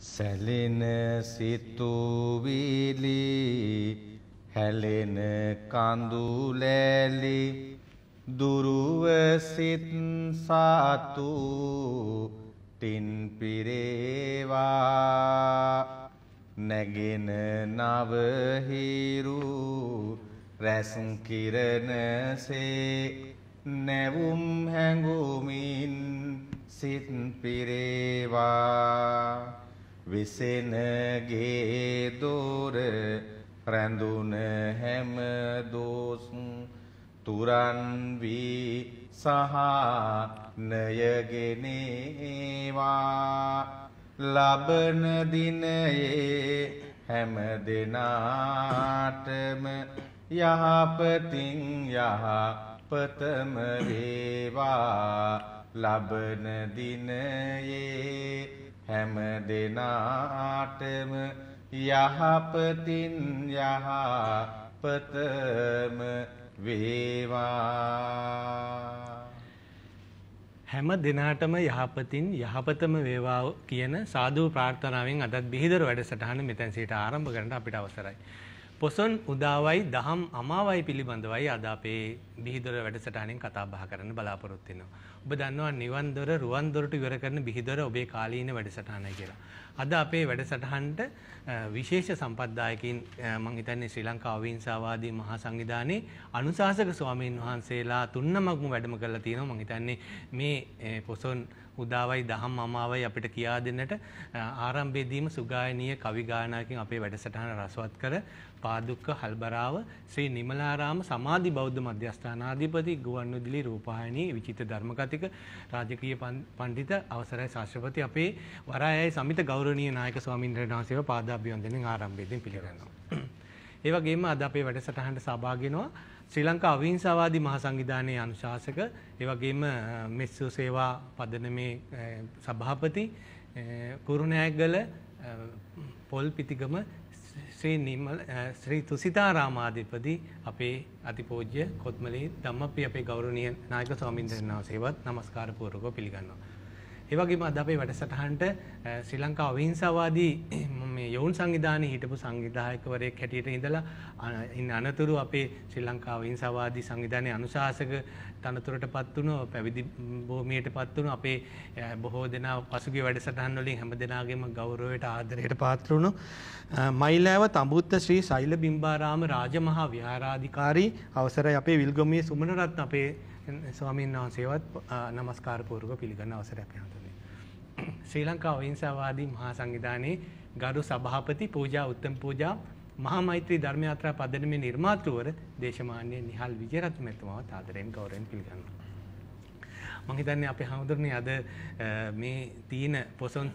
සැලෙන සිතුවිලි හැලෙන කඳුලෑලි දුරුව සිත් සාතු තින් පිරේවා නැගෙන නවහිරු රැස් කිරණසේ නැවුම් හැඟුමින් සිත් පිරේවා විසෙනගේ දොර රැඳුන හැම දෝස් තුරන් වී සහ නයගෙනේවා ලබන දිනයේ හැම දෙනාටම යහපතින් යහපතම වේවා ලබන දිනයේ හැම දෙනාටම යහපතින් යහපතම වේවා හැම දිනාටම යහපතින් යහපතම වේවා කියන සාදු ප්‍රාර්ථනාවෙන් අදත් බිහිදර වැඩසටහන මෙතැන් සිට ආරම්භ කරන්න අපිට අවසරයි. පොසොන් උදාවයි දහම් අමාවයි පිළිබඳවයි අද අපේ බිහිදොර වැඩසටහනින් කතා බහ කරන්න බලාපොරොත්තු වෙනවා. ඔබ දන්නවා නිවන් දොර රුවන් දොරට ඉවර කරන බිහිදොර ඔබේ කාලීන වැඩසටහනයි කියලා. අද අපේ වැඩසටහන්ට විශේෂ සම්පත්දායකින් මං හිතන්නේ ශ්‍රී ලංකා අවිංසාවාදී මහා සංවිධානයේ අනුශාසක ස්වාමීන් වහන්සේලා තුන්නමක්ම වැඩම කරලා තියෙනවා මං හිතන්නේ මේ පොසොන් උදාවයි දහම් අමාවයි අපිට කියා දෙන්නට ආරම්භයේදීම සුගායනීය කවි ගායනාවකින් අපේ වැඩසටහන රසවත් කර පාදුක්ක හල්බරාව ශ්‍රී නිමලාරාම සමාධි බෞද්ධ මධ්‍යස්ථානාධිපති ගුවන්විදුලි රූපවාහිනී විචිත ධර්මකතික රාජකීය පඬිත අවසරයි ශාස්ත්‍රපති අපේ වරායයි සමිත ගෞරවනීය නායක ස්වාමින්ද්‍රයන් වහන්සේව පාදාභිවන්දනෙන් ආරම්භයෙන් පිළිගන්නවා. ඒ වගේම අද අපේ වැඩසටහනට සහභාගී වෙනවා ශ්‍රී ලංකා අවිහිංසාවාදී මහා සංවිධානයේ අනුශාසක, ඒ වගේම මෙස්සු සේවා පදනමේ සභාපති කුරුණෑගල පොල් පිටිගම ශ්‍රී නිමල් ශ්‍රී තුසිතාරාමාධිපති අපේ අතිපූජ්‍ය කොත්මලේ ධම්මප්‍රිය අපේ ගෞරවනීය නායක ස්වාමීන් වහන්සේවත් নমස්කාර පූර්වකව පිළිගන්නවා. ඒවගේම අද අපේ වැඩසටහන්ට ශ්‍රී ලංකා අවිංසවාදී යොවුන් සංවිධානය හිටපු සංවිධායකවරයෙක් හැටියට ඉඳලා ඉන්න අනතුරු අපේ ශ්‍රී ලංකා අවිංසවාදී සංවිධානයේ අනුශාසක තනතුරට පත් වුණු පැවිදි භූමියට පත් වුණු අපේ බොහෝ දෙනා පසුගිය වැඩසටහන් වලින් හැම දෙනාගේම ගෞරවයට ආදරයට පාත්‍ර වුණු මයිලෑව තඹුත්ත ශ්‍රී සෛල බිම්බාරාම රාජමහා විහාරාධිකාරී අවසරයි අපේ විල්ගොමියේ සුමනරත්න අපේ ස්වාමීන් වහන්සේවත් නමස්කාරපූර්ව පිළිගන්න අවසරයක් යනතුනේ. ශ්‍රී ලංකා අවිංසාවාදී මහා සංවිධානයේ ගරු සභාපති පූජා උත්තම පූජා මහා මෛත්‍රී ධර්ම යාත්‍රා පදනමේ නිර්මාතෘවර දේශමාන්‍ය නිහල් විජයරත්න මැතිතුමාව ආදරයෙන් ගෞරවයෙන් පිළිගන්නවා. මහිතන්න අප හමුදුරණය අද මේ තියන පොසොන්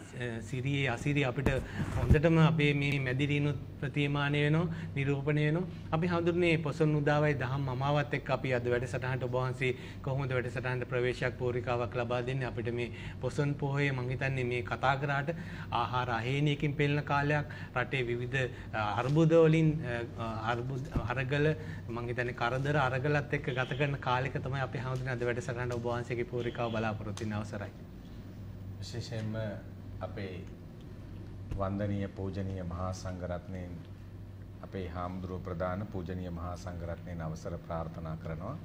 සිරියේ අසිරි අපිට හොඳටම අපේ මේ මැදිරීනුත් ප්‍රතිමානය වෙන නිරූපණයන අපි හඳුරන්නේ පොසොන් උදාවයි දහම් අමාවත් එක් අපි අද වැඩසටහට ඔබහන්සේ කොහොමද වැඩසටහන්ට ප්‍රවේශයක් පූරිකාවක් ලබා දෙන්න අපිට මේ පොසොන් පොහොය මහිතන්නේ මේ කතා කරාට ආහාර අහේනයකින් පෙළන කාලයක් රටේ විවිධ අර්බුදවලින් අරගල මංහිතන කරදර අරගලත් එක්ක ගත කරන කාලෙක තමයි අපි හඳුන අද වැඩසටහට ඔබහන්සේගේ පූරිකාව බලාපොරොත්තින් අවසරයි. විශේෂයෙන්ම අපේ වන්දනීය පූජනීය මහා සංඝරත්නයෙන් අපේ හාමුදුරුව ප්‍රධාන පූජනීය මහා සංඝරත්නයෙන් අවසර ප්‍රාර්ථනා කරනවා.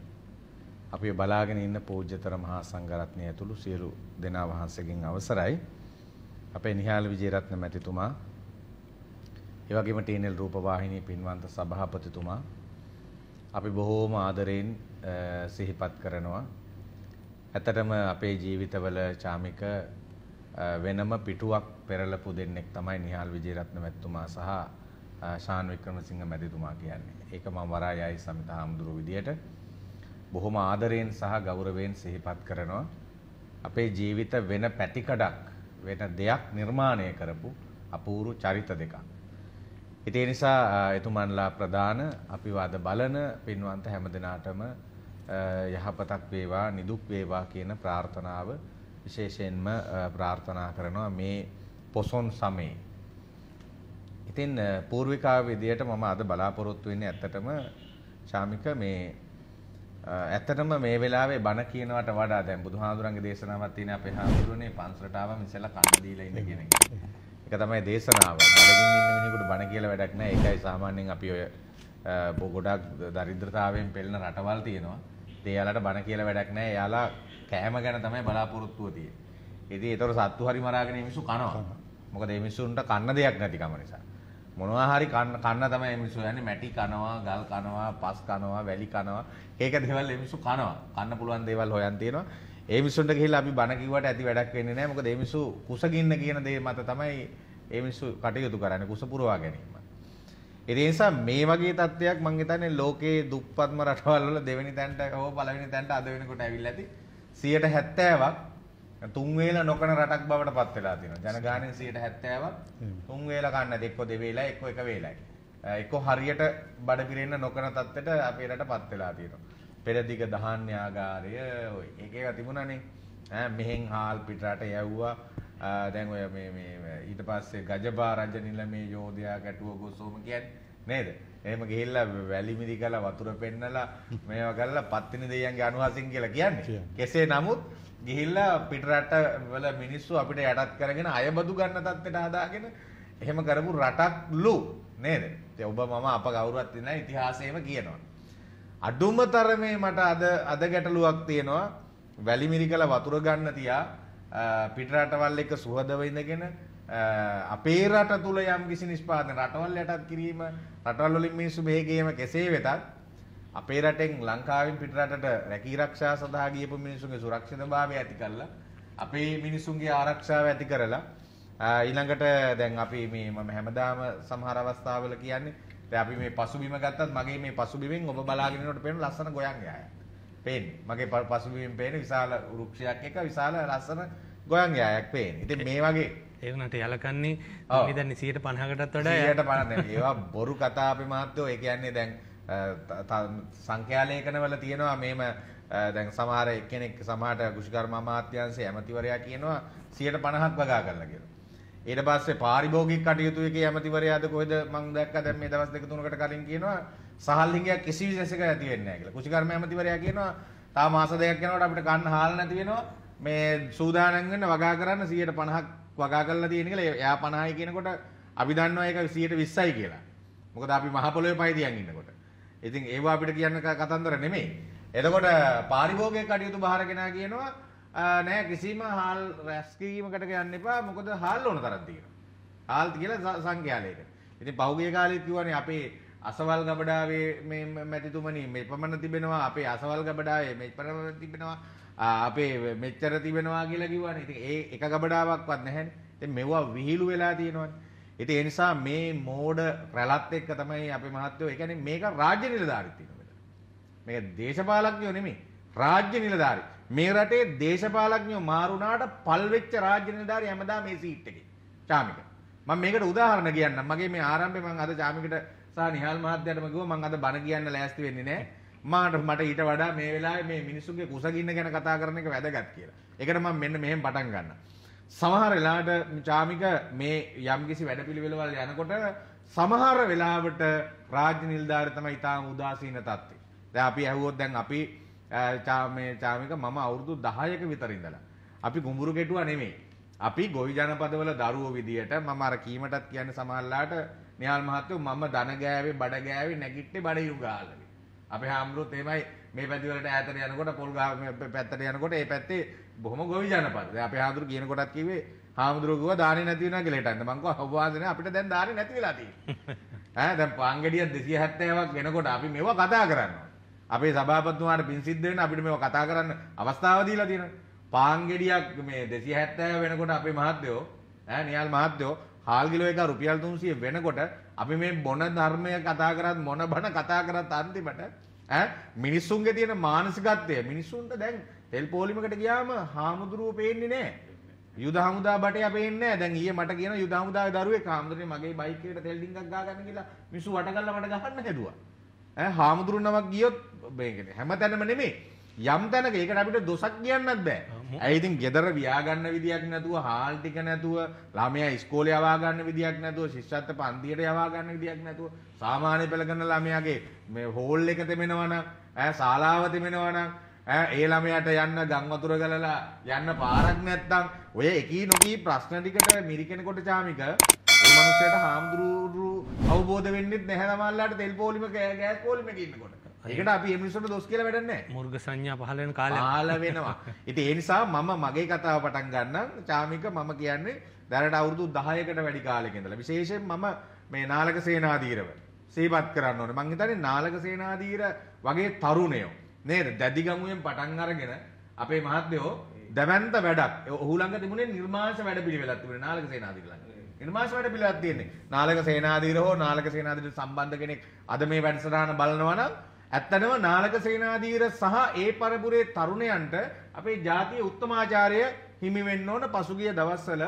අපි බලාගෙන ඉන්න පූජ්‍යතර මහා සංඝරත්නය ඇතුළු සියලු දෙනා වහන්සේගෙන් අවසරයි. අපේ නිහාල විජේරත්න මැතිතුමා, ඒ වගේම TNL රූපවාහිනී පින්වන්ත සභාපතිතුමා අපි බොහෝම ආදරයෙන් සිහිපත් කරනවා ඇතටම අපේ ජීවිතවල චාමික වෙනම පිටුවක් පෙරලපු දෙන්නෙක් තමයි නිහාල් විජේරත්න මැතිතුමා සහ ශාන් වික්‍රමසිංහ මැතිතුමා කියන්නේ. ඒක මම වරායයි සමිත හාමුදුරුව විදියට බොහොම ආදරයෙන් සහ ගෞරවයෙන් සිහිපත් කරනවා. අපේ ජීවිත වෙන පැතිකඩක් වෙන දෙයක් නිර්මාණය කරපු අපූරු චරිත දෙකක්. ඉතින් ඒ නිසා එතුමන්ලා ප්‍රධාන අපිව අද බලන පින්වන්ත හැම දිනාටම යහපතක් වේවා නිදුක් වේවා කියන ප්‍රාර්ථනාව විශේෂයෙන්ම ප්‍රාර්ථනා කරනවා මේ පොසොන් සමයේ. ඉතින් පූර්විකාව විදියට මම අද බලාපොරොත්තු වෙන්නේ ඇත්තටම ශාමික මේ ඇත්තටම මේ වෙලාවේ බණ කියනවට වඩා දැන් බුදුහාඳුරන්ගේ දේශනාවක් තියෙන අපේ හාමුදුරනේ පන්සලට ආවම ඉස්සෙල්ලා කන්න දීලා ඉන්න කියන එක. ඒක තමයි දේශනාව. බඩගින්න ඉන්න මිනිහෙකුට බණ කියලා වැඩක් නැහැ. ඒකයි සාමාන්‍යයෙන් අපි ඔය ගොඩක් දරිද්‍රතාවයෙන් පෙළෙන රටවල් තියෙනවා. ඉතින් එයාලට බන කියලා වැඩක් නැහැ. එයාලා කෑම ගැන තමයි බලාපොරොත්තුව තියෙන්නේ. ඉතින් ඒතර සත්තු හරි මරාගෙන මිනිස්සු කනවා. මොකද මේ මිනිස්සුන්ට කන්න දෙයක් නැතිකම නිසා. මොනවා හරි කන්න කන්න තමයි මිනිස්සු යන්නේ මැටි කනවා, ගල් කනවා, පස් කනවා, වැලි කනවා. ඒක දේවල් මිනිස්සු කනවා. කන්න පුළුවන් දේවල් හොයන් තියෙනවා. ඒ මිනිස්සුන්ට ගිහිල්ලා අපි බන කිව්වට ඇති වැඩක් වෙන්නේ නැහැ. මොකද මේ මිනිස්සු කුසගින්න කියන දේ මත තමයි මේ මිනිස්සු කටයුතු කරන්නේ. කුස පුරවා ගැනීම. ඒ නිසා මේ වගේ තත්ත්වයක් මම හිතන්නේ ලෝකයේ දුප්පත්ම රටවල් වල දෙවෙනි තැනට හෝ පළවෙනි තැනට අද වෙනකොට ඇවිල්ලා ඇති 70ක් තුන් වේල නොකන රටක් බවට පත් වෙලා තියෙනවා. ජනගහනයෙන් 70ක් තුන් වේල කන්නේ නැති එක්ක දෙවේලයි එක්ක එක වේලයි. එක්ක හරියට බඩ පිරෙන්න නොකන තත්ත්වයට අපේ රට පත් වෙලා තියෙනවා. පෙරදිග දහාන්‍යාගාරය ඔය එක එක තිබුණානේ. ඈ මෙහෙන් හාල් පිටරට යවුවා දැන් ඔය මේ මේ ඊට පස්සේ ගජබා රජ නිලමේ යෝධයා ගැටුව ගොසෝම කියන්නේ නේද? එහෙම ගිහිල්ලා වැලි මිදි කරලා වතුර පෙන්නලා මේවා කරලා පත්තිනි දෙයියන්ගේ අනුහසින් කියලා කියන්නේ. කෙසේ නමුත් ගිහිල්ලා පිටරට වල මිනිස්සු අපිට යටත් කරගෙන අයබදු ගන්න තත්ත්වයට හදාගෙන එහෙම කරපු රටක් ලු නේද? ඉතින් ඔබ මම අප කවුරුත් ඉන්න ඉතිහාසයේම කියනවා. අඩුම තරමේ මට අද අද ගැටලුවක් තියෙනවා. වැලි මිරිකලා වතුර ගන්න තියා පිටරටවල් එක්ක සුහදව ඉඳගෙන අපේ රට තුල යම් කිසි නිෂ්පාදන රටවල් යටත් කිරීම රටවල් වලින් මිනිස්සු මෙහි ගේම කෙසේ වෙතත් අපේ රටෙන් ලංකාවෙන් පිටරටට රැකී ආරක්ෂා සඳහා ගියපු මිනිසුන්ගේ සුරක්ෂිතභාවය ඇති කරලා අපේ මිනිසුන්ගේ ආරක්ෂාව ඇති කරලා ඊළඟට දැන් අපි මේ මම හැමදාම සමහර අවස්ථාවල කියන්නේ දැන් අපි මේ පසුබිම ගත්තත් මගේ මේ පසුබිමෙන් ඔබ බලාගෙන ඉන්නකොට පේන ලස්සන ගොයන් ගෑය. පේන්නේ. මගේ පසුබිමින් පේන විශාල වෘක්ෂයක් එක විශාල ලස්සන ගොයන් යායක් පේන්නේ. ඉතින් මේ වගේ ඒනට යලකන්නේ නිදන්නේ සියට පණහකටත් වඩා යට පණ ඒවා බොරු කතා අපේ මහත්තයෝ ඒ කියන්නේ දැන් සංඛ්‍යාලේඛනවල තියෙනවා මේම දැන් සමහර එක්කෙනෙක් සමහරට කුෂිකර්ම අමාත්‍යාංශයේ ඇමතිවරයා කියනවා 150ක් වගා කරලා කියලා. ඊට පස්සේ පාරිභෝගික කටයුතු එකේ ඇමතිවරයාද කොහෙද මම දැක්කා දැන් මේ දවස් දෙක තුනකට කලින් කියනවා සහල්ලිංගයක් කිසි විශේෂයක ඇති වෙන්නේ නැහැ කියලා. කුෂිකර්ම ඇමතිවරයා කියනවා තාම මාස දෙකක් යනකොට අපිට කන්න හාල් නැති වෙනවා. මේ සූදානම් වෙන්න වගා කරන්න 150ක් වගා කරලා තියෙන කියලා. එයා 50යි කියනකොට අපි දන්නවා ඒක 120යි කියලා. මොකද අපි මහ පොළොවේ පහේ තියන් ඉන්නකොට. ඉතින් ඒවා අපිට කියන්න කතන්දර නෙමෙයි. එතකොට පාරිභෝගික කටයුතු බාරගෙනා කියනවා නෑ කිසිම හාල් රැස් කිරීමකට යන්න එපා. මොකද හාල් ඕන තරම් තියෙනවා. හාල් කියලා සංඛ්‍යාලයකට. ඉතින් පහුගිය කාලේ කිව්වනේ අපේ අසවල් ගබඩාවේ මේ මැතිතුමනි මේ පමණ තිබෙනවා අපේ අසවල් ගබඩාවේ මේ පමණ තිබෙනවා අපේ මෙච්චර තිබෙනවා කියලා කිව්වනේ. ඉතින් ඒ එක ගබඩාවක්වත් නැහැනේ. ඉතින් මෙවුවා විහිළු වෙලා තියෙනවනේ. ඉතින් ඒ නිසා මේ මෝඩ රැළත් එක්ක තමයි අපේ මහත්වෝ ඒ කියන්නේ මේක රාජ්‍ය නිලධාරීත්වය නේද? මේක දේශපාලඥයෝ නෙමෙයි. රාජ්‍ය නිලධාරී. මේ රටේ දේශපාලඥයෝ මාරුණාට පල්වෙච්ච රාජ්‍ය නිලධාරී හැමදාම මේ සීට් එකේ. චාමික. මම මේකට උදාහරණ කියන්නම්. මගේ මේ ආරම්භේ මම අද චාමිකට සා නිහල් මහත්තයාටම කිව්වා මං අද බණ කියන්න ලෑස්ති වෙන්නේ නැහැ මාට මට ඊට වඩා මේ වෙලාවේ මේ මිනිස්සුන්ගේ කුසගින්න ගැන කතා කරන එක වැදගත් කියලා ඒකට මම මෙන්න මෙහෙම පටන් ගන්නවා සමහර වෙලාවට චාමික මේ යම්කිසි වැඩපිළිවෙළවල් යනකොට සමහර වෙලාවට රාජ්‍ය නිලධාරී තමයි ඊටාම උදාසීන තත්ත්වය දැන් අපි ඇහුවොත් දැන් අපි මේ චාමික මම අවුරුදු 10ක විතර ඉඳලා අපි ගුඹුරු කෙටුවා නෙමෙයි. අපි ගොවි ජනපදවල දරුවෝ විදියට මම අර කීමටත් කියන්නේ සමහරලාට නිහාල් මහත්තයෝ මම දන ගෑවේ බඩ ගෑවේ නැගිට්ටේ බඩ යුගාලේ. අපේ හාමුදුරුවෝත් එහෙමයි මේ පැති වලට ඈතට යනකොට පොල් ගහ පැත්තට යනකොට ඒ පැත්තේ බොහොම ගොවි ජනපද. දැන් අපේ හාමුදුරුවෝ කියන කොටත් කිව්වේ හාමුදුරුවෝ කිව්වා දානේ නැති වෙනවා කියලා හිටන්න. මං කිව්වා අවවාදනේ අපිට දැන් දානේ නැති වෙලා තියෙනවා. ඈ දැන් පාංගෙඩිය 270ක් වෙනකොට අපි මේවා කතා කරනවා. අපේ සභාපතිතුමාට පින් සිද්ධ වෙන අපිට මේවා කතා කරන්න අවස්ථාව දීලා තියෙනවා. පාංගෙඩියක් මේ 270 වෙනකොට අපේ මහත්යෝ ඈ නියල් මහත්යෝ හාල්ගිලෝ එක රුපියල් 300 වෙනකොට අපි මේ මොන ධර්මය කතා කරත් මොන බණ කතා කරත් අන්තිමට ඈ මිනිස්සුන්ගේ තියෙන මානසිකත්වය මිනිස්සුන්ට දැන් තෙල් පොලිමකට ගියාම හාමුදුරුවෝ පේන්නේ නැහැ. යුද හමුදා බටය පේන්නේ නැහැ. දැන් ඊයේ මට කියන යුද හමුදාවේ දරුවෙක් හාමුදුරනේ මගේ බයික් එකට තෙල් ඩිංගක් ගා ගන්න කියලා මිනිස්සු වට ගල්ලා මට ගහන්න හැදුවා. ඈ හාමුදුරුවෝ නමක් ගියොත් මේ කියන්නේ හැමතැනම නෙමෙයි. යම් තැනක ඒකට අපිට දොසක් කියන්නත් බෑ. ඇයිතින් ගෙදර ව්‍යාගන්න විදියක් නැතුව හාල්ටික නැතුව ළමය ස්කෝල යවාගන්න විදියක් නැතුව ශිෂ්ත්ත පන්තියට යවාගන්න විදියක් නැතුව සාමාන්‍ය පෙළගන්න ළමයාගේ මේ හෝල් එක තෙමෙනවන ඇ ශලාව තිමෙනවන ඒ ළමයට යන්න ගංවතුර ගලලා යන්න පාරක් නැත්තං ඔය එකී නොකී ප්‍රශ්න ටිකට මිරිකෙනකොට චාමික මනුස්සයට හාමුදුරුවරු අවබෝධ වෙන්නෙත් නැහැ තමල්ලාට තෙල් පෝලිම ගෑස් පෝලිම ඉන්නකොට ඒකට අපි මේ මිනිස්සුන්ට දොස් කියලා වැඩක් නැහැ. මුර්ග සංඥා පහළ වෙන කාලය. පහළ වෙනවා. ඉතින් ඒ නිසා මම මගේ කතාව පටන් ගන්නම්. චාමික මම කියන්නේ දැනට අවුරුදු 10කට වැඩි කාලෙක ඉඳලා. විශේෂයෙන් මම මේ නාලක සේනාධීරව සීපත් කරන්න ඕනේ. මං හිතන්නේ නාලක සේනාධීර වගේ තරුණයෝ නේද? දැඩි ගමුවෙන් පටන් අරගෙන අපේ මහත්මයෝ දැවැන්ත වැඩක්. ඔහු ළඟ තිබුණේ නිර්මාංශ වැඩ පිළිවෙලක් තිබුණේ නාලක සේනාධීර ළඟ. නිර්මාංශ වැඩ පිළිවෙලක් තියෙන්නේ. නාලක සේනාධීර හෝ නාලක සේනාධීර සම්බන්ධ කෙනෙක් අද මේ වැඩසටහන බලනවා නම් ඇත්තනම නාලක සේනාධීර සහ ඒ පරපුරේ තරුණයන්ට අපේ ජාතිය උත්තමාචාරය හිමිවෙන්න ඕන පසුගිය දවස්සල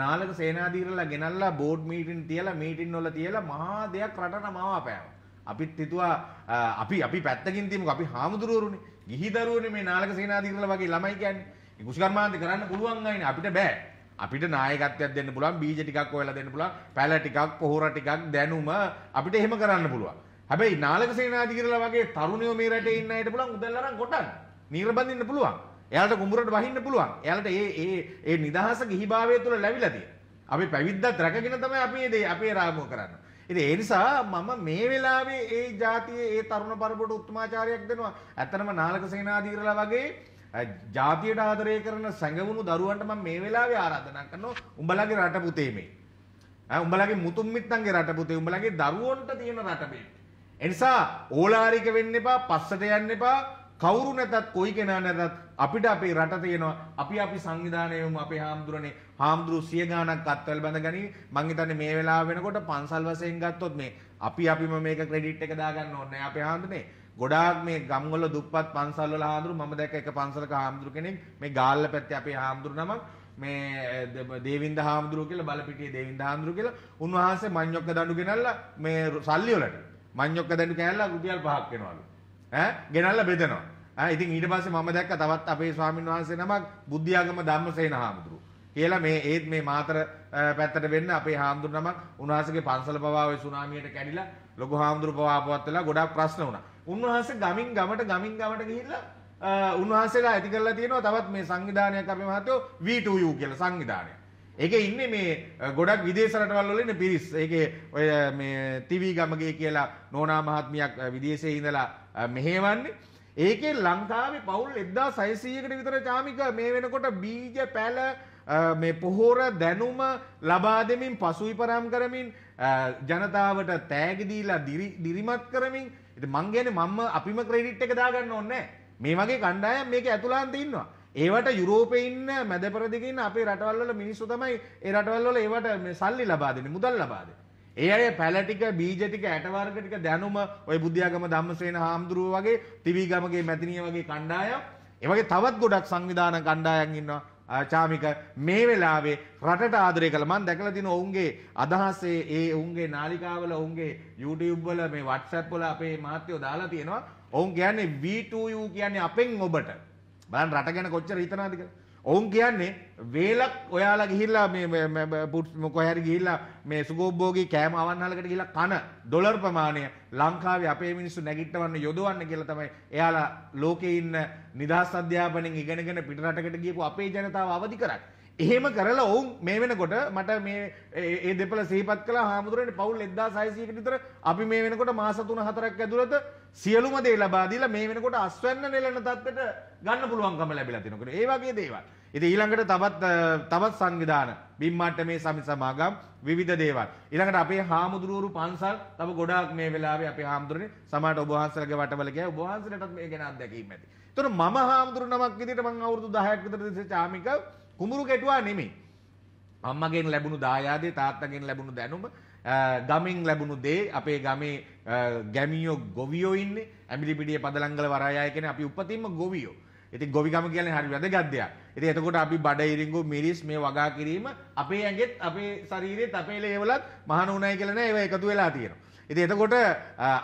නාලක සේනාධීරලා ගෙනල්ලා බෝඩ් මීටින් තියලා මීටින් නොල තියලා මහා දෙයක් රටට මවාපෑවා. අපිත් හිතුවා අපි අපි පැත්තකින් තියමුකෝ අපි හාමුදුරුවරුනේ. ගිහි දරුවනේ මේ නාලක සේනාධීරලා වගේ ළමයි කියන්නේ. කුෂ්කර්මාන්ත කරන්න පුළුවන් අයිනේ අපිට බෑ. අපිට නායකත්වයක් දෙන්න පුළුවන් බීජ ටිකක් හොයලා දෙන්න පුළුවන් පැල ටිකක් පොහොර ටිකක් දැනුම අපිට එහෙම කරන්න පුළුවන්. හැබැයි නාලක සේනාධිකරලා වගේ තරුණයෝ මේ රටේ ඉන්න අයට පුළුවන් උදල් අරන් කොටන්න. නිර්බඳින්න පුළුවන්. එයාලට කුඹරට වහින්න පුළුවන්. එයාලට ඒ ඒ ඒ නිදහස ගිහිභාවය තුළ ලැබිලා තියෙනවා. අපි පැවිද්දත් රැකගෙන තමයි අපි මේ දේ අපේ රාමුව කරන්නේ. ඉතින් ඒ නිසා මම මේ වෙලාවේ ඒ ජාතියේ ඒ තරුණ පරපුරට උත්මාචාරයක් දෙනවා. ඇත්තටම නාලක සේනාධිකරලා වගේ ජාතියට ආදරය කරන සැඟවුණු දරුවන්ට මම මේ වෙලාවේ ආරාධනා කරනවා උඹලගේ රට පුතේ මේ. උඹලගේ මුතුන් මිත්තන්ගේ රට පුතේ උඹලගේ දරුවන්ට තියෙන රට මේ. එනිසා ඕලාරික වෙන්න එපා පස්සට යන්න එපා කවුරු නැතත් කොයි කෙනා නැතත් අපිට අපේ රට තියෙනවා අපි අපි සංවිධානය යමු අපේ හාමුදුරනේ හාමුදුරු සිය ගාණක් අත්වල බඳ ගනී මං හිතන්නේ මේ වෙලාව වෙනකොට පන්සල් වශයෙන් ගත්තොත් මේ අපි අපිම මේක ක්‍රෙඩිට් එක දාගන්න ඕනේ අපේ හාමුදුරනේ ගොඩාක් මේ ගම්වල දුප්පත් පන්සල් වල හාමුදුරු මම දැක්ක එක පන්සලක හාමුදුරු කෙනෙක් මේ ගාල්ල පැත්තේ අපේ හාමුදුරු නමක් මේ දේවින්ද හාමුදුරුව කියලා බලපිටියේ දේවින්ද හාමුදුරුව කියලා උන්වහන්සේ මඤ්ඤොක්ක දඬු ගෙනල්ලා මේ සල්ලි වලට මං්යොක්ක දැඩු කෑල්ලා රුපියල් පහක් වෙනවලු. ඈ ගෙනල්ලා බෙදනවා. ඈ ඉතින් ඊට පස්සේ මම දැක්ක තවත් අපේ ස්වාමින් වහන්සේ නමක් බුද්ධිආගම ධම්මසේන හාමුදුරුවෝ. කියලා මේ ඒත් මේ මාතර පැත්තට වෙන්න අපේ හාමුදුරු නමක් උන්වහන්සේගේ පන්සල පවා ওই සුනාමියට කැඩිලා ලොකු හාමුදුරු පවා අපවත් වෙලා ගොඩාක් ප්‍රශ්න වුණා. උන්වහන්සේ ගමින් ගමට ගමින් ගමට ගිහිල්ලා උන්වහන්සේලා ඇති කරලා තියෙනවා තවත් මේ සංවිධානයක් අපේ මහත්තයෝ V2U කියලා සංවිධානයක්. ඒක ඉන්න මේ ගොඩක් විදේශරටවල්ලන පිරිස් ඒක ඔය තිවී ගමගේ කියලා නෝනා මහත්මයක් විදේශය ඉඳලා මෙහේවන්නේ. ඒකේ ලංකාවේ පවුල් එද්දා සයිසීයකට විතර චාමික මේ වෙනකොට බීජ පැල මේ පොහෝර දැනුම ලබා දෙමින් පසුවිපරම් කරමින් ජනතාවට තෑගිදීලා දිරිමත් කරමින් ඉතින් මං කියන්නේ මම අපිම ක්‍රෙඩිට් එක දාගන්න ඕනේ නැහැ. මේ වගේ කණ්ඩායම් මේක ඇතුළාන්තේ ඉන්නවා. ඒවට යුරෝපේ ඉන්න මැද පෙරදිග ඉන්න අපේ රටවල් වල මිනිස්සු තමයි ඒ රටවල් වල ඒවට සල්ලි ලබා දෙන්නේ මුදල් ලබා දෙන්නේ. ඒ අය පැල ටික බීජ ටික ඇට වර්ග ටික දැනුම ওই බුද්ධයාගම ධම්මසේන හාමුදුරුවෝ වගේ ත්‍රිවිගමගේ මැතිණිය වගේ කණ්ඩායම් ඒ වගේ තවත් ගොඩක් සංවිධාන කණ්ඩායම් ඉන්නවා චාමික මේ වෙලාවේ රටට ආදරය කළ මම දැකලා දින ඔවුන්ගේ අදහසේ ඒ ඔවුන්ගේ නාලිකාවල ඔවුන්ගේ YouTube වල මේ WhatsApp වල අපේ මාත්‍යෝ දාලා තියෙනවා ඔවුන් කියන්නේ V2U කියන්නේ අපෙන් ඔබට බලන් රටගෙන කොච්චර හිතනවාද කියලා. ඔවුන් කියන්නේ වේලක් ඔයාලා ගිහිල්ලා මේ කොහැරි ගිහිල්ලා මේ සුගෝබ්බෝගේ කෑම අවන්හලකට ගිහිල්ලා කන ඩොලර් ප්‍රමාණය ලංකාවේ අපේ මිනිස්සු නැගිටවන්න යොදවන්න කියලා තමයි එයාලා ලෝකේ ඉන්න නිදහස් අධ්‍යාපනයෙන් ඉගෙනගෙන පිටරටකට ගියපු අපේ ජනතාව අවදි කරන්නේ. එහෙම කරලා ඔවුන් මේ වෙනකොට මට මේ ඒ දෙපළ සීපත් කළ හාමුදුරට පවුල් එදදා සයිසයක විතර අපි මේ වෙනකොට මාසතුන හතරක් ඇතුළත සියලුම දේ ලබාදීලා මේ වෙනකොට අස්වන්න නෙලන තත්වට ගන්න පුළුවන්කම ලැබිලා තිනකට ඒවාගේ දේවල්. ඉති ඊළඟට තබත් තවත් සංවිධාන බිම්මට මේ සමි සමාගම් විධ දේවල්. ඉළඟට අපේ හාමුදුරුවරු පන්සල් තම ගොඩක් මේ වෙලාවේ අප හාමුදුරන සමට ඔබහන්සරගේ වටවලගේ ඔබහන්සරටත් මේ ගෙනත් දැකීම ඇති. තුර ම හාමුදුරනමක් විදිට මං අවුරදු දහයක් විතර දෙස චාමිකව කුඹුරු කෙටුවා නෙමේ. අම්මගෙන් ලැබුණු දායාදේ තාත්තගෙන් ලැබුණු දැනුම ගමෙන් ලැබුණු දේ අපේ ගමේ ගැමියෝ ගොවියෝ ඉන්නේ ඇමිලිපිටියේ පදලංගල වරායය කියන අපි උපතින්ම ගොවියෝ. ඉතින් ගොවිගම කියන්නේ හරි වැදගත් දෙයක්. ඉතින් එතකොට අපි බඩ ඉරිඟු මිරිස් මේ වගා කිරීම අපේ ඇඟෙත් අපේ ශරීරෙත් අපේ ලේවලත් මහාන උණයි කියලා නෑ ඒව එකතු වෙලා තියෙනවා. ඉතින් එතකොට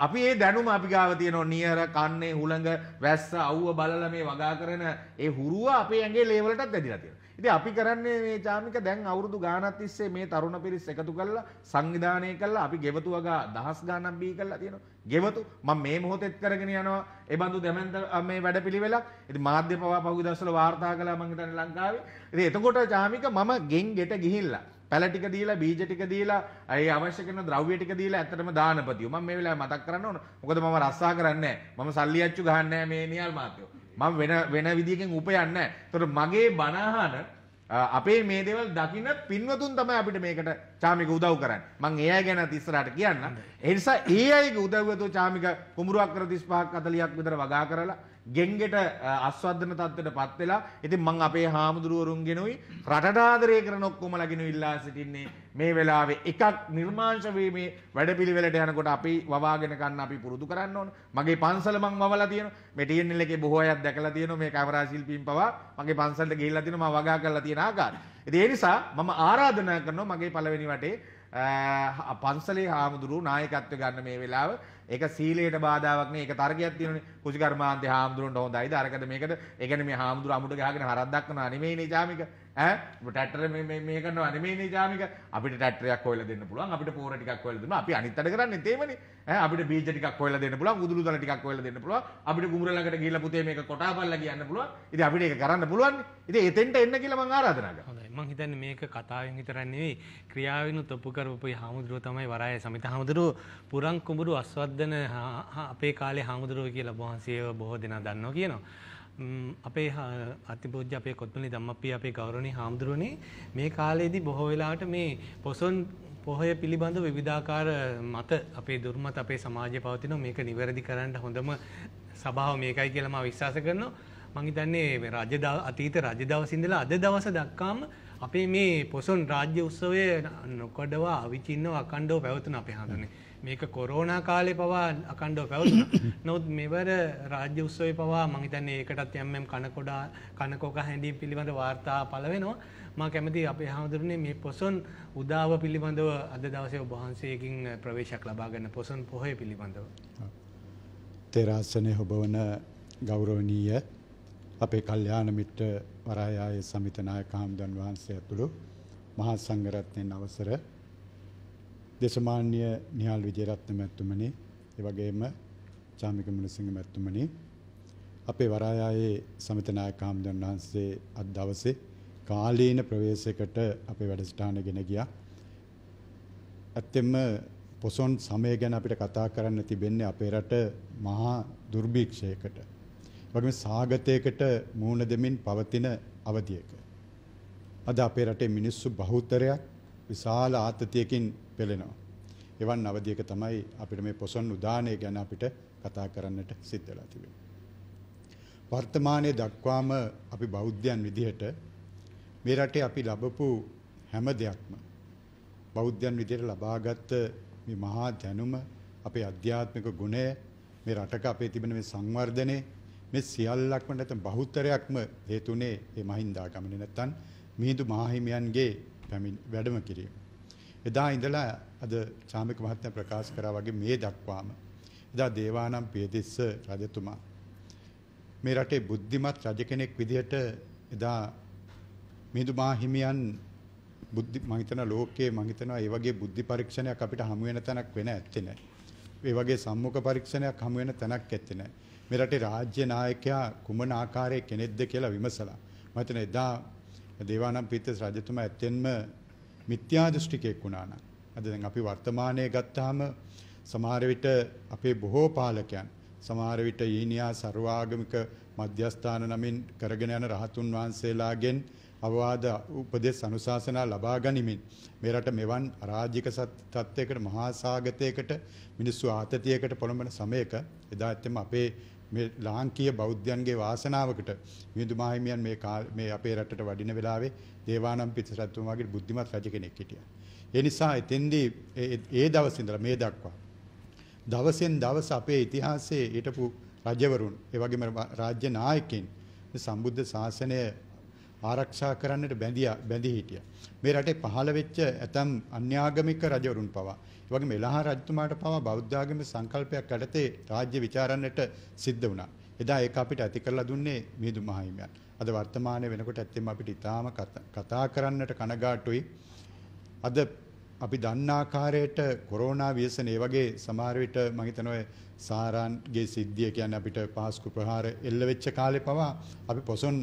අපි මේ දැනුම අපි ගාව තියෙනවා නියර කන්නේ හුළඟ වැස්ස අවුව බලලා මේ වගා කරන ඒ හුරුව අපේ ඇඟේ ලේවලටත් ඇදිලා තියෙනවා. ඉතින් අපි කරන්නේ මේ චාමික දැන් අවුරුදු ගාණක් තිස්සේ මේ තරුණ පිරිස් එකතු කරලා සංවිධානය කරලා අපි ගෙවතු වගා දහස් ගාණක් බී කරලා තියෙනවා. ගෙවතු මම මේ මොහොතෙත් කරගෙන යනවා. ඒ බඳු දෙමන්ත මේ වැඩපිළිවෙලක්. ඉතින් මාධ්‍ය පවා පහුගිය දවස්වල වාර්තා කළා මම හිතන්නේ ලංකාවේ. ඉතින් එතකොට චාමික මම ගෙන් ගෙට ගිහිල්ලා පැල ටික දීලා බීජ ටික දීලා ඒ අවශ්‍ය කරන ද්‍රව්‍ය ටික දීලා ඇත්තටම දානපතියෝ මම මේ වෙලාවේ මතක් කරන්න ඕන මොකද මම රස්සා කරන්නේ නැහැ මම සල්ලි අච්චු ගහන්නේ නැහැ මේ නියල් මාත්‍යෝ මම වෙන වෙන විදිහකින් උපයන්නේ නැහැ. ඒතකොට මගේ බනහන අපේ මේ දේවල් දකින්න පින්වතුන් තමයි අපිට මේකට චාමික උදව් කරන්නේ. මං ඒ අය ගැන ඉස්සරහට කියන්නම්. ඒ නිසා ඒ අයගේ උදව්වතෝ චාමික කුඹුරක් කර 35ක් 40ක් විතර වගා කරලා ගෙන්ගෙට අස්වර්ධන තත්ත්වයට පත් වෙලා ඉතින් මං අපේ හාමුදුරුවරුන්ගෙනුයි රටට ආදරය කරන ඔක්කොමලාගෙනු ඉල්ලා සිටින්නේ මේ වෙලාවේ එකක් නිර්මාංශ වීමේ වැඩපිළිවෙලට යනකොට අපි වවාගෙන ගන්න අපි පුරුදු කරන්න ඕන. මගේ පන්සල මං වවලා තියෙනවා. මේ TNL එකේ බොහෝ අය දැකලා තියෙනවා මේ කැමරා ශිල්පීන් පවා මගේ පන්සලට ගිහිල්ලා තියෙනවා මම වගා කරලා තියෙන ආකාරය. ඉතින් ඒ නිසා මම ආරාධනා කරනවා මගේ පළවෙනි වටේ පන්සලේ හාමුදුරුවෝ නායකත්වය ගන්න මේ වෙලාවේ ඒක සීලයට බාධාවක් නේ. ඒක තර්කයක් තියෙනනේ. කුසිකර්මාන්තේ හාමුදුරන්ට හොඳයිද? අරකට මේකට. ඒ කියන්නේ මේ හාමුදුර අමුඩ ගහගෙන හරක් දක්වනා නෙමෙයිනේ ජාමික. ටැටර මේ කරන අනමේ ජාමික අපිට ටැටරයක් කොල දෙන්න පුළුවන් අපිට පෝර ටිකක් කොල දෙන්න අපි අනිත් අඩ කරන්නේ තේමනේ අපිට බීජ ටිකක් කොල දෙන්න පුළුවන් උදුළු දල ටිකක් කොල දෙන්න පුළුවන් අපිට කුඹරලකට ගිහිල්ලා පුතේ මේක කොටා බලලා කියන්න පුළුවන් ඉතින් අපිට ඒක කරන්න පුළුවන් ඉතින් එතෙන්ට එන්න කියලා මම ආරාධනා කරනවා හොඳයි මම හිතන්නේ මේක කතාවෙන් විතරක් නෙවෙයි ක්‍රියාවෙනුත් ඔප්පු කරපු හාමුදුරුව තමයි වරාය සමිත හාමුදුරුව පුරන් කුඹුරු අස්වද්දන අපේ කාලේ හාමුදුරුව කියලා බොහන්සියව බොහෝ දෙනා දන්නවා කියනවා අපේ අතිපූජ්‍ය අපේ කොත්මලි ධම්මපිය අපේ ගෞරවනීය හාමුදුරනේ මේ කාලේදී බොහෝ වෙලාවට මේ පොසොන් පොහොය පිළිබඳ විවිධාකාර මත අපේ දුර්මත අපේ සමාජයේ පවතිනවා මේක නිවැරදි කරන්න හොඳම සභාව මේකයි කියලා මම විශ්වාස කරනවා මං හිතන්නේ මේ රජ අතීත රජ දවස් ඉඳලා අද දවස දක්වාම අපේ මේ පොසොන් රාජ්‍ය උත්සවය නොකඩවා අවිචින්නව අකණ්ඩව පැවතුන අපේ හඳුනේ මේක කොරෝනා කාලේ පවා අකණ්ඩව පැවතුණා. නමුත් මෙවර රාජ්‍ය උත්සවයේ පවා මම හිතන්නේ ඒකටත් යම්ම් කනකොඩා කනකොක හැඳීම් පිළිබඳ වාර්තා පළ වෙනවා. මම කැමති අපේ හැමදෙරනේ මේ පොසොන් උදාව පිළිබඳව අද දවසේ ඔබ වහන්සේගෙන් ප්‍රවේශයක් ලබා ගන්න පොසොන් පොහොය පිළිබඳව. තෙරාසනේ හොබවන ගෞරවනීය අපේ කල්යාණ මිත්‍ර වරායායේ සමිත නායක හම්දන් වහන්සේ ඇතුළු මහා සංඝරත්නයන් අවසර දේශමාන්‍ය නිහාල් විජේරත්න මැතිතුමනි, ඒ වගේම චාමික මුණසිංහ මැතිතුමනි, අපේ වරායායේ සමිත නායක හාමුදුරන් වහන්සේ අද දවසේ කාලීන ප්‍රවේශයකට අපේ වැඩසටහන ගෙන ගියා. ඇත්තෙන්ම පොසොන් සමය ගැන අපිට කතා කරන්න තිබෙන්නේ අපේ රට මහා දුර්භික්ෂයකට. වගේම සාගතයකට මූණ දෙමින් පවතින අවධියක. අද අපේ රටේ මිනිස්සු බහුතරයක් විශාල ආතතියකින් පෙළෙනවා. එවන් අවධියක තමයි අපිට මේ පොසොන් උදානය ගැන අපිට කතා කරන්නට සිද්ධ වෙලා තිබෙන්නේ. වර්තමානයේ දක්වාම අපි බෞද්ධයන් විදිහට මේ රටේ අපි ලැබපු හැම දෙයක්ම බෞද්ධයන් විදිහට ලබාගත් මේ මහා දැනුම අපේ අධ්‍යාත්මික ගුණය මේ රටක අපේ තිබෙන මේ සංවර්ධනය මේ සියල්ලක්ම නැත්නම් බහුතරයක්ම හේතුනේ මේ මහින්දාගමනේ නැත්නම් මිහිඳු මහහිමියන්ගේ වැඩම කිරීම. එදා ඉඳලා අද සාමික මහත්මයා ප්‍රකාශ කරා වගේ මේ දක්වාම එදා දේවානම් පියතිස්ස රජතුමා මේ රටේ බුද්ධිමත් රජ කෙනෙක් විදිහට එදා මිදුමා හිමියන් බුද්ධි මම හිතනවා ලෝකයේ මම හිතනවා ඒ වගේ බුද්ධි පරීක්ෂණයක් අපිට හමු වෙන තැනක් වෙන ඇත්තේ නැහැ. ඒ වගේ සම්මුඛ පරීක්ෂණයක් හමු වෙන තැනක් ඇත්තේ නැහැ. මේ රටේ රාජ්‍ය නායකයා කුමන ආකාරයේ කෙනෙක්ද කියලා විමසලා. මම හිතනවා එදා දේවානම් පියතිස්ස රජතුමා ඇත්තෙන්ම මිත්‍යා දෘෂ්ටිකයෙක් වුණා නම් අද දැන් අපි වර්තමානයේ ගත්තාම සමහර විට අපේ බොහෝ පාලකයන් සමහර විට ඊනියා ਸਰවාගමික මධ්‍යස්ථාන නමින් කරගෙන යන රහතුන් වහන්සේලාගෙන් අවවාද උපදෙස් අනුශාසනා ලබා ගනිමින් මේ රට මෙවන් අරාජික තත්ත්වයකට මහා සාගතයකට මිනිස්සු ආතතියකට පොළඹන සමයක එදා ඇත්තම අපේ මේ ලාංකීය බෞද්ධයන්ගේ වාසනාවකට මිහිඳු මාහිමියන් මේ මේ අපේ රටට වඩින වෙලාවේ දේවානම් පිටිසරත්තුමාගේ බුද්ධිමත් රජ කෙනෙක් හිටියා. ඒ නිසා එතෙන්දී ඒ දවස් ඉඳලා මේ දක්වා දවසෙන් දවස අපේ ඉතිහාසයේ හිටපු රජවරුන් ඒ වගේම රාජ්‍ය නායකයින් සම්බුද්ධ ශාසනය ආරක්ෂා කරන්නට බැඳියා බැඳී හිටියා. මේ රටේ පහළ වෙච්ච ඇතම් අන්‍යාගමික රජවරුන් පවා ඒ වගේම එළහ රජතුමාට පවා බෞද්ධාගම සංකල්පයක් යටතේ රාජ්‍ය ਵਿਚාරන්නට සිද්ධ වුණා. එදා ඒක අපිට ඇති කරලා දුන්නේ මිහිඳු මහහිමියන්. අද වර්තමානයේ වෙනකොට ඇත්තෙම අපිට ඊටාම කතා කරන්නට කනගාටුයි. අද අපි දන්න ආකාරයට කොරෝනා ව්‍යසන ඒ වගේ සමහර විට මම හිතනවා සාරාන්ගේ සිද්ධිය කියන්නේ අපිට පාස්කු ප්‍රහාර එල්ල වෙච්ච කාලේ පවා අපි පොසොන්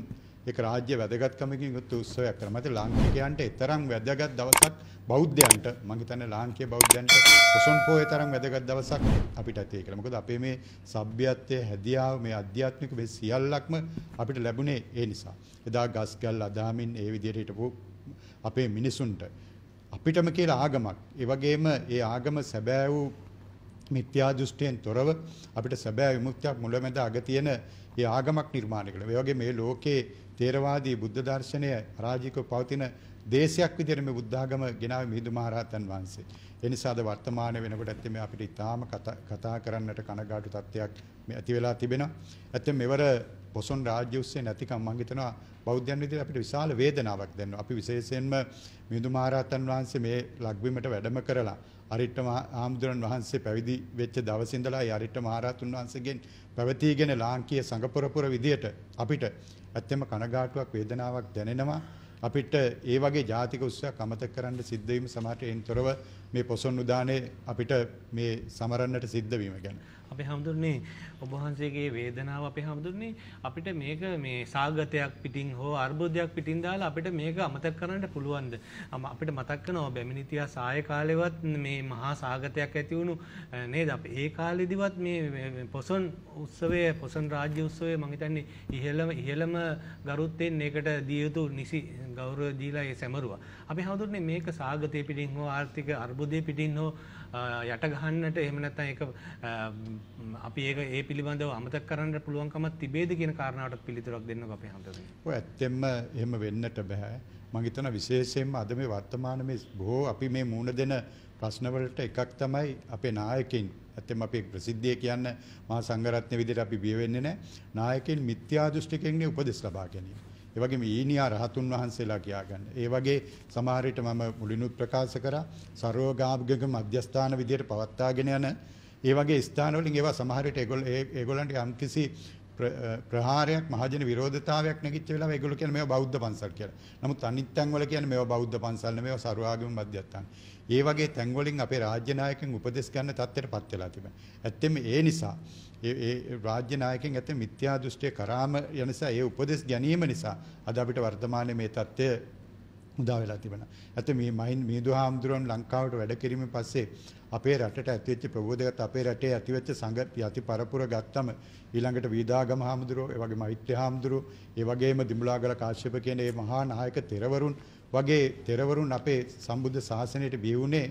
ඒක රාජ්‍ය වැදගත්කමකින් යුත් උත්සවයක් කරා. මත ලාංකිකයන්ට එතරම් වැදගත් දවසක් බෞද්ධයන්ට මම හිතන්නේ ලාංකීය බෞද්ධයන්ට පොසොන් පොයේ තරම් වැදගත් දවසක් අපිට ඇති කියලා. මොකද අපේ මේ සભ્યත්වයේ හැදියාව මේ අධ්‍යාත්මික මේ සියල්ලක්ම අපිට ලැබුණේ ඒ නිසා. එදා ගස්ගල් අදාමින් ඒ විදිහට හිටපු අපේ මිනිසුන්ට අපිටම කියලා ආගමක්. ඒ වගේම ඒ ආගම සැබෑ වූ මිත්‍යා දෘෂ්ටියෙන් තොරව අපිට සැබෑ විමුක්තියක් මුලැමැද අග තියෙන ඒ ආගමක් නිර්මාණය කළා. ඒ වගේ මේ ලෝකේ තේරවාදී බුද්ධ දර්ශනය රාජිකව පවතින දේශයක් විදිහට මේ බුද්ධාගම ගෙනාවේ මිහිඳු මහරහතන් වහන්සේ. ඒ නිසාද වර්තමාන වෙනකොට ඇත්තේ මේ අපිට ඊටාම කතා කරන්නට කනගාටු තත්ත්වයක් මේ ඇති වෙලා තිබෙනවා. ඇත්තට මෙවර පොසොන් රාජ්‍ය උස්සේ නැතිකම් මම හිතනවා බෞද්ධයන් විදිහට අපිට විශාල වේදනාවක් දැනෙනවා. අපි විශේෂයෙන්ම මිහිඳු මහරහතන් වහන්සේ මේ ලක්බිමට වැඩම කරලා අරිට්ඨ ආම්දුරන් වහන්සේ පැවිදි වෙච්ච දවසේ ඉඳලා ඒ අරිට්ඨ මහරහතුන් වහන්සේගෙන් පැවතීගෙන ලාංකීය සංගපරපුර විදියට අපිට ඇත්තම කනගාටුවක් වේදනාවක් දැනෙනවා. අපිට ඒ වගේ ජාතික උත්සවයක් අමතක කරන්න සිද්ධ වීම සමහරට එන්තරව මේ පොසොන් උදානේ අපිට මේ සමරන්නට සිද්ධ වීම ගැන අපේ හමුදුරන්නේ ඔබහන්සේගේ වේදනාව අපේ හමුදුරන්නේ අපිට මේක මේ සාගතයක් පිටින් හෝ අර්බුදයක් පිටින් දාලා අපිට මේක අමතක කරන්න පුළුවන්ද අපිට මතක් කරනවා බැමිණිතියා සාය කාලෙවත් මේ මහා සාගතයක් ඇති වුණු නේද අපි ඒ කාලෙදිවත් මේ පොසොන් උත්සවය පොසොන් රාජ්‍ය උත්සවය මම හිතන්නේ ඉහළම ඉහළම ගරුත්වයෙන් ඒකට දිය යුතු නිසි ගෞරව දීලා ඒ සැමරුවා අපි හඳුන්නේ මේක සාගතය පිටින් හෝ ආර්ථික අර්බුදය පිටින් හෝ යට ගහන්නට එහෙම නැත්නම් ඒක අපි ඒක ඒ පිළිබඳව අමතක කරන්න පුළුවන්කමක් තිබේද කියන කාරණාවටත් පිළිතුරක් දෙන්නකෝ අපේ හන්දේ. ඔය ඇත්තෙන්ම එහෙම වෙන්නට බෑ. මම හිතන විශේෂයෙන්ම අද මේ වර්තමාන මේ බොහෝ අපි මේ මූණ දෙන ප්‍රශ්නවලට එකක් තමයි අපේ නායකින් ඇත්තෙන්ම අපේ ප්‍රසිද්ධිය කියන්න මහා සංඝරත්න විදිහට අපි බිය වෙන්නේ නැහැ. නායකින් මිත්‍යා දෘෂ්ටිකෙන්ගේ උපදෙස් ලබා ගැනීම. ඒ වගේම ඊනියා රහතුන් වහන්සේලා කියා ගන්න. ඒ වගේ සමහර විට මම මුලිනුත් ප්‍රකාශ කරා ਸਰවගාභිග මධ්‍යස්ථාන විදියට පවත්වාගෙන යන ඒ වගේ ස්ථාන වලින් ඒවා සමහර විට ඒගොල්ලන්ට යම්කිසි ප්‍රහාරයක් මහජන විරෝධතාවයක් නැගිච්ච වෙලාව ඒගොල්ලෝ කියන්නේ මේවා බෞද්ධ පන්සල් කියලා. නමුත් අනිත් තැන්වල කියන්නේ මේවා බෞද්ධ පන්සල් නෙමෙයි මේවා සරුවාගම මධ්‍යස්ථාන. ඒ වගේ තැන්වලින් අපේ රාජ්‍ය නායකයන් උපදෙස් ගන්න තත්ත්වයටපත් වෙලා තිබෙනවා. ඇත්තෙම ඒ නිසා ඒ ඒ රාජ්‍ය නායකයන් ඇත්තේ මිත්‍යා දෘෂ්ටිය කරාම යන නිසා ඒ උපදෙස් ගැනීම නිසා අද අපිට වර්තමානයේ මේ தත්ත්වය උදා වෙලා තිබෙනවා. ඇත්තේ මේ මහින් මිහිඳු හාමුදුරුවන් ලංකාවට වැඩ කිරීමෙන් පස්සේ අපේ රටට ඇතිවෙච්ච ප්‍රබෝධකත් අපේ රටේ ඇතිවෙච්ච සංග යති පරපුර ගත්තම ඊළඟට වීදාගම හාමුදුරුවෝ ඒ වගේ මෛත්‍රී හාමුදුරුවෝ ඒ වගේම දිඹුලාගල කාශ්‍යප කියන මේ මහා නායක තෙරවරුන් වගේ තෙරවරුන් අපේ සම්බුද්ධ ශාසනයට බිහි වුණේ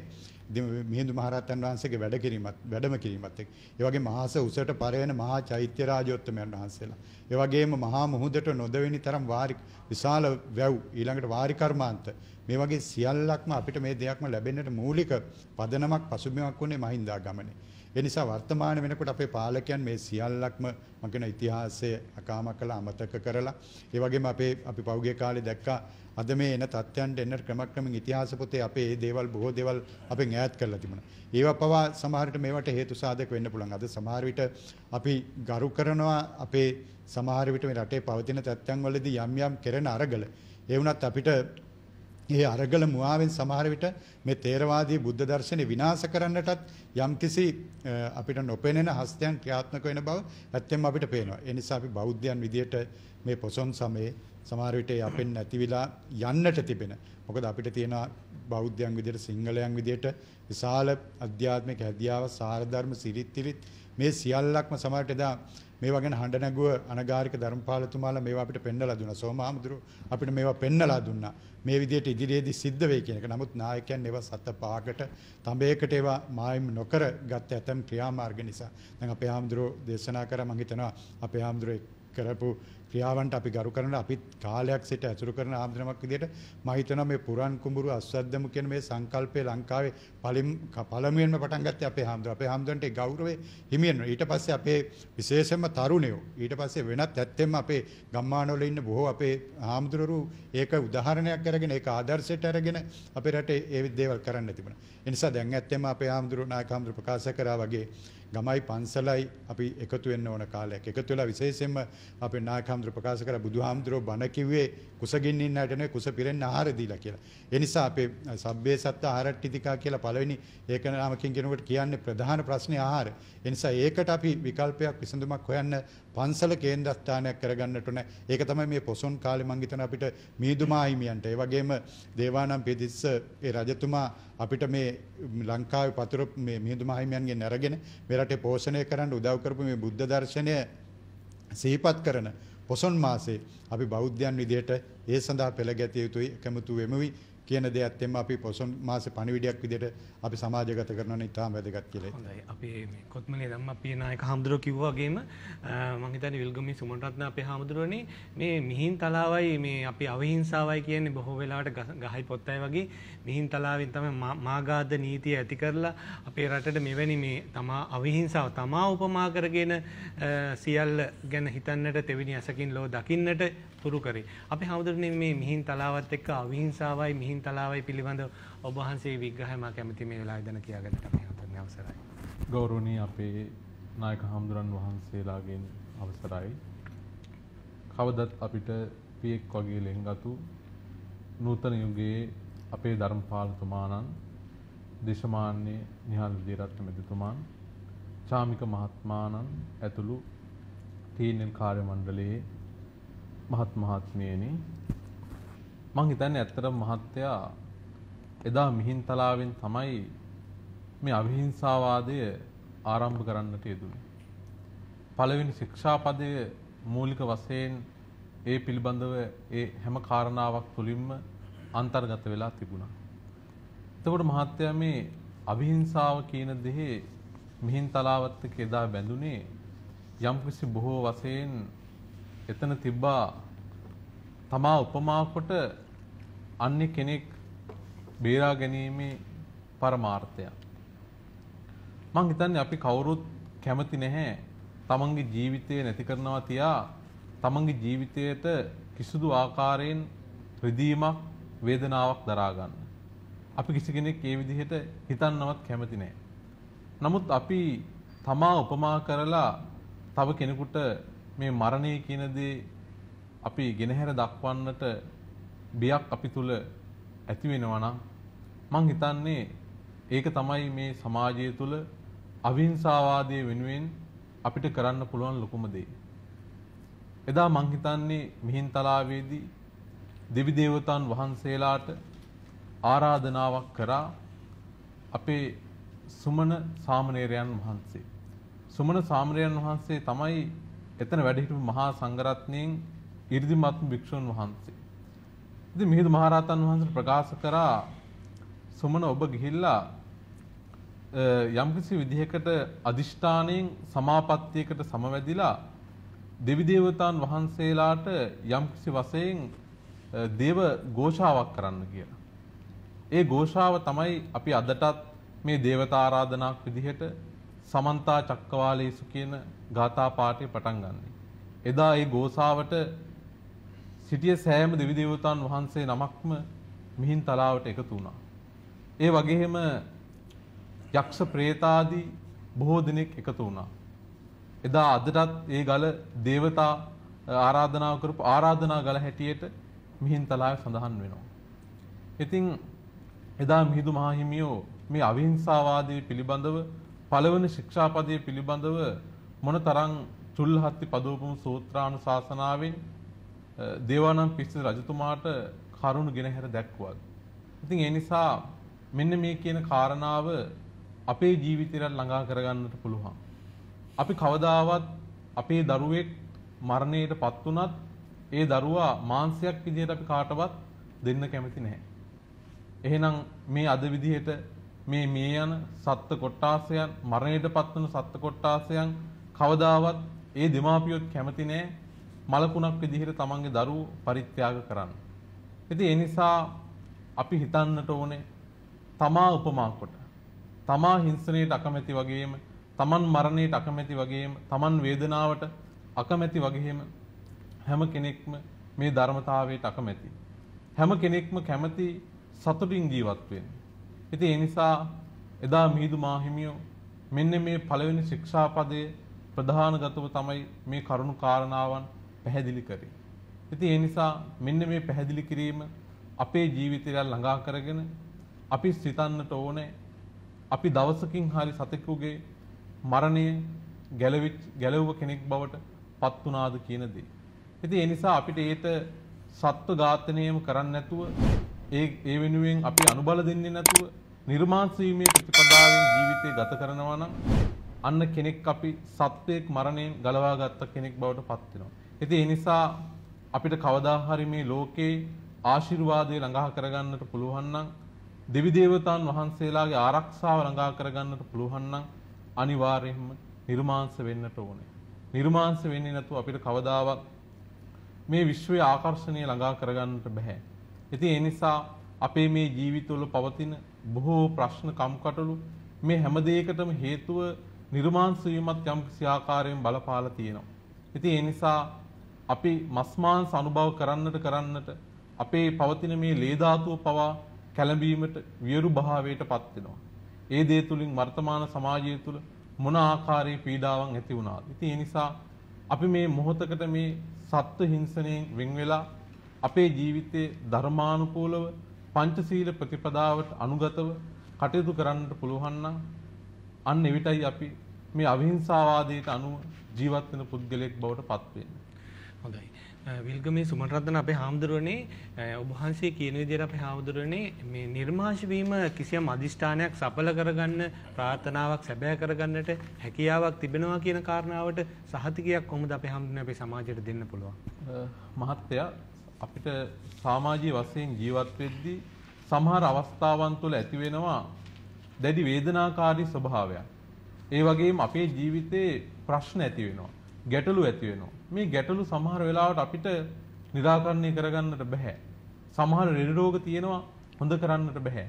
මිහිඳු මහරහතන් වහන්සේගේ වැඩ කිරීමත් වැඩම කිරීමත් එක්ක ඒ වගේ මහස උසට පරයන මහා චෛත්‍ය රාජෝත්තමයන් වහන්සේලා ඒ වගේම මහා මුහුදට නොදවෙනි තරම් වාරි විශාල වැව් ඊළඟට වාරි කර්මාන්ත මේ වගේ සියල්ලක්ම අපිට මේ දෙයක්ම ලැබෙන්නට මූලික පදනමක් පසුබිමක් වුණේ මහින්දා ගමනේ ඒ නිසා වර්තමාන වෙනකොට අපේ පාලකයන් මේ සියල්ලක්ම මම කියන ඉතිහාසය අකාම කළා අමතක කරලා ඒ වගේම අපේ අපි පෞගේ කාලේ දැක්කා අද මේ එන තත්ත්වයන්ට එන්න ක්‍රමක්‍රමෙන් ඉතිහාස පොතේ අපේ මේ දේවල් බොහෝ දේවල් අපෙන් ඈත් කරලා තිබුණා. ඒවා පවා සමහරට මේවට හේතු සාධක වෙන්න පුළුවන්. අද සමහර විට අපි ගරු කරනවා අපේ සමහර විට මේ රටේ පවතින තත්ත්වයන් වලදී යම් යම් කෙරෙන අරගල. ඒ වුණත් අපිට මේ අරගල මුවාවෙන් සමහර විට මේ තේරවාදී බුද්ධ දර්ශනය විනාශ කරන්නටත් යම්කිසි අපිට නොපෙනෙන හස්තයන් ක්‍රියාත්මක වෙන බව ඇත්තෙන්ම අපිට පේනවා. ඒ නිසා අපි බෞද්ධයන් විදියට මේ පොසොන් සමයේ සමහර විට අපෙන් නැති වෙලා යන්නට තිබෙන. මොකද අපිට තියෙන බෞද්ධයන් විදිහට සිංහලයන් විදිහට විශාල අධ්‍යාත්මික හැදියාව, සාරධර්ම, සිරිත්තිරිත් මේ සියල්ලක්ම සමහරට එදා මේවා ගැන හඬ නැගුව අනගාരിക ධර්මපාලතුමාලා මේවා අපිට පෙන්වලා දුන්නා. සෝමහාමුදුරු අපිට මේවා පෙන්වලා දුන්නා. මේ විදිහට ඉදිරියේදී සිද්ධ වෙයි කියන එක. නමුත් නායකයන් ඒවා සත පහකට තඹයකට ඒවා මායිම් නොකර ගත්ත ඇතම් ක්‍රියාමාර්ග නිසා. දැන් අපේ හාමුදුරුවෝ දේශනා කරා මම හිතනවා අපේ හාමුදුරුවෝ කරපු ක්‍රියාවන්ට අපි ගරු කරන අපිත් කාලයක් සිට ඇසුරු කරන ආම්ද්‍රමක් විදිහට මම හිතනවා මේ පුරන් කුඹුරු අස්වැද්දම කියන මේ සංකල්පය ලංකාවේ පළම පළමුවෙන්ම පටන් ගත්තේ අපේ ආම්ද්‍ර අපේ ආම්ද්‍රන්ට ඒ ගෞරවය හිමි වෙනවා ඊට පස්සේ අපේ විශේෂම තරුණයෝ ඊට පස්සේ වෙනත් ඇත්තෙන්ම අපේ ගම්මානවල ඉන්න බොහෝ අපේ ආම්ද්‍රරු ඒක උදාහරණයක් අරගෙන ඒක ආදර්ශයට අරගෙන අපේ රටේ ඒ දේවල් කරන්න තිබුණා ඒ නිසා දැන් ඇත්තෙන්ම අපේ ආම්ද්‍රු නායක ආම්ද්‍රු ප්‍රකාශ කරා වගේ ගමයි පන්සලයි අපි එකතු වෙන්න ඕන කාලයක්. එකතු වෙලා විශේෂයෙන්ම අපේ නායකහඳුර ප්‍රකාශ කර බුදුහාමුදුරෝ බණ කිව්වේ කුසගින්න ඉන්නට නෙවෙයි කුස පිරෙන්න ආහාර දීලා කියලා. ඒ නිසා අපේ සබ්බේ සත්ත ආහාරට්ටිතිකා කියලා පළවෙනි ඒක නාමකින් කෙනෙකුට කියන්නේ ප්‍රධාන ප්‍රශ්නේ ආහාර. ඒ නිසා ඒකට අපි විකල්පයක් විසඳුමක් හොයන්න පන්සල කේන්ද්‍රස්ථානයක් කරගන්නට ඕන. ඒක තමයි මේ පොසොන් කාලේ මං හිතන අපිට මීදුමා හිමියන්ට ඒ වගේම දේවානම් පියදිස්ස ඒ රජතුමා අපිට මේ ලංකාවේ පතුරු මේ මීදුමා හිමියන්ගෙන් අරගෙන මේ රටේ පෝෂණය කරන්න උදව් කරපු මේ බුද්ධ දර්ශනය සිහිපත් කරන පොසොන් මාසේ අපි බෞද්ධයන් විදිහට ඒ සඳහා පෙළ ගැතිය යුතුයි කැමතු වෙමුයි කියන දෙයත් එක්කම අපි පොසොන් මාසේ පණිවිඩයක් විදිහට අපි සමාජගත කරනවන ඉතාම වැදගත් කියලා. හොඳයි. අපේ මේ කොත්මලේ ධම්ම අපේ නායක හාමුදුරුවෝ කිව්වා වගේම මම හිතන්නේ විල්ගමි සුමනරත්න අපේ හාමුදුරුවනේ මේ මිහින් තලාවයි මේ අපි අවිහිංසාවයි කියන්නේ බොහෝ වෙලාවට ගහයි පොත්තයි වගේ මිහින් තලාවෙන් තමයි මාගාද නීතිය ඇති කරලා අපේ රටට මෙවැනි මේ තමා අවිහිංසාව තමා උපමා කරගෙන සියල්ල ගැන හිතන්නට තෙවිනි ඇසකින් ලෝ දකින්නට පුරු කරේ. අපේ හාමුදුරුවනේ මේ මිහින් තලාවත් එක්ක අවිහිංසාවයි මිහින් තලාවයි පිළිබඳව ඔබහන්සේ විග්‍රහම කැමති මේ වෙලා දන කියාගන්නට පිහතුන් අවසරයි. ගෞරුණී අපේ නායක හාමුදුරන් වහන්සේලාගෙන් අවසරයි. කවදත් අපිට පියෙක් වගේ ලෙංගතු නූතන යුගයේ අපේ ධර්මපාලතුමාණන් දේශමාන්‍ය නිහල් විජේරත්න මැතිතුමාන් චාමික මහත්මාණන් ඇතුළු තීනෙන් කාර්ය මණ්ඩලයේ මහත් මහත්මියනි මං හිතන්නේ ඇත්තටම මහත්තයා එදා මිහින්තලාවෙන් තමයි මේ අවිහිංසාවාදය ආරම්භ කරන්නට යෙදුනේ. පළවෙනි ශික්ෂාපදය මූලික වශයෙන් ඒ පිළිබඳව ඒ හැම කාරණාවක් තුළින්ම අන්තර්ගත වෙලා තිබුණා. එතකොට මහත්තයා මේ අවිහිංසාව කියන දෙහි මිහින්තලාවත් එක්ක එදා බැඳුනේ යම්කිසි බොහෝ වශයෙන් එතන තිබ්බා තමා උපමා කොට අන්නේ කෙනෙක් බේරා ගැනීමේ පරමාර්ථය. මං හිතන්නේ අපි කවුරුත් කැමති නැහැ තමන්ගේ ජීවිතය නැති කරනවා තියා තමන්ගේ ජීවිතයට කිසිදු ආකාරයෙන් රිදීමක් වේදනාවක් දරා ගන්න. අපි කිසි කෙනෙක් ඒ විදිහට හිතන්නවත් කැමති නැහැ. නමුත් අපි තමා උපමා කරලා තව කෙනෙකුට මේ මරණය කියන දේ අපි ගෙනහැර දක්වන්නට බියක් අපි තුල ඇති වෙනවා නම් මං හිතන්නේ ඒක තමයි මේ සමාජය තුළ අවිංසාවාදය වෙනුවෙන් අපිට කරන්න පුළුවන් ලොකුම දේ. එදා මං හිතන්නේ මිහින්තලාවේදී දෙවි දේවතාන් වහන්සේලාට ආරාධනාවක් කරා අපේ සුමන සාමණේරයන් වහන්සේ. සුමන සාමණේරයන් වහන්සේ තමයි එතන වැඩ හිටපු මහා සංඝරත්නයෙන් 이르දිමත් භික්ෂුන් වහන්සේ. ඉතින් මිහිඳු මහරහතන් වහන්සේ ප්‍රකාශ කරා සුමන ඔබ ගිහිල්ලා යම්කිසි විදිහකට අදිෂ්ඨානයෙන් සමාපත්තියකට සමවැදිලා දෙවි දේවතාන් වහන්සේලාට යම්කිසි වශයෙන් දේව ഘോഷාවක් කරන්න කියලා. ඒ ഘോഷාව තමයි අපි අදටත් මේ දේවතා ආරාධනාවක් විදිහට සමන්තා චක්කවාලේසු කියන ගාථා පාඨය පටන් ගන්නෙ. එදා ඒ ഘോഷාවට සිටිය සෑම දෙවිදේවතාන් වහන්සේ නමක්ම මිහින් තලාවට එකතු වුණා. ඒ වගේම යක්ෂ ප්‍රේතාදී බොහෝ දෙනෙක් එකතු වුණා. එදා අදටත් ඒ ගල දේවතා ආරාධනාව කරපු ආරාධනා ගල හැටියට මිහින් තලාවේ සඳහන් වෙනවා. ඉතින් එදා මිහිඳු මහහිමියෝ මේ අවිහිංසාවාදී පිළිබඳව පළවෙනි ශික්ෂාපදයේ පිළිබඳව මොනතරම් චුල්හත්ති පදෝපම සූත්‍රානුශාසනාවෙන් දේවානම් පිස්සිත රජතුමාට කරුණු ගෙනහැර දැක්වුවත්. ඉතින් ඒ නිසා මෙන්න මේ කියන කාරණාව අපේ ජීවිතයට ළඟා කරගන්නට පුළුවන්. අපි කවදාවත් අපේ දරුවෙක් මරණයට පත් වුණත් ඒ දරුවා මාංශයක් විදිහට අපි කාටවත් දෙන්න කැමති නැහැ. එහෙනම් මේ අද විදිහට මේ මේ යන සත්ත්ව කොට්ටාසයන් මරණයට පත් වන සත්ත්ව කොට්ටාසයන් කවදාවත් ඒ දෙමාපියොත් කැමති නැහැ මලකුණක් විදිහට තමන්ගේ දරුවෝ පරිත්‍යාග කරන්න. ඉතින් ඒ නිසා අපි හිතන්නට ඕනේ තමා උපමා කොට. තමා හිංසනයට අකමැති වගේම, තමන් මරණයට අකමැති වගේම, තමන් වේදනාවට අකමැති වගේම හැම කෙනෙක්ම මේ ධර්මතාවයට අකමැති. හැම කෙනෙක්ම කැමති සතුටින් ජීවත් වෙන්න. ඉතින් ඒ නිසා එදා මිහිඳු මාහිමියෝ මෙන්න මේ පළවෙනි ශික්ෂාපදයේ ප්‍රධානගතව තමයි මේ කරුණු කාරණාවන් පැහැදිලි කරේ. ඉතින් ඒ නිසා මෙන්න මේ පැහැදිලි කිරීම අපේ ජීවිතය ළඟා කරගෙන අපි සිතන්නට ඕනේ අපි දවසකින් හරි සතෙකුගේ මරණය ගැලවිච් ගැලවුව කෙනෙක් බවට පත් වුණාද කියන දේ. ඉතින් ඒ නිසා අපිට ඒත සත්ව ඝාතනයම කරන්න නැතුව ඒ ඒ වෙනුවෙන් අපි අනුබල දෙන්නේ නැතුව නිර්මාංශීමේ ප්‍රතිපදාවෙන් ජීවිතය ගත කරනවා නම් අන්න කෙනෙක් අපි සත්වයක් මරණයෙන් ගලවා ගත්ත කෙනෙක් බවට පත් වෙනවා. ඉතින් ඒ නිසා අපිට කවදා හරි මේ ලෝකේ ආශිර්වාදය ළඟා කරගන්නට පුළුවන් නම් දෙවි දේවතාන් වහන්සේලාගේ ආරක්ෂාව ළඟා කරගන්නට පුළුවන් නම් අනිවාර්යයෙන්ම නිර්මාංශ වෙන්නට ඕනේ. නිර්මාංශ වෙන්නේ නැතුව අපිට කවදාවත් මේ විශ්වයේ ආකර්ෂණය ළඟා කරගන්නට බෑ. ඉතින් ඒ නිසා අපේ මේ ජීවිතවල පවතින බොහෝ ප්‍රශ්න කම්කටොළු මේ හැම දෙයකටම හේතුව නිර්මාංශ වීමත් යම්කිසි ආකාරයෙන් බලපාලා තියෙනවා. ඉතින් ඒ නිසා අපි මස් මාංශ අනුභව කරන්නට කරන්නට අපේ පවතින මේ ලේ ධාතුව පවා කැළඹීමට වියරු භාවයට පත් වෙනවා. ඒ දේ තුලින් වර්තමාන සමාජය තුල මොන ආකාරයේ පීඩාවන් ඇති වුණාද? ඉතින් ඒ නිසා අපි මේ මොහොතකට මේ සත්ත්ව හිංසනයෙන් වෙන් වෙලා අපේ ජීවිතයේ ධර්මානුකූලව පංචශීල ප්‍රතිපදාවට අනුගතව කටයුතු කරන්නට පුළුවන් නම් අන්න එවිටයි අපි මේ අවිහිංසාවාදයට අනුව ජීවත් වෙන පුද්ගලයෙක් බවට පත් වෙන්නේ. හොඳයි. විල්ගමේ සුමනරත්න අපේ හාමුදුරුවනේ ඔබහන්සේ කියන විදිහට අපේ හාමුදුරුවනේ මේ නිර්මාෂ වීම කිසියම් අදිෂ්ඨානයක් සඵල කරගන්න ප්‍රාර්ථනාවක් සැබෑ කරගන්නට හැකියාවක් තිබෙනවා කියන කාරණාවට සහතිකයක් කොහොමද අපේ හාමුදුරුවනේ අපේ සමාජයට දෙන්න පුළුවන්? මහත්තයා අපිට සමාජීය වශයෙන් ජීවත් වෙද්දී සමහර අවස්ථාවන් තුළ ඇති වෙනවා දැඩි වේදනාකාරී ස්වභාවයක්. ඒ වගේම අපේ ජීවිතේ ප්‍රශ්න ඇති වෙනවා. ගැටලු ඇති වෙනවා. මේ ගැටලු සමහර වෙලාවට අපිට निराකරණය කරගන්නට බෑ. සමහර රෙඩි රෝග තියෙනවා හොඳ කරන්නට බෑ.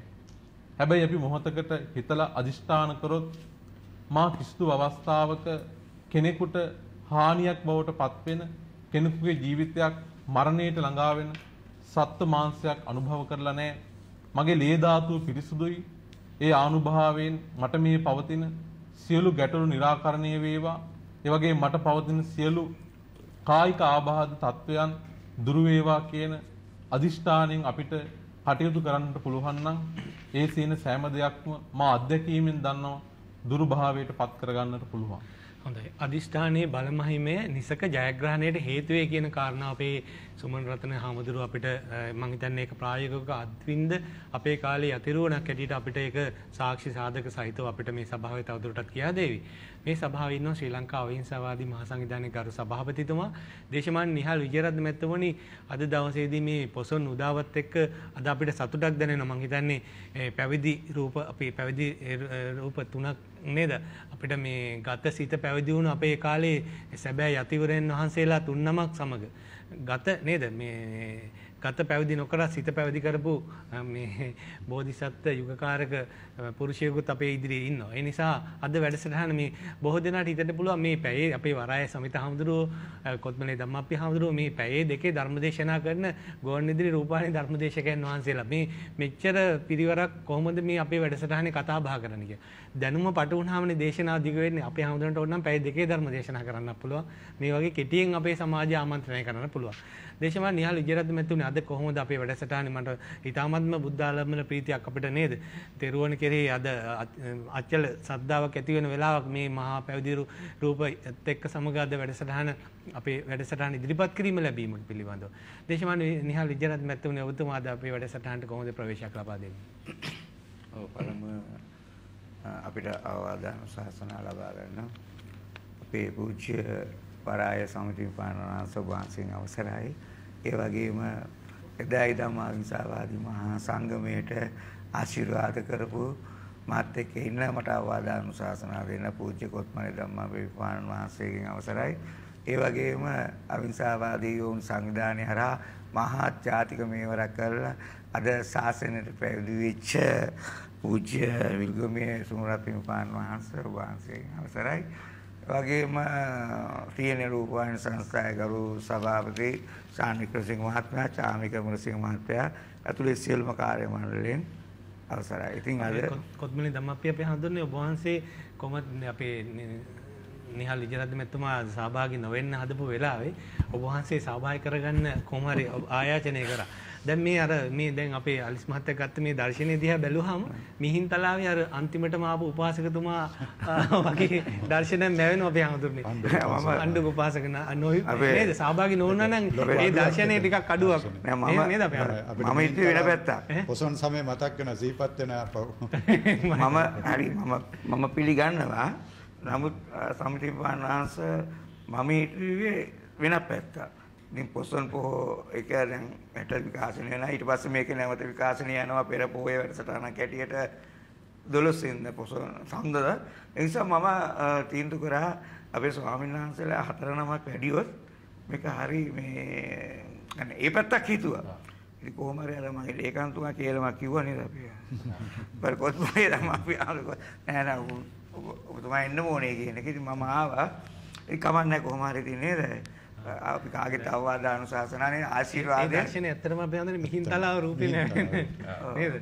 හැබැයි අපි මොහොතකට හිතලා අදිෂ්ඨාන කරොත් මා කිසිදු අවස්ථාවක කෙනෙකුට හානියක් බවට පත්වෙන කෙනෙකුගේ ජීවිතයක් මරණයට ළඟා වෙන සත්ත්ව මාංශයක් අනුභව කරලා නැහැ. මගේ ලේ ධාතුව පිරිසුදුයි. ඒ ආනුභාවයෙන් මට මේ පවතින සියලු ගැටලු निराකරණය වේවා ඒ වගේ මට පවතින සියලු කායික ආබාධ තත්වයන් දුරු වේවා කියන අදිෂ්ඨාණයෙන් අපිට කටයුතු කරන්නට පුළුවන් නම් ඒ සීන සෑම දෙයක්ම මා අත්දැකීමෙන් දන්නවා දුරුභාවයට පත් කරගන්නට පුළුවන්. හොඳයි. අදිෂ්ඨානයේ බලමහිමය නිසක ජයග්‍රහණයට හේතු වේ කියන කාරණාව අපේ සුමන් රතන හාමුදුරුව අපිට මං හිතන්නේ ඒක ප්‍රායෝගික අත්විඳ අපේ කාලේ අතිරුවණක් ඇටියට අපිට ඒක සාක්ෂි සාධක සහිතව අපිට මේ සභාවේ තවදුරටත් කියා දෙවි. මේ සභාවේ ඉන්න ශ්‍රී ලංකා අවිහිංසාවාදී මහා සංවිධානයේ ගරු සභාපතිතුමා දේශමාන නිහල් විජයරත්න මැතිතුමනි අද දවසේදී මේ පොසොන් උදාවත් එක්ක අද අපිට සතුටක් දැනෙනවා මං හිතන්නේ පැවිදි රූප අපේ පැවිදි රූප තුනක් නේද අපිට මේ ගත සිත පැවිදි වුණු අපේ කාලේ සැබෑ යතිවරයන් වහන්සේලා තුන් නමක් සමග ගත නේද මේ ගත පැවිදි නොකර සිත පැවිදි කරපු බෝධිසත්ව යුගකාරක පුරුෂයකුත් අපේ ඉදිරියේ ඉන්නවා. ඒ නිසා අද වැඩසටහන මේ බොහෝ දෙනාට හිතන්න පුළුවන් මේ පැයේ අපේ වරාය සමිත හඳුරුව කොත්මලේ ධම්මප්පිය හඳුරුව මේ පැයේ දෙකේ ධර්මදේශනා කරන ගෝණිදිරි රූපාණී ධර්මදේශකයන් වහන්සේලා මේ මෙච්චර පිරිවරක් කොහොමද මේ අපේ වැඩසටහනේ කතා බහ කරන්නේ කියලා. දැනුම පටු වුණාමනේ දේශනාව දිග වෙන්නේ අපේ හඳුනට ඕනනම් පැය දෙකේ ධර්මදේශනා කරන්න පුළුවන්. මේ වගේ කෙටියෙන් අපේ සමාජය ආමන්ත්‍රණය කරන්න පුළුවන්. දේශමා නිහල් විජේරත්න මැතිතුමනි අද කොහොමද අපේ වැඩසටහනේ මට ඊටාමත්ම බුද්ධාලම්බන ප්‍රීතියක් අපිට නේද? තෙරුවන් කෙරෙහි අද අචල සද්ධාාවක් ඇති වෙන වෙලාවක් මේ මහා පැවිදිරු රූපත් එක්ක සමග අද වැඩසටහන අපේ වැඩසටහන ඉදිරිපත් කිරීම ලැබීම පිළිබඳව. දේශමාන නිහල් විජේරත්න මැතිතුමනි ඔබතුමා අද අපේ වැඩසටහනට කොහොමද ප්‍රවේශයක් ලබා දෙන්නේ? ඔව් පළමුව අපිට අවවාදන ශාසනා ලබා ගන්න අපේ පූජ්‍ය පරාය සමිති පානනාස වහන්සේගේ අවසරයි ඒ වගේම එදා ඉදා මාංසාවාදී මහා සංගමයට ආශිර්වාද කරපු මාත් එක්ක ඉන්න මට අවවාදානුශාසනා දෙන පූජ්‍ය කොත්මනේ ධම්මාපිපාණන් වහන්සේගෙන් අවසරයි. ඒ වගේම අවිංසාවාදී යෝන් සංවිධානය හරහා මහා ජාතික මේවරක් කරලා අද ශාසනයට පැවිදි වෙච්ච පූජ්‍ය විල්ගමේ සුමරත් පිපාණන් වහන්සේ වහන්සේගෙන් අවසරයි. වගේම තියෙන රූපවාහිනී සංස්ථාවේ ගරු සභාපති සානික්‍රසිංහ මහත්මයා, චාමික මුරසිංහ මහත්මයා ඇතුළේ සියලුම කාර්ය මණ්ඩලයෙන් අවසරයි. ඉතින් අද කොත්මලි ධම්මප්පිය අපේ හඳුන්නේ ඔබ වහන්සේ කොහොමද අපේ නිහල් විජයරත්න මෙතුමා සහභාගී නොවෙන්න හදපු වෙලාවේ ඔබ වහන්සේ සහභාගී කරගන්න කොහොම හරි ආයාචනය කරා. දැන් මේ අර මේ දැන් අපේ අලිස් මහත්තයා ගත්ත මේ දර්ශනය දිහා බැලුවාම මිහින්තලාවේ අර අන්තිමටම ආපු උපාසකතුමා වගේ දර්ශනයක් ලැබෙනවා අපේ හැමදෙන්නේ. අඬු උපාසක නේද? සහභාගී නොවුණා නම් මේ දර්ශනය ටිකක් අඩුවක්. නේද අපේ මම හිතුවේ වෙන පැත්තක්. පොසොන් සමයේ මතක් වෙන සිහිපත් වෙන මම හරි මම මම පිළිගන්නවා. නමුත් සමිතිපාණ වහන්සේ මම හිතුවේ වෙන පැත්තක්. ඉතින් පොස්සොන් පොහෝ එක දැන් හැට විකාශනය වෙනවා ඊට පස්සේ මේක නැවත විකාශනය යනවා පෙර පොහේ වැඩසටහනක් ඇටියට 12 වෙනිදා පොසොන් සඳද ඒ නිසා මම තීන්දුව කරා අපේ ස්වාමීන් වහන්සේලා හතර නමක් වැඩිවොත් මේක හරි මේ ඒ පැත්තක් හිතුවා. ඉතින් කොහොම හරි අර මගේ ඒකාන්තුමා කියලා මම කිව්වනේ අපි. බර කොත්මේ තමයි අපි ආලෝ නෑ නෑ ඔබ ඔබ තමයි එන්න ඕනේ කියන එක. ඉතින් මම ආවා. ඒ කමන්නේ කොහොම හරි තින්නේ නේද? අපි කාගෙත් අවවාද අනුශාසනානේ ආශිර්වාදය දර්ශනේ ඇත්තටම අපි හඳන්නේ මිහින්තලාව රූපේ නෑ නේද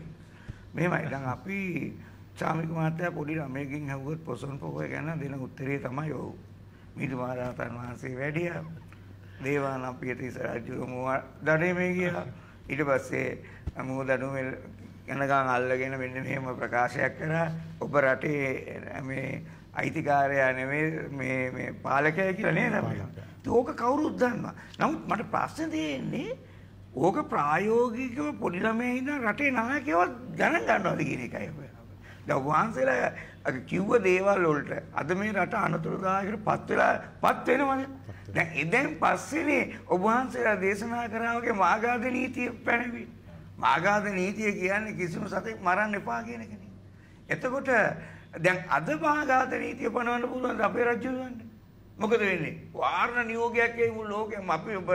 මෙහෙමයි දැන් අපි චාමික මහත්තයා පොඩි ළමයකින් හවුවත් පොසොන් පොකේ ගැන දෙන උත්තරේ තමයි ඔව් මිහිඳු මහරහතන් වහන්සේ වැඩියා දේවානම්පියතිස රජුම දඩේ මේ ගියා ඊට පස්සේ මොහොදඩු මෙල් යනකම් අල්ලගෙන මෙන්න මෙහෙම ප්‍රකාශයක් කරා ඔබ රටේ මේ අයිතිකාරයා නෙමෙයි මේ මේ පාලකයා කියලා නේද ඕක කවුරුත් දන්නවා. නමුත් මට ප්‍රශ්න තියෙන්නේ ඕක ප්‍රායෝගිකව පොඩි ළමයා ඉඳන් රටේ නායකයව ගණන් ගන්නවද කියන එකයි. දැන් වහන්සේලා කිව්ව දේවල් වලට අද මේ රට අනතුරුදායකට පත් වෙලා පත් වෙනවනේ. දැන් ඉදෙන් පස්සේනේ ඔබ වහන්සේලා දේශනා කරා වගේ මාඝාත නීතිය පැනවි. මාඝාත නීතිය කියන්නේ කිසිම සතෙක් මරන්න එපා කියන එකනේ. එතකොට දැන් අද මාඝාත නීතිය පනවන්න පුළුවන් අපේ රජුලන්ට. මොකද වෙන්නේ? වාරණ නියෝගයක් එයි මුළු ලෝකෙම අපි ඔබ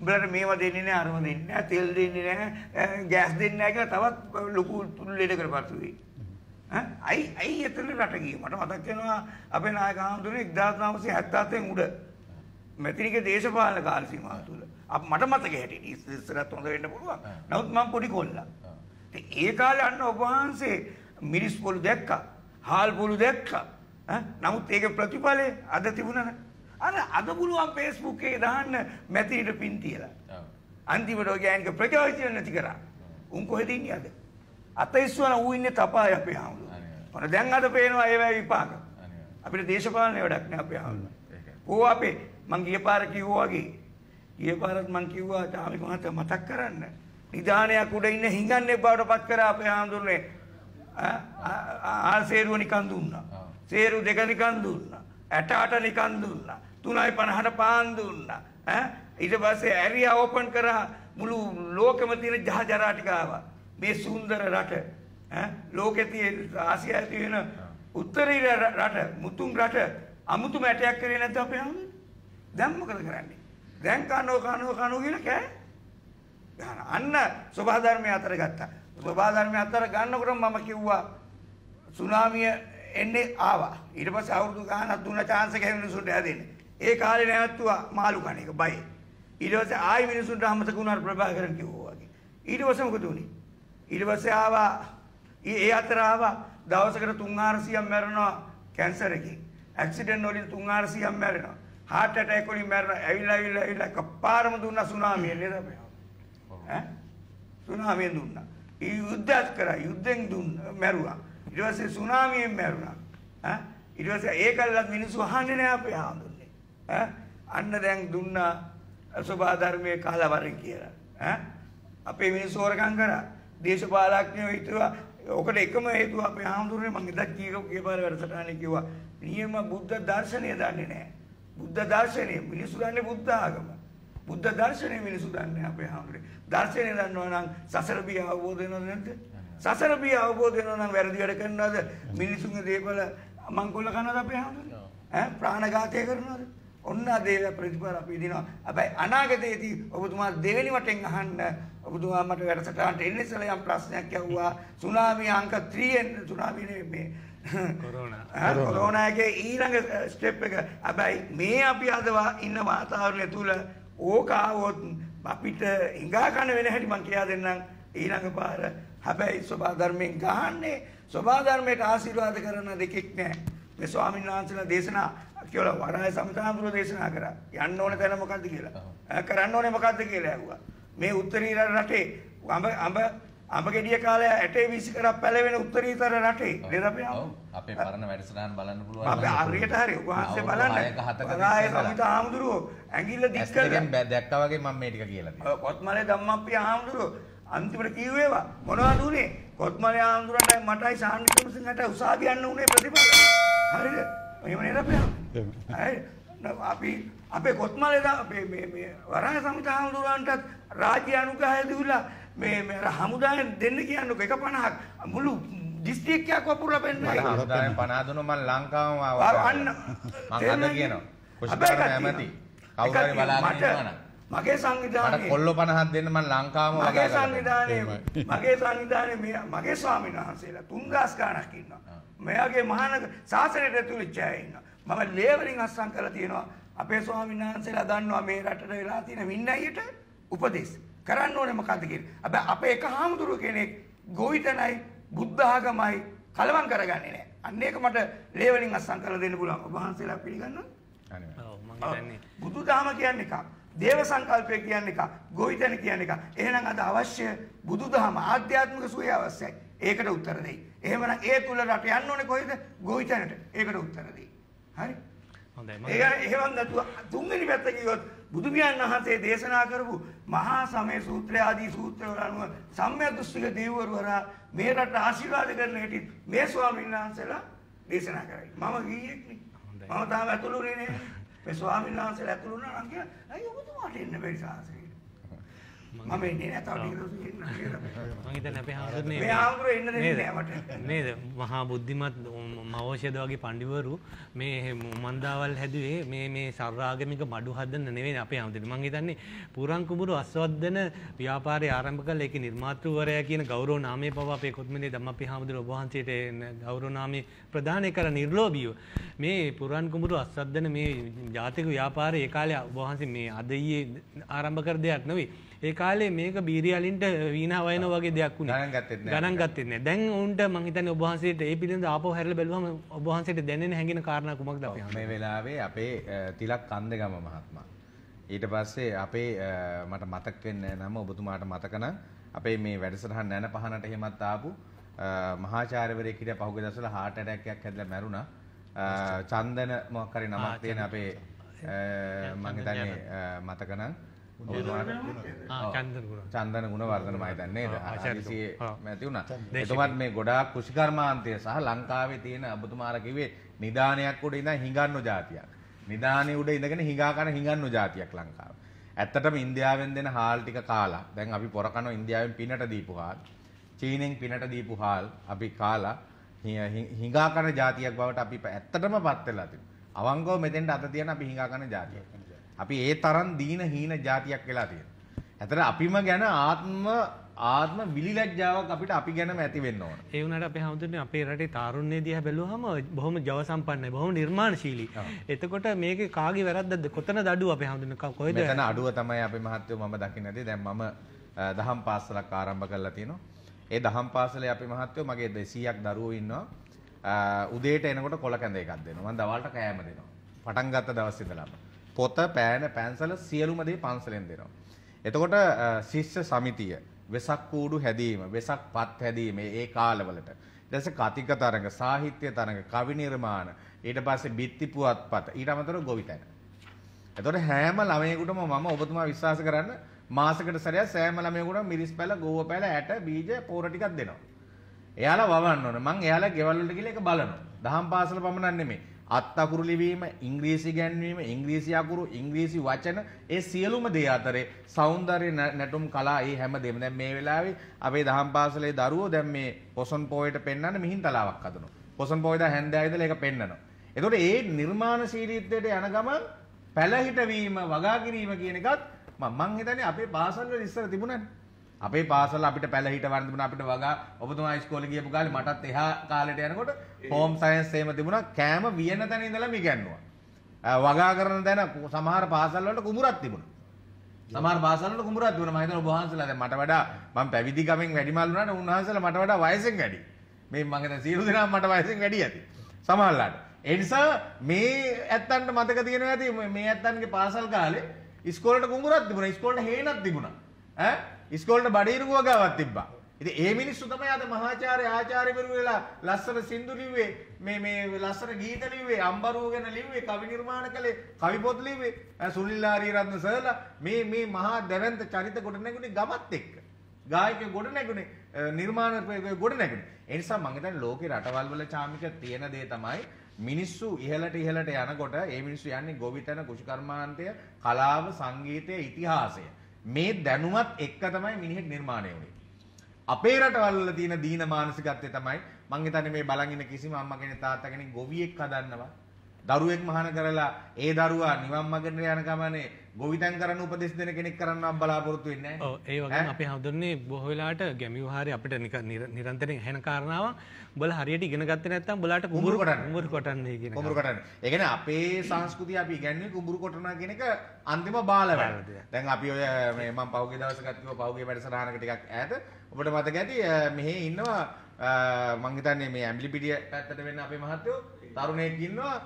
උඹලට මේව දෙන්නේ නැහැ, අරම දෙන්නේ නැහැ, තෙල් දෙන්නේ නැහැ, ගෑස් දෙන්නේ නැහැ කියලා තවත් ලොකු තුල්ලෙඩ කරපත්තු වෙයි. ඈ අයි අයි එතන රට ගියේ. මට මතක් වෙනවා අපේ නායක ආමතුරු 1977 උඩ මෙතනික දේශපාලන කාල සීමාව තුළ මට මතක හැටියට ඉස්සරහත් හොඳ වෙන්න පුළුවන්. නමුත් මම පොඩි කොල්ලා. ඒ කාලේ අන්න ඔබ වහන්සේ මිරිස් පොළු දැක්කා. හාල් පොළු දැක්කා. නමුත් ඒක ප්‍රතිඵලය අද තිබුණා නෑ. අර අද පුළුවන් Facebook එකේ දාන්න මැතිරිට පින් තියලා. අන්තිමට ඔය ගෑනික ප්‍රජාවිතය නැති කරා. උන් කොහෙද ඉන්නේ අද? අතයිස්සවන ඌ ඉන්නේ තපායි අපේ ආමුදුර. මොන දැන් අද පේනවා ඒවැ විපාක. අපිට දේශපාලනේ වැඩක් නෑ අපේ ආමුදුර. ඌ අපේ මං ගිය පාර කිව්වා වගේ. ගිය පාරත් මං කිව්වා තාමි මහත්තයා මතක් කරන්න. නිදානයක් උඩ ඉන්න හිඟන්නේ බවට පත් කරා අපේ ආමුදුරනේ. ආ සේරුව නිකන් දුන්නා. සේරු දෙක නිකන් දුන්නා. ඇට අට නිකන් දුන්නා. තුනයි පණහට පාන් දුන්න ඉට පස්සේ ඇරි අවපන් කරා මුළු ලෝකම තියෙන ජහජරාටිකාව මේ සුන්දර රට ලෝකෙ තියෙන ආසිය ඇති වෙන උත්තරීර රට මුතුන් රට අමුතු මැටයක් කරේ නැද්ද අපේ ආම දැන් මොකද කරන්නේ දැන් කනෝ කනෝ කනෝ කියන කෑ ගන්න අන්න සබහාධර්මයේ අතර ගත්තා සබහාධර්මයේ අතර ගන්නකොට මම කිව්වා සුනාමිය එන්නේ ආවා ඊට පස්සේ අවුරුදු ගානක් දුන්න chance එක මිනිසුන්ට හැදෙන්නේ ඒ කාලේ නැවතුවා මාළු කණ එක බය. ඊට පස්සේ ආයි මිනිසුන්ට අමතක වුණා ප්‍රභාකරන් කිව්වා වගේ. ඊට පස්සේ මොකද උනේ? ඊට පස්සේ ආවා ඒ අතර ආවා දවසකට 3400ක් මැරෙනවා කැන්සර් එකකින්. ඇක්සිඩන්ට් වලින් 3400ක් මැරෙනවා. heart attack වලින් මැරෙනවා. ඇවිල්ලා ඇවිල්ලා ඇවිල්ලා කපාරම දුන්නා සුනාමිය නේද අපි. ඈ? සුනාමියෙන් දුන්නා. ඒ යුද්ධයක් කරා. යුද්ධෙන් දුන්න මැරුවා. ඊට පස්සේ සුනාමියෙන් මැරුණා. ඈ? ඊට පස්සේ ඒකල්ලත් මිනිස්සු අහන්නේ නැහැ අපේ ආන්දෝලන. අන්න දැන් දුන්නා සුභා ධර්මයේ කාලා වරෙන් කියලා. ඈ අපේ මිනිස්සු හොරකම් කරා. දේශපාලඥයෝ හිතුවා ඔකට එකම හේතුව අපේ ආහඳුරනේ මම ඉදා කීකෝ කීපාර වැඩසටහනේ කිව්වා නියම බුද්ධ දර්ශනය දන්නේ නැහැ. බුද්ධ දර්ශනය මිනිස්සු දන්නේ බුද්ධ ආගම. බුද්ධ දර්ශනය මිනිස්සු දන්නේ අපේ ආහඳුරේ. දර්ශනය දන්නවා නම් සසර බිය අවබෝධ වෙනවද නැද්ද? සසර බිය අවබෝධ වෙනවා නම් වැරදි වැඩ කරනවද? මිනිසුන්ගේ දේපල මංකොල්ල කරනවද අපේ ආහඳුරේ? ඈ ප්‍රාණඝාතය කරනවද? ඔන්න අදේ ප්‍රතිඵල අපි දිනවා. හැබැයි අනාගතයේදී ඔබතුමා දෙවෙනි වටෙන් අහන්න ඔබතුමා මට වැඩසටහනට එන්න ඉස්සෙල්ලා යම් ප්‍රශ්නයක් ඇහුවා. සුනාමි අංක 3 එන්න සුනාමි මේ කොරෝනාගේ ඊළඟ ස්ටෙප් එක හැබැයි මේ අපි අදවා ඉන්න වාතාවරණය තුල ඕක ආවොත් අපිට හිඟා කන වෙන හැටි මං කියලා දෙන්නම් ඊළඟ පාර හැබැයි සබා ධර්මයෙන් ගහන්නේ සබා ධර්මයට ආශිර්වාද කරන දෙකෙක් නෑ මේ ස්වාමීන් වහන්සේලා දේශනා කියලා වරාය සමතාන්තුර දේශනා කරා. යන්න ඕන තැන මොකද්ද කියලා. කරන්න ඕනේ මොකද්ද කියලා ඇහුවා. මේ උත්තරීතර රටේ අඹ අඹ අඹ ගෙඩිය කාලය ඇටේ වීසි කරා පැලවෙන උත්තරීතර රටේ නේද අපි? ඔව් අපේ පරණ වැඩසටහන බලන්න පුළුවන්. අපි හරියට හරි උපහාසය බලන්න. වරාය සමිත ආමුදුරෝ ඇඟිල්ල දික් කරලා දැක්කා වගේ මම මේ ටික කියලා තියෙනවා. කොත්මලේ ධම්මප්පිය ආමුදුරෝ අන්තිමට කිව්වේවා මොනවද උනේ? කොත්මලේ ආමුදුරන්ටයි මටයි සාන්නිතුමසින්ට උසාවියන්න උනේ ප්‍රතිඵල. හරිද? එහෙම නේද අපි? අපි අපේ කොත්මලද වරහ සමිත හාමුදුරුවන්ටත් රාජ්‍ය අනුග්‍රහය දීලා මේ මේ හමුදායෙන් දෙන්න කියන්නකො එක 50ක් මුළු දිස්ත්‍රික්කයක් වපුරලා පෙන්නනවා හමුදායෙන් 50 දුන්න මම ලංකාවම ආවා අන්න මම අද කියනවා කුෂිකරණ ඇමති කවුරු හරි බලාගෙන ඉන්නවා මගේ සංවිධානයේ මට කොල්ල 50ක් දෙන්න මම ලංකාවම මගේ සංවිධානයේ මගේ සංවිධානයේ මේ මගේ ස්වාමීන් වහන්සේලා තුන්දාස් ගණක් ඉන්නවා මෙයාගේ මහානගර සාසනයට ඇතුළු ඉච්ඡාය ඉන්නවා මම ලේවලින් අස්සම් කරලා තියෙනවා. අපේ ස්වාමීන් වහන්සේලා දන්නවා මේ රටට වෙලා තියෙන වින්නයියට උපදෙස්. කරන්න ඕනේ මොකද්ද කියන්නේ. හැබැයි අපේ එක හාමුදුරුව කෙනෙක් ගෝවිතනයි බුද්ධ ආගමයි කලවම් කරගන්නේ නැහැ. අන්න ඒක මට ලේවලින් අස්සම් කරලා දෙන්න පුළුවන්. ඔබ වහන්සේලා පිළිගන්නවද? බුදු දහම කියන්න එක දේව සංකල්පය කියන්න එක ගොවිතැන කියන්න එක එහෙනම් අද අවශ්‍ය බුදු දහම ආධ්‍යාත්මික සුවය අවශ්‍යයි ඒකට උත්තර දෙයි එහෙමනම් ඒ තුල රට යන්න ඕනේ කොහෙද ගොවිතැනට ඒකට උත්තර දෙයි හරි ඒ ඒවන් නැතුව තුන්වෙනි පැත්ත කිව්වොත් බුදුමියන් වහන්සේ දේශනා කරපු මහා සමය සූත්‍රය ආදී සූත්‍රවල අනුව සම්‍යක් දෘෂ්ටික දෙවිවරුවරා මේ රට ආශිර්වාද කරන හැටි මේ ස්වාමීන් වහන්සේලා දේශනා කරයි. මම ගියෙක් නේ. මම තාම ඇතුළුනේ නේ. මේ ස්වාමීන් වහන්සේලා ඇතුළු වුණා නම් කියලා අයියෝ ඔබතුමාට එන්න බැරි සාසනය. මම එන්නේ නැහැ තව ටික දවසකින් එන්න කියලා. මං හිතන්නේ අපේ හාමුදුරනේ මේ හාමුදුර එන්න දෙන්නේ නැහැ මට. නේද? මහා බුද්ධිමත් මවෝෂද වගේ පඬිවරු මේ මන්දාවල් හැදුවේ මේ මේ සර්රාගමික මඩු හදන්න නෙවෙයි අපේ හාමුදුරනේ. මං හිතන්නේ පුරන් කුඹුරු අස්වද්දන ව්‍යාපාරය ආරම්භ කළ ඒකේ නිර්මාතෘවරයා කියන ගෞරව නාමය පව අපේ කොත්මලේ ධම්මපේ හාමුදුර ඔබ වහන්සේට ගෞරව නාමය ප්‍රදානය කර නිර්ලෝභීව මේ පුරන් කුඹුරු අස්වද්දන මේ ජාතික ව්‍යාපාරය ඒ කාලේ ඔබ වහන්සේ මේ අද ඊයේ ආරම්භ කර දෙයක් නෙවෙයි. ඒ කාලේ මේක බීරියලින්ට වීනා වයන වගේ දෙයක් වුණේ ගණන් ගත්තේ නැහැ දැන් උන්ට මං හිතන්නේ ඔබ වහන්සේට ඒ පිළිබඳව ආපහු හැරලා බැලුවම ඔබ වහන්සේට දැනෙන හැඟෙන කාරණා කුමක්ද අපි මේ වෙලාවේ අපේ තිලක් කන්දගම මහත්මයා ඊට පස්සේ අපේ මට මතක් වෙන්නේ නම ඔබතුමාට මතක නම් අපේ මේ වැඩසටහන නැන පහනට එහෙමත් ආපු මහාචාර්යවරයෙක් හිටියා පහුගිය දවස්වල heart attack එකක් හැදලා මැරුණා චන්දන මොකක් හරි නමක් තියෙන අපේ මම හිතන්නේ මතක නම් චන්දන ගුණ වර්ධන මහිතන්නේ ආශාසියේ මැති වුණා. එතකොට මේ ගොඩාක් කුෂිකර්මාන්තය සහ ලංකාවේ තියෙන අබතුමාර කිව්වේ නිදානයක් උඩ ඉඳන් හිඟන්නෝ જાතියක්. නිදානේ උඩ ඉඳගෙන හිඟා කන හිඟන්නෝ જાතියක් ලංකාව. ඇත්තටම ඉන්දියාවෙන් දෙන හාල් ටික කාලා දැන් අපි පොර කන ඉන්දියාවෙන් පිනට දීපු හාල්. චීනෙන් පිනට දීපු හාල් අපි කාලා හිඟා කන જાතියක් බවට අපි ඇත්තටම පත් වෙලා තියෙනවා. අවංගව මෙතෙන්ට අත තියන අපි හිඟා කන જાතියක්. අපි ඒ තරම් දීන හීන જાතියක් වෙලා තියෙනවා. ඇතර අපිම ගැන ආත්ම ආත්ම විලිලැජ්ජාවක් අපිට අපි ගැනම ඇති වෙන්න ඕන. ඒ වුණාට අපි හැමෝටම අපේ රටේ තාරුණ්‍ය දිහා බැලුවහම බොහොම ජව සම්පන්නයි, බොහොම නිර්මාණශීලී. එතකොට මේකේ කාගේ වැරද්දද? කොතනද අඩුව අපි හැමෝටම කොහෙද? මෙතන අඩුව තමයි අපේ මහත්වෝ මම දකින්නේ. දැන් මම දහම් පාසලක් ආරම්භ කරලා තියෙනවා. ඒ දහම් පාසලේ අපේ මහත්වෝ මගේ 200ක් දරුවෝ ඉන්නවා. උදේට එනකොට කොල කැඳ එකක් දෙනවා. මම දවල්ට කෑම දෙනවා. පටන් ගත්ත දවස් ඉඳලාම. පොත පෑන පැන්සල සියලුම දේ පන්සලෙන් දෙනවා. එතකොට ශිෂ්‍ය සමිතිය වෙසක් කූඩු හැදීම, වෙසක් පත් හැදීම ඒ කාලවලට. ඊට කතික තරඟ, සාහිත්‍ය තරඟ, කවි නිර්මාණ, ඊට පස්සේ බිත්ති පුවත්පත්, ඊට අමතරව ගොවිතැන. එතකොට හැම ළමයෙකුටම මම ඔබතුමා විශ්වාස කරන්න මාසකට සැරයක් සෑම ළමයෙකුටම මිරිස් පැල, ගෝව පැල, ඇට, බීජ, පෝර ටිකක් දෙනවා. එයාලා වවන්න ඕන. මං එයාලා ගෙවල් වලට ගිහලා ඒක බලනවා. දහම් පාසල පමණක් නෙමෙයි. අත් අකුරු ලිවීම ඉංග්‍රීසි ගැන්වීම ඉංග්‍රීසි අකුරු ඉංග්‍රීසි වචන ඒ සියලුම දේ අතරේ సౌందර්ය නැටුම් කලා ඒ හැම දෙම දැන් මේ වෙලාවේ අපේ දහම් පාසලේ දරුවෝ දැන් මේ පොසොන් පොයට පෙන්වන්න මිහින් තලාවක් හදනවා පොසොන් පොයදා හැන්දෑව ඉඳලා ඒක පෙන්වනවා එතකොට ඒ නිර්මාණශීලීත්වයට යන ගමන් පැලහිටවීම වගා කිරීම කියන එකත් මම හිතන්නේ අපේ පාසල්වල ඉස්සර තිබුණානේ අපේ පාසල අපිට පැල හිට වරඳුන අපිට වගා ඔබතුමා ඉස්කෝලේ ගියපු කාලේ මටත් එහා කාලෙට යනකොට හෝම් සයන්ස් එහෙම තිබුණා කෑම වියන තැන ඉඳලා මිගන්නවා. වගා කරන තැන සමහර පාසල් වලට කුඹුරක් තිබුණා. සමහර පාසල් වල කුඹුරක් තිබුණා. මම හිතනවා ඔබ වහන්සේලා දැන් මට වඩා මම පැවිදි ගමෙන් වැඩිමල් වුණාට උන්වහන්සේලා මට වඩා වයසෙන් වැඩි. මේ මම දැන් සියලු දෙනා මට වයසෙන් වැඩි ඇති. සමහරලාට. ඒ නිසා මේ ඇත්තන්ට මතක තියෙනවා ඇති මේ ඇත්තන්ගේ පාසල් කාලේ ඉස්කෝලේට කුඹුරක් තිබුණා. ඉස්කෝලේට හේනක් තිබුණා. ඈ ඉස්කෝලට බඩිරුව ගාවක් තිබ්බා. ඉතින් ඒ මිනිස්සු තමයි අද මහාචාර්ය ආචාර්යවරු වෙලා ලස්සන සින්දු ලිව්වේ මේ මේ ලස්සන ගීත ලිව්වේ අම්බරුව ගැන ලිව්වේ කවි නිර්මාණ කළේ කවි පොත් ලිව්වේ සුනිල් ආරියරත්න සර්ලා මේ මේ මහා දැවැන්ත චරිත ගොඩ නැගුණේ ගමත් එක්ක. ගායක ගොඩ නැගුණේ නිර්මාණ ගොඩ නැගුණේ. ඒ නිසා මම හිතන්නේ ලෝකේ රටවල් වල චාමික තියෙන දේ තමයි මිනිස්සු ඉහලට ඉහලට යනකොට ඒ මිනිස්සු යන්නේ ගොවිතැන කුෂිකර්මාන්තය කලාව සංගීතය ඉතිහාසය මේ දැනුමත් එක්ක තමයි මිනිහෙක් නිර්මාණය වෙන්නේ. අපේ රටවල් වල තියෙන දීන මානසිකත්වය තමයි මං හිතන්නේ මේ බලන් ඉන්න කිසිම අම්මා කෙනෙක් තාත්තා කෙනෙක් ගොවියෙක් හදන්නවා දරුවෙක් මහාන කරලා ඒ දරුවා නිවන් මගට යන ගමනේ ගොවිතැන් කරන්න උපදෙස් දෙන කෙනෙක් කරන්නවත් බලාපොරොත්තු වෙන්නේ නැහැ. ඔව් ඒ වගේම අපේ හඳුන්නේ බොහෝ වෙලාවට ගැමි විහාරේ අපිට නිරන්තරයෙන් ඇහෙන කාරණාව බල හරියට ඉගෙන ගත්තේ නැත්නම් බලාට කුඹුරු කොටන කුඹුරු කොටන්නේ කියන කුඹුරු කොටන. ඒ කියන්නේ අපේ සංස්කෘතිය අපි ඉගන්නේ කුඹුරු කොටනවා කියන එක අන්තිම බාලවැල්. දැන් අපි ඔය මේ මම පහුගිය දවසකත් කිව්වා පහුගිය වැඩසටහනක ටිකක් ඈත ඔබට මතක ඇති මෙහි ඉන්නවා මං හිතන්නේ මේ ඇඹිලිපිටිය පැත්තට වෙන්න අපේ මහත්තයෝ තරුණයෙක් ඉන්නවා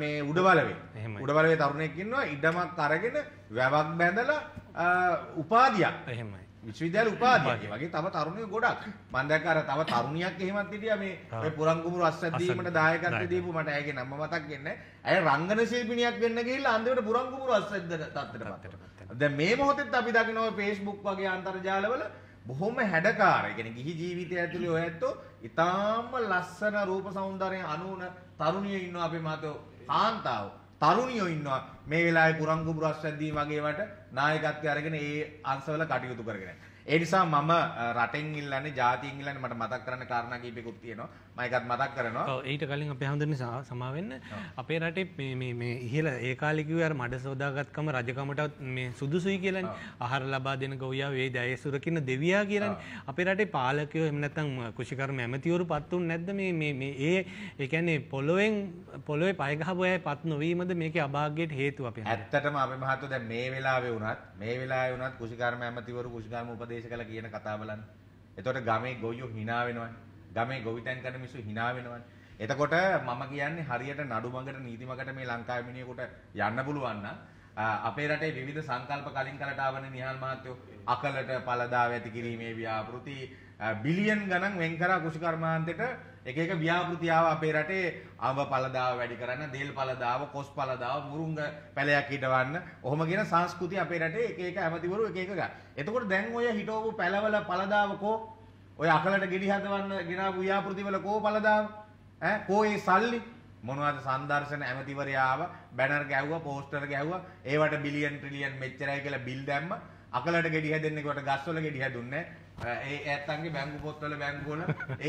මේ උඩබලවේ උඩබලවේ තරුණයෙක් ඉන්නවා ඉඩමක් අරගෙන වැවක් බැඳලා උපාධියක් එහෙමයි විශ්වවිද්‍යාල උපාධියක් වගේ තව තරුණයෝ ගොඩක් මම දැක්ක අර තව තරුණියක් එහෙමත් හිටියා මේ මේ පුරංගුමුරු අස්සත් දීමට දායකත්වය දීපු මට ඇයගේ නම මතක් වෙන්නේ ඇය රංගන ශිල්පිනියක් වෙන්න ගිහිල්ලා අන්තිමට පුරංගුමුරු අස්සත් තත්ත්වයටපත් දැන් මේ මොහොතෙත් අපි දකිනවා Facebook වගේ අන්තර්ජාලවල බොහොම හැඩකාර ගෙන ගිහි ජීවිතය ඇතුළේ ඔය ඇත්තෝ ඉතාම ලස්සන රූප සෞන්දරය අනුවන තරුණියෝ ඉන්නවා අපේ මාතෝ කාන්තාවෝ. තරුණියෝ ඉන්නවා මේ වෙලාවේ පුරංගු පුරස් වැද්දී වගේවට නායකත්වය අරගෙන ඒ අංශවල කටයුතු කරගෙන. ඒ නිසා මම රටෙන් ඉල්ලන්නේ ජාතියෙන් ඉල්ලන්නේ මට මතක් කරන්න කාරණා කීපෙකුත් තියෙනවා. මම ඒකත් මතක් කරනවා. ඔව් ඊට කලින් අපි හැමදෙන්නේ සමා වෙන්න අපේ රටේ මේ මේ මේ ඉහළ ඒ කාලේ කිව්වේ අර මඩ සෝදාගත්කම රජකමට මේ සුදුසුයි කියලානේ. ආහාර ලබා දෙන ගොවියා වේද අය සුරකින්න දෙවියා කියලානේ. අපේ රටේ පාලකයෝ එහෙම නැත්නම් කෘෂිකර්ම ඇමතිවරු පත් වුනේ නැද්ද මේ මේ මේ ඒ ඒ කියන්නේ පොළොවෙන් පොළොවේ පය ගහපු අය පත් නොවීමද මේකේ අභාග්‍යයට හේතුව අපේ. ඇත්තටම අපේ මහත්තු දැන් මේ වෙලාවේ වුණත් මේ වෙලාවේ වුණත් කෘෂිකර්ම ඇමතිවරු කෘෂිකර්ම උපදේශ උපදේශ කළා කියන කතා බලන්න. එතකොට ගමේ ගොවියෝ hina වෙනවනේ. ගමේ ගොවිතැන් කරන මිනිස්සු hina වෙනවනේ. එතකොට මම කියන්නේ හරියට නඩුමඟට නීතිමඟට මේ ලංකාවේ මිනිහෙකුට යන්න පුළුවන් නම් අපේ රටේ විවිධ සංකල්ප කලින් කලට ආවන නිහාල් මහත්තයෝ අකලට පළදා වැති කිරීමේ ව්‍යාපෘති බිලියන් ගණන් වෙන් කරා කෘෂි කර්මාන්තයට එක එක ව්‍යාපෘති ආවා අපේ රටේ අඹ පළදාව වැඩි කරන්න, දේල් පළදාව, කොස් පළදාව, මුරුංග පැලයක් හිටවන්න. ඔහොම කියන සංස්කෘතිය අපේ රටේ එක එක ඇමතිවරු එක එක ගන්න. එතකොට දැන් ඔය හිටවපු පැලවල පළදාවකෝ ඔය අකලට ගෙඩි හදවන්න ගෙනාවු ව්‍යාපෘති වල කෝ පළදාව ඈ කෝ ඒ සල්ලි මොනවද සංදර්ශන ඇමතිවරයාව බැනර් ගැව්වා පෝස්ටර් ගැව්වා ඒවට බිලියන් ට්‍රිලියන් මෙච්චරයි කියලා බිල් දැම්ම අකලට ගෙඩි හැදෙන්නේ කොට ගස්වල ගෙඩි හැදුන්නේ ඒ ඇත්තන්ගේ බැංගු පොත්වල බැංගුවල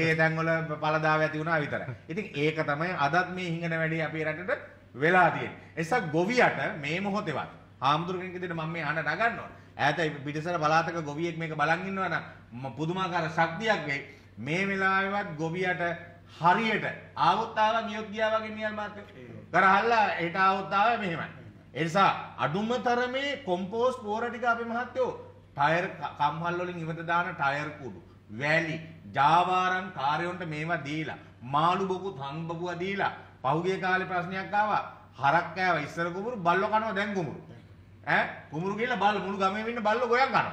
ඒ තැන්වල පළදාව ඇති වුණා විතරයි. ඉතින් ඒක තමයි අදත් මේ හිඟන වැඩි අපේ රටට වෙලා තියෙන්නේ. එසක් ගොවියට මේ මොහොතේවත් හාමුදුරුවෝ කෙනෙක් මම මේ අහන්න නගන්නවා. ඈත පිටසර බලාතක ගොවියෙක් මේක බලන් ඉන්නවා නම් පුදුමාකාර ශක්තියක් වෙයි. මේ වෙලාවෙවත් ගොවියට හරියට ආවොත් ආවා ගියොත් ගියා වගේ නියල් මාත්‍රේ. කරහල්ලා ඒට ආවොත් ආවා මෙහෙමයි. ඒ නිසා අඩුම තරමේ කොම්පෝස්ට් පෝර ටික අපේ මහත්තයෝ ටයර් කම්හල් වලින් ඉවත දාන ටයර් කුඩු, වැලි, ජාවාරම් කාර්යොන්ට මේවා දීලා, මාළු බොකු තම්බපුවා දීලා, පහුගිය කාලේ ප්‍රශ්නයක් ආවා. හරක් කෑවා ඉස්සර කුඹුරු, බල්ලෝ කනවා දැන් කුඹුරු. ඈ කුඹුරු ගිහලා බල්ල මුළු ගමේම ඉන්න බල්ලෝ ගොයන් කනවා.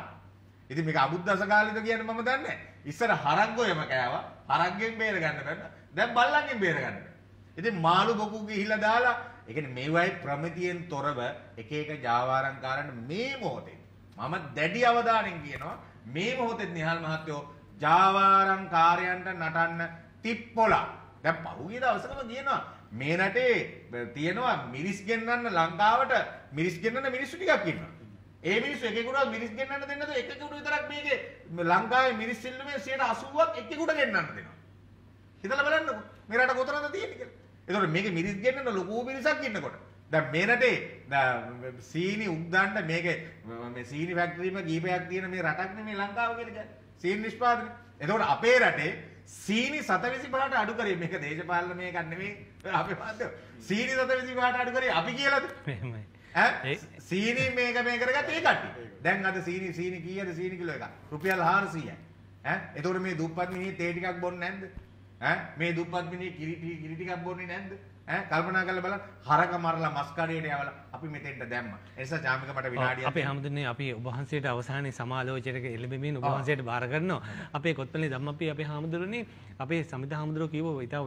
ඉතින් මේක අබුද්දස කාලෙද කියන්නේ මම දන්නේ නැහැ. ඉස්සර හරක් ගොයම කෑවා. හරක්ගෙන් බේර ගන්න බෑ. දැන් බල්ලන්ගෙන් බේර ගන්න. ඉතින් මාළු බොකු ගිහිලා දාලා ඒ කියන්නේ මේවයි ප්‍රමිතියෙන් තොරව එක එක ජාවාරම් කාරණ මේ මොහොතේ මම දැඩි අවධානයෙන් කියනවා මේ මොහොතේ නිහල් මහත්තයෝ ජාවාරම් කාර්යයන්ට නටන්න තිප්පොලා. දැන් පහුගිය දවසකම කියනවා මේ නටේ තියෙනවා මිරිස් ගෙන්නන්න ලංකාවට මිරිස් ගෙන්නන මිනිස්සු ටිකක් ඉන්නවා. ඒ මිනිස්සු එකෙකුට මිරිස් ගෙන්නන්න දෙන්නද එකෙකුට විතරක් මේකේ ලංකාවේ මිරිස් සිල්ලුමේ 80ක් එකෙකුට ගෙන්නන්න දෙනවා. හිතලා බලන්නකෝ මේ රට කොතරම්ද තියෙන්නේ කියලා. ඒතකොට මේකේ මිරිස් ගෙන්නන ලොකු මිරිසක් ඉන්නකොට දැන් මේ රටේ සීනි උද්දන්න මේක මේ සීනි ෆැක්ටරිම කීපයක් තියෙන මේ රටක් නෙමේ ලංකාව කියලා කියන්නේ. සීනි නිෂ්පාදනය. එතකොට අපේ රටේ සීනි 725ට අඩු කරේ මේක දේශපාලන මේකක් නෙමේ අපේ මාධ්‍යම. සීනි 725ට අඩු කරේ අපි කියලාද? එහෙමයි. ඈ සීනි මේක මේ කරගත්ත ඒ කට්ටිය. දැන් අද සීනි සීනි කීයද සීනි කිලෝ එකක්? රුපියල් 400යි. ඈ එතකොට මේ දුප්පත් මිනිහ තේ ටිකක් බොන්නේ නැද්ද? ඈ මේ දුප්පත් මිනිහ කිරි ටිකක් බොන්නේ නැද්ද? ඈ කල්පනා කරලා බලන්න හරක මරලා මස් කඩේට යවලා අපි මෙතෙන්ට දැම්මා. ඒ නිසා ජාමික මට විනාඩියක් අපේ හැමදෙන්නේ අපි ඔබ වහන්සේට අවසානයේ සමාලෝචනයක එළඹෙමින් ඔබ වහන්සේට බාර කරනවා. අපේ කොත්මලේ ධම්මපි අපේ හැමදෙරුනේ අපේ සමිත හැමදෙරෝ කියව ඉතාව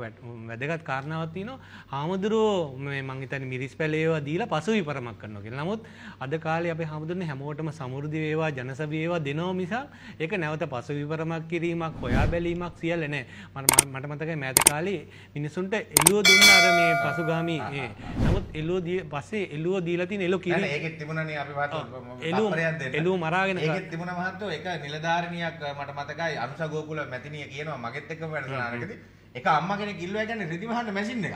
වැදගත් කාරණාවක් තියෙනවා. හැමදෙරෝ මේ මං හිතන්නේ මිරිස් පැලේ ඒවා දීලා පසුවිපරමක් කරනවා කියලා. නමුත් අද කාලේ අපේ හැමදෙරුනේ හැමෝටම සමෘද්ධි වේවා ජනසභී වේවා දෙනවා මිසක් ඒක නැවත පසුවිපරමක් කිරීමක් හොයා බැලීමක් සියල්ල නැහැ. මට මතකයි මෑත කාලේ මිනිසුන්ට එළුව දුන්න අර මේ මේ පසුගාමී නමුත් එල්ලෝ දිය පස්සේ එල්ලුව දීලතින් එලො කිර ඒකෙත් තිබුණනේ අපි වාත එලු මරාගෙන ඒකෙත් තිබුණ මහත්තෝ එක නිලධාරණියක් මට මතකයි අනුස ගෝකුල මැතිනිය කියනවා මගෙත් එක්ක වැඩසටහනකදී එක අම්ම කෙනෙක් කිල්ලුවා කියන්නේ රිදිමහන්න මැෂින් එක.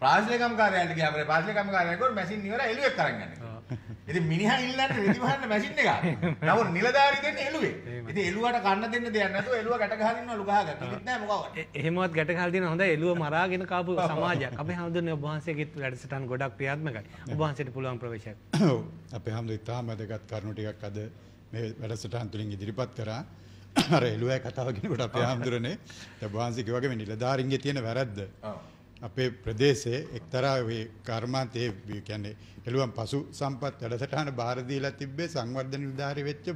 ප්‍රාශ්‍රයකම් කාර්යාලයට ගියාම ප්‍රාශ්‍රයකම් කාර්යාලයට ගොඩ මැෂින් ඉවර එළුවෙක් කරන් යනවා. ඉතින් මිනිහා ඉල්ලන්නේ රෙදි වහන්න මැෂින් එකක්. නමුත් නිලධාරි දෙන්නේ එළුවේ. ඉතින් එළුවට කන්න දෙන්න දෙයක් නැතුව එළුව ගැට ගහලා ඉන්නවා ලුගහ ගන්න. කිලිත් නැහැ මොකවත්. එහෙමවත් ගැට ගහලා දින හොඳයි එළුව මරාගෙන කාපු සමාජයක්. අපේ හැමදෙන්නේ ඔබ වහන්සේගෙත් වැඩසටහන් ගොඩක් ප්‍රියාත්මකයි. ඔබ වහන්සේට පුළුවන් ප්‍රවේශයක්. ඔව්. අපේ හැමදෙ ඉතාම වැදගත් කරුණු ටිකක් අද මේ වැඩසටහන් තුලින් ඉදිරිපත් කරා. අර එළුවේ කතාව කියනකොට අපේ හැමදෙරනේ ඔබ වහන්සේ කිව්වාගේ මේ නිලධාරින්ගේ තියෙන වැරද්ද. ඔව්. අපේ ප්‍රදේශයේ එක්තරා කර්මාන්තයේ කියන්නේ එළුවන් පසු සම්පත් වැඩසටහන බාර දීලා තිබ්බේ සංවර්ධන නිලධාරි වෙච්ච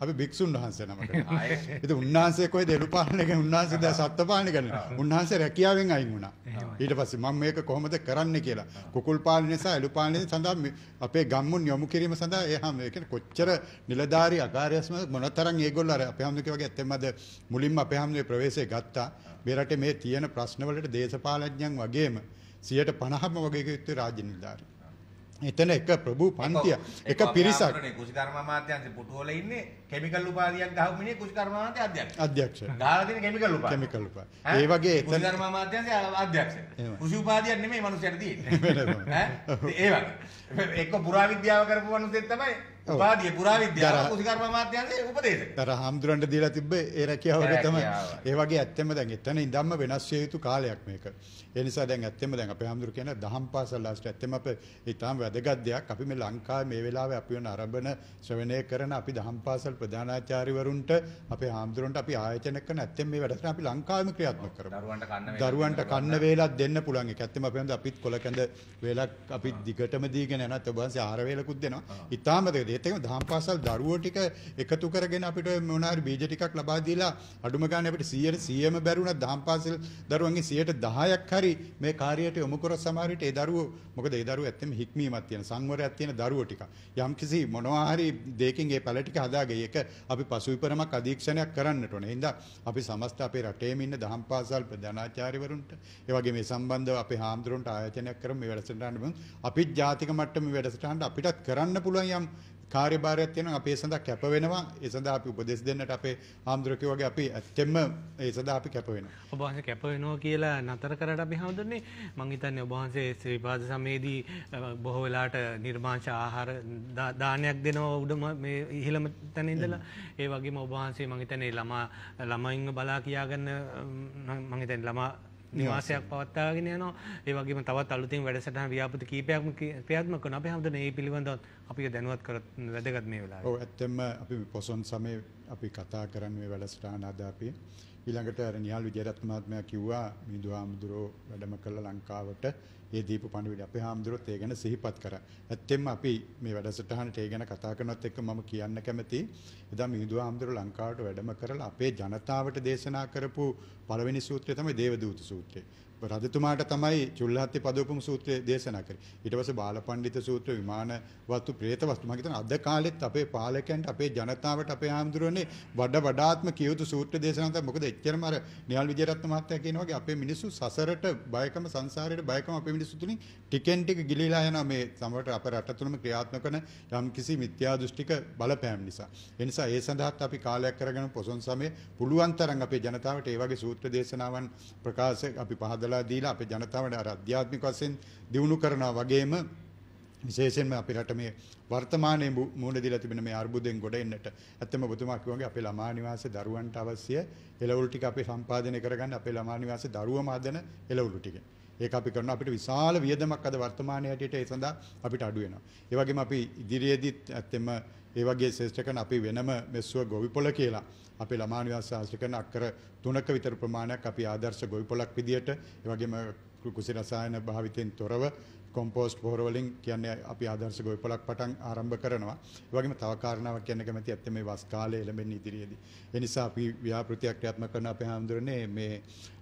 අපි භික්ෂුන් වහන්සේ නමකට. ඉතින් උන්වහන්සේ කොහෙද එළු පාලනය කරන උන්වහන්සේ දැන් සත්ත්ව පාලනය කරනවා. උන්වහන්සේ රැකියාවෙන් අයින් වුණා. ඊට පස්සේ මම මේක කොහොමද කරන්නේ කියලා කුකුල් පාලනය සහ එළු පාලනය සඳහා අපේ ගම්මුන් යොමු කිරීම සඳහා එහා මේ කියන්නේ කොච්චර නිලධාරි අකාර්යස්ම මොනතරම් ඒගොල්ලෝ අර අපේ හැමෝගේ වගේ ඇත්තෙන්ම අද මුලින්ම අපේ හැමෝගේ ප්‍රවේශය ගත්තා. අපේ රටේ මේ තියෙන ප්‍රශ්නවලට දේශපාලඥයන් වගේම 50%ම වගේ යුත්තේ රාජ්‍ය නිලධාරීන්. එතන එක ප්‍රභූ පන්තිය එක පිරිසක් කුසි කර්මාමාත්‍යංශේ පුටුවල ඉන්නේ කෙමිකල් උපාධියක් ගහපු මිනිහ කුසි කර්මාමාත්‍ය අධ්‍යක්ෂ අධ්‍යක්ෂ ගහලා තියෙන කෙමිකල් උපාධිය කෙමිකල් උපාධිය ඒ වගේ එතන කුසි කර්මාමාත්‍යංශේ අධ්‍යක්ෂ කුසි උපාධියක් නෙමෙයි මිනිස්සුන්ට තියෙන්නේ ඈ ඒ වගේ එක්ක පුරාවිද්‍යාව කරපු මිනිස්සෙක් තමයි උපාධිය පුරාවිද්‍යාව කුසිකර්ම අමාත්‍යාංශයේ උපදේශක. අර හාමුදුරන්ට දීලා තිබ්බ ඒ රැකියාවට තමයි. ඒ වගේ ඇත්තම දැන් එතන ඉඳන්ම වෙනස් විය යුතු කාලයක් මේක. ඒ නිසා දැන් ඇත්තම දැන් අපේ හාමුදුරු කියන දහම් පාසල් ලාස්ට ඇත්තම අපේ ඊටාම් වැදගත් දෙයක් අපි මේ ලංකාවේ මේ වෙලාවේ අපි වෙන අරබන ශ්‍රවණය කරන අපි දහම් පාසල් ප්‍රධානාචාර්යවරුන්ට අපේ හාමුදුරන්ට අපි ආයතන කරන ඇත්තම මේ වැඩසටහන අපි ලංකාවේම ක්‍රියාත්මක කරමු. දරුවන්ට කන්න වේලක් දෙන්න පුළුවන් ඒක. ඇත්තම අපේ හාමුදුරු අපිත් කොල කැඳ වේලක් අපි දිගටම දීගෙන යනත් ඔබ වහන්සේ ආහාර වේලකුත් දෙනවා. ඊටාම්ද යන්නේ. ඒත් එක්කම දහම් පාසල් දරුවෝ ටික එකතු කරගෙන අපිට ඔය මොනාරි බීජ ටිකක් ලබා දීලා අඩුම ගානේ අපිට 100ට 100ම බැරුණා දහම් පාසල් දරුවන්ගෙන් 10%ක් හරි මේ කාර්යයට යොමු කර සමහර විට ඒ දරුවෝ මොකද ඒ දරුවෝ ඇත්තම හික්මීමක් තියෙන සංවරයක් තියෙන දරුවෝ ටික. යම්කිසි මොනවා හරි දෙයකින් ඒ පැල ටික හදාගයි. ඒක අපි පසුවිපරමක් අධීක්ෂණයක් කරන්නට ඕනේ. එහෙනම් අපි සමස්ත අපේ රටේම ඉන්න දහම් පාසල් ප්‍රධානාචාර්යවරුන්ට ඒ වගේ මේ සම්බන්ධව අපේ හාමුදුරන්ට ආයතනයක් කරමු මේ වැඩසටහන අපිත් ජාතික මට්ටමේ වැඩසටහනට අපිටත් කරන්න පුළුවන් යම් කාර්යභාරයක් තියෙනවා අපි ඒ සඳහා කැප වෙනවා ඒ සඳහා අපි උපදෙස් දෙන්නට අපේ ආම්ද්‍රකයෝ වගේ අපි ඇත්තෙම ඒ සඳහා අපි කැප වෙනවා ඔබ වහන්සේ කැප වෙනවා කියලා නතර කරලා අපි හැමදෙන්නේ මම හිතන්නේ ඔබ වහන්සේ ශ්‍රීපාද සමයේදී බොහෝ වෙලාට නිර්මාංශ ආහාර දානයක් දෙනවා උඩම මේ ඉහළම තැන ඉඳලා ඒ වගේම ඔබ වහන්සේ මම හිතන්නේ ළමා ළමයින්ව බලා කියාගන්න මම හිතන්නේ ළමා නිවාසයක් පවත්තාගෙන යනවා ඒ වගේම තවත් අලුතින් වැඩසටහන් ව්‍යාපෘති කිහිපයක්ම ක්‍රියාත්මක කරන අපේ හැමදෙන මේ පිළිබඳව අපි දැනුවත් කරත් වැදගත් මේ වෙලාවේ. ඔව් ඇත්තෙන්ම අපි පොසොන් සමයේ අපි කතා කරන මේ වැඩසටහන අද අපි ඊළඟට අර නිහාල් විජයරත්න මහත්මයා කිව්වා මිදුහාමුදුරෝ වැඩම කළ ලංකාවට ඒ දීපු පණිවිඩය අපේ හාමුදුරුවොත් ඒ ගැන සිහිපත් කරා. ඇත්තෙන්ම අපි මේ වැඩසටහනට ඒ ගැන කතා කරනවත් එක්ක මම කියන්න කැමති එදා මිහිඳු හාමුදුරුවෝ ලංකාවට වැඩම කරලා අපේ ජනතාවට දේශනා කරපු පළවෙනි සූත්‍රය තමයි දේවදූත සූත්‍රය. රජතුමාට තමයි චුල්හත්ති පදෝපම සූත්‍රය දේශනා කරේ. ඊට පස්සේ බාලපඬිත සූත්‍ර විමාන වස්තු പ്രേත වස්තු මම හිතන අද කාලෙත් අපේ පාලකයන්ට අපේ ජනතාවට අපේ ආම්දුරනේ වඩ වඩාත්ම කියවුතු සූත්‍ර දේශනා තමයි. මොකද එච්චරම අර නියල් විජයරත්න මහත්තයා කියන වගේ අපේ මිනිස්සු සසරට බයකම සංසාරයට බයකම අපේ මිනිස්සු තුලින් ටිකෙන් ටික ගිලිලා යනවා මේ සමහරට අපේ රට තුලම ක්‍රියාත්මක කරන යම්කිසි මිත්‍යා දෘෂ්ටික බලපෑම් නිසා. ඒ නිසා ඒ සඳහාත් අපි කාලයක් කරගෙන පොසොන් සමයේ පුළුවන් තරම් අපේ ජනතාවට ඒ වගේ සූත්‍ර දේශනාවන් ප්‍රකාශ අපි පහදලා යොදලා දීලා අපේ ජනතාවට අර අධ්‍යාත්මික වශයෙන් දියුණු කරනවා වගේම විශේෂයෙන්ම අපේ රට මේ වර්තමානයේ මූණ දීලා තිබෙන මේ අර්බුදෙන් ගොඩ එන්නට ඇත්තම ඔබතුමා කිව්වාගේ අපේ ළමා නිවාසේ දරුවන්ට අවශ්‍ය එළවලු ටික අපි සම්පාදනය කරගන්න අපේ ළමා නිවාසේ දරුවම හදන එළවලු ටික. ඒක අපි කරනවා අපිට විශාල වියදමක් අද වර්තමානයේ හැටියට ඒ සඳහා අපිට අඩු වෙනවා. ඒ වගේම අපි ඉදිරියේදීත් ඇත්තම ඒ වගේ ශ්‍රේෂ්ඨ කරන අපි වෙනම මෙස්සුව ගොවිපොළ කියලා අපේ ළමා නිවාස ශාස්ත්‍ර කරන අක්කර 3ක විතර ප්‍රමාණයක් අපි ආදර්ශ ගොවිපොළක් විදියට ඒ වගේම කුසි රසායන භාවිතයෙන් තොරව කොම්පෝස්ට් පොහොර වලින් කියන්නේ අපි ආදර්ශ ගොවිපොළක් පටන් ආරම්භ කරනවා. ඒ වගේම තව කාරණාවක් කියන්න කැමති ඇත්තේ මේ වස් කාලය එළඹෙන ඉදිරියේදී. ඒ නිසා අපි ව්‍යාපෘතියක් ක්‍රියාත්මක කරන අපේ හැඳුරන්නේ මේ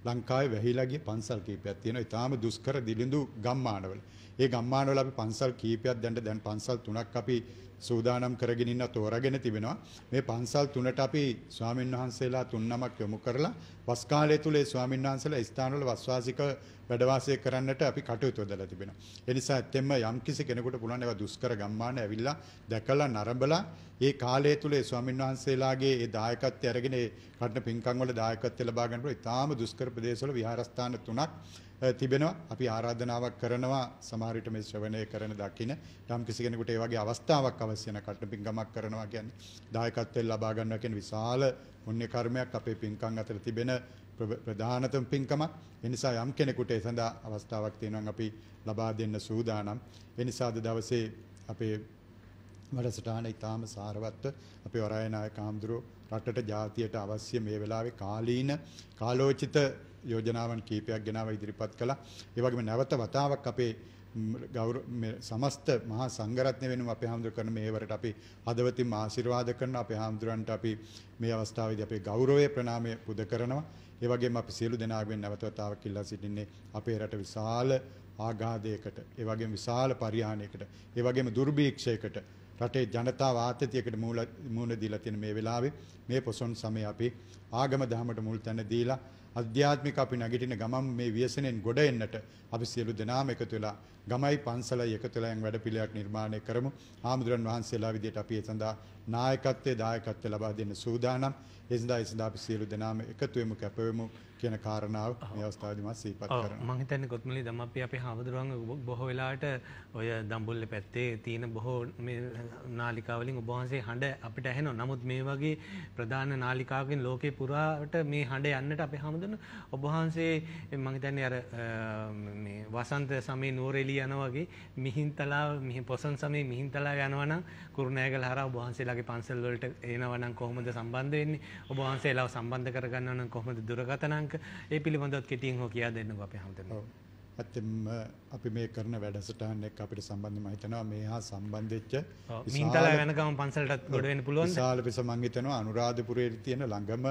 ලංකාවේ වැහිලා ගිය පන්සල් කීපයක් තියෙනවා. ඊටාම දුෂ්කර දිලිඳු ගම්මානවල. ඒ ගම්මානවල අපි පන්සල් කීපයක් දැන්ට දැන් පන්සල් තුනක් අපි සූදානම් කරගෙන ඉන්න තෝරාගෙන තිබෙනවා. මේ පන්සල් තුනට අපි ස්වාමින් වහන්සේලා තුන් නමක් යොමු කරලා වස් කාලය තුලේ ස්වාමින් වහන්සේලා ස්ථානවල වස්වාසික වැඩවාසය කරන්නට අපි කටයුතු දලා තිබෙනවා. ඒ නිසා ඇත්තෙන්ම යම්කිසි කෙනෙකුට පුළුවන් ඒවා දුෂ්කර ගම්මාන ඇවිල්ලා දැකලා නරඹලා ඒ කාලය තුලේ ස්වාමින් වහන්සේලාගේ ඒ දායකත්වය අරගෙන ඒ කටන පින්කම් වල දායකත්වය ලබා ගන්නකොට ඉතාම දුෂ්කර ප්‍රදේශවල විහාරස්ථාන තුනක් තිබෙනවා. අපි ආරාධනාවක් කරනවා සමහර විට මේ ශ්‍රවණය කරන දකින නම් කිසි කෙනෙකුට ඒ වගේ අවස්ථාවක් අවශ්‍ය නැ කට පිංගමක් කරනවා කියන්නේ දායකත්වයෙන් ලබා ගන්නවා කියන විශාල පුණ්‍ය කර්මයක් අපේ පිංකම් අතර තිබෙන ප්‍රධානතම පින්කමක්. ඒ නිසා යම් කෙනෙකුට ඒ සඳහා අවස්ථාවක් තියෙනවා අපි ලබා දෙන්න සූදානම්. ඒ නිසාද දවසේ අපේ වැඩසටහන ඉතාම සාරවත්ව අපේ වරාය නායක හඳුරෝ රටට ජාතියට අවශ්‍ය මේ වෙලාවේ කාලීන කාලෝචිත යෝජනාවන් කීපයක් ගෙනාව ඉදිරිපත් කළා. ඒ වගේම නැවත වතාවක් අපේ සමස්ත මහා සංඝරත්නය වෙනුවෙන් අපේ හාමුදුර කරන මේවරට අපි හදවතින් ආශිර්වාද කරන අපේ හාමුදුරන්ට අපි මේ අවස්ථාවේදී අපේ ගෞරවය ප්‍රණාමය පුද කරනවා. ඒ වගේම අපි සියලු දෙනාගෙන් නැවත වතාවක් ඉල්ලා සිටින්නේ අපේ රට විශාල ආඝාතයකට, ඒ වගේම විශාල පරිහානියකට, ඒ වගේම දුර්භීක්ෂයකට රටේ ජනතාව ආතතියකට මූල මූණ දීලා තියෙන මේ වෙලාවේ මේ පොසොන් සමය අපි ආගම දහමට මුල් තැන දීලා අධ්‍යාත්මික අපි නැගිටින ගමන් මේ ව්‍යසනෙන් ගොඩ එන්නට අපි සියලු දෙනාම එකතු වෙලා ගමයි පන්සලයි එකතු වෙලා යම් වැඩපිළිවෙලක් නිර්මාණය කරමු. ආමුදුරන් වහන්සේලා විදියට අපි ඒ සඳහා නායකත්වයේ දායකත්වය ලබා දෙන්න සූදානම්. ඒ සඳහා ඒ සඳහා අපි සියලු දෙනාම එකතු වෙමු කැප වෙමු කියන කාරණාව මේ අවස්ථාවේදී මම සිහිපත් කරනවා. මම හිතන්නේ කොත්මලි ධම්මප්පිය අපේ හාමුදුරුවන් බොහෝ වෙලාවට ඔය දඹුල්ලේ පැත්තේ තියෙන බොහෝ මේ නාලිකා වලින් ඔබ වහන්සේ හඬ අපිට ඇහෙනවා. නමුත් මේ වගේ ප්‍රධාන නාලිකාවකින් ලෝකේ පුරාට මේ හඬ යන්නට අපේ හාමුදුරන ඔබ වහන්සේ මම හිතන්නේ අර මේ වසන්ත සමයේ නුවරඑළිය යනවා වගේ මිහින්තලාව මිහින් පොසන් සමයේ මිහින්තලාව යනවා නම් කුරුණෑගල හරහා ඔබ වහන්සේලා ඔයාගේ පන්සල්වලට එනවනම් කොහොමද සම්බන්ධවෙන්නේ ඔබ වහන්සේලාව සම්බන්ධ කරගන්නවනම් කොහොමද දුරගතනංක ඒ පිළිබඳවත් කෙටියෙන් හෝ කියා දෙන්නකෝ අපි හැමතෙම. ඇත්තෙන්ම අපි මේ කරන වැඩසටහන එක්ක අපිට සම්බන්ධ මම හිතනවා මේ හා සම්බන්ධෙච්ච මීන්තලා වෙනකම් පන්සලටත් ගොඩ වෙන්න පුළුවන් විශාල පිස මම හිතනවා අනුරාධපුරයේ තියෙන ළඟම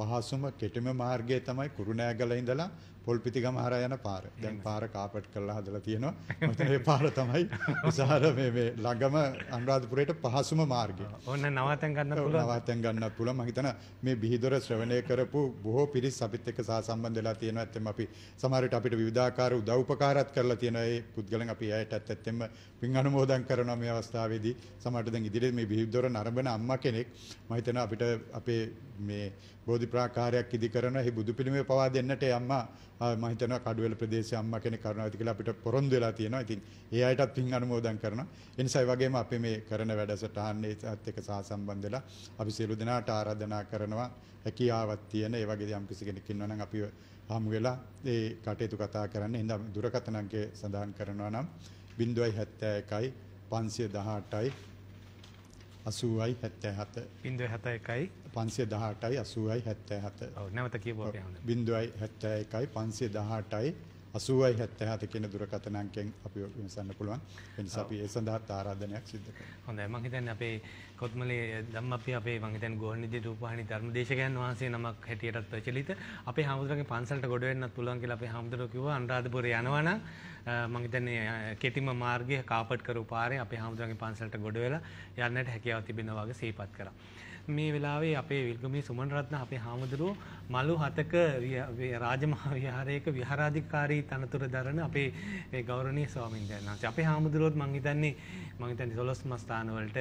පහසුම කෙටම මාර්ගය තමයි කුරුණෑගල ඉඳලා පොල්පිටිගම හරහා යන පාර. දැන් පාර කාපට් කරලා හදලා තියෙනවා. මම ඒ පාර තමයි විසාර මේ මේ ළඟම අනුරාධපුරයට පහසුම මාර්ගය. ඕන්න නවාතැන් ගන්න පුළුවන්. නවාතැන් ගන්නත් පුළුවන්. මම හිතන මේ බිහිදොර ශ්‍රවණය කරපු බොහෝ පිරිස් අපිත් එක්ක සහසම්බන්ධ වෙලා තියෙනවා. ඇත්තෙම අපි සමහර විට අපිට විවිධාකාර උදව් උපකාරත් කරලා තියෙනවා. ඒ පුද්ගලයන් අපි ඇයටත් ඇත්තෙම පින් අනුමෝදන් කරනවා මේ අවස්ථාවේදී. සමහරට දැන් ඉදිරියේ මේ බිහිදොර නරඹන අම්මා කෙනෙක් මම හිතනවා අපිට අපේ මේ බෝධි ප්‍රාකාරයක් ඉදි කරන එහි බුදු පිළිමය පවා දෙන්නට අම්මා මම හිතනවා කඩුවෙල ප්‍රදේශයේ අම්මා කෙනෙක් කරුණාවති කියලා අපිට පොරොන්දු වෙලා තියෙනවා. ඉතින් ඒ අයටත් පින් අනුමෝදන් කරනවා. ඒ නිසා ඒ වගේම අපි මේ කරන වැඩසටහන්නේ ඒත් එක්ක සහසම්බන්ධ වෙලා අපි සියලු දෙනාට ආරාධනා කරනවා හැකියාවක් තියෙන ඒ වගේ යම් කිසි කෙනෙක් ඉන්නවා නම් අපි හමු වෙලා ඒ කටයුතු කතා කරන්න. එහෙනම් දුරකථන අංකය සඳහන් කරනවා නම් 071යි 518යි 80යි 77 071යි පන්සිය දහටයි අසුවයි හැත්තෑ හත නැවත කිය බින්දුවයි හැත්තෑ එකයි පන්සිය දහටයි අසුවයි හැත්ත හත කියෙන දුරකතනංකෙන් අපි විසන්න පුළුවන් එනිසා අපි ඒ සඳහත් ආරාධනයක් සිද්ධ හොඳ මහිතන් අපේ කොත්මලේ දම් අපි අපේ මහිතන් ගෝනිදි රූපහනි ධර්ම දේශකයන් වහන්සේ නමක් හැටියටත් ප්‍රචලිත අපේ හමුදුරගේ පන්සල්ට ගොඩවෙන්න පුළුවන් කියලා අපේ හමුදුරකිව අනුරාධපුර යනවන මහිතන්නේ කෙටිම මාර්ගය කාපට් කරු පාරේ අපේ හමුදුරගේ පන්සල්ට ගොඩ වෙලා යන්නට හැකියාව තිබෙනවා වගේ සීපත් කරා. මේ වෙලාවේ අපේ විල්ගමේ සුමනරත්න අපේ හාමුදුරුව මලු හතක රාජමහා විහාරයක විහාරාධිකාරී තනතුර දරන අපේ ගෞරවනීය ස්වාමීන් වහන්සේ අපේ හාමුදුරුවොත් මං හිතන්නේ මං හිතන්නේ සොළොස්ම ස්ථාන වලට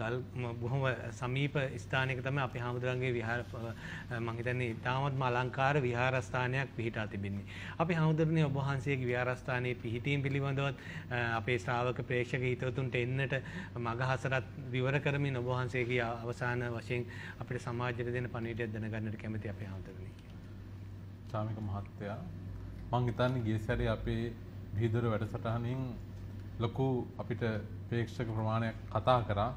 ගල් බොහොම සමීප ස්ථානයක තමයි අපේ හාමුදුරන්ගේ විහාර මං හිතන්නේ ඉතාමත්ම අලංකාර විහාරස්ථානයක් පිහිටා තිබෙන්නේ. අපේ හාමුදුරනේ ඔබ වහන්සේගේ විහාරස්ථානයේ පිහිටීම පිළිබඳවත් අපේ ශ්‍රාවක ප්‍රේක්ෂක හිතවතුන්ට එන්නට මගහසරත් විවර කරමින් ඔබ වහන්සේගේ අවසන් අවසාන වශයෙන් අපිට සමාජයට දෙන පණිවිඩයක් දැනගන්නට කැමති අපේ ආන්තරණි. සාමික මහත්තයා මම හිතන්නේ ගිය සැරේ අපේ විහිදුර වැඩසටහනින් ලොකු අපිට ප්‍රේක්ෂක ප්‍රමාණයක් කතා කරා.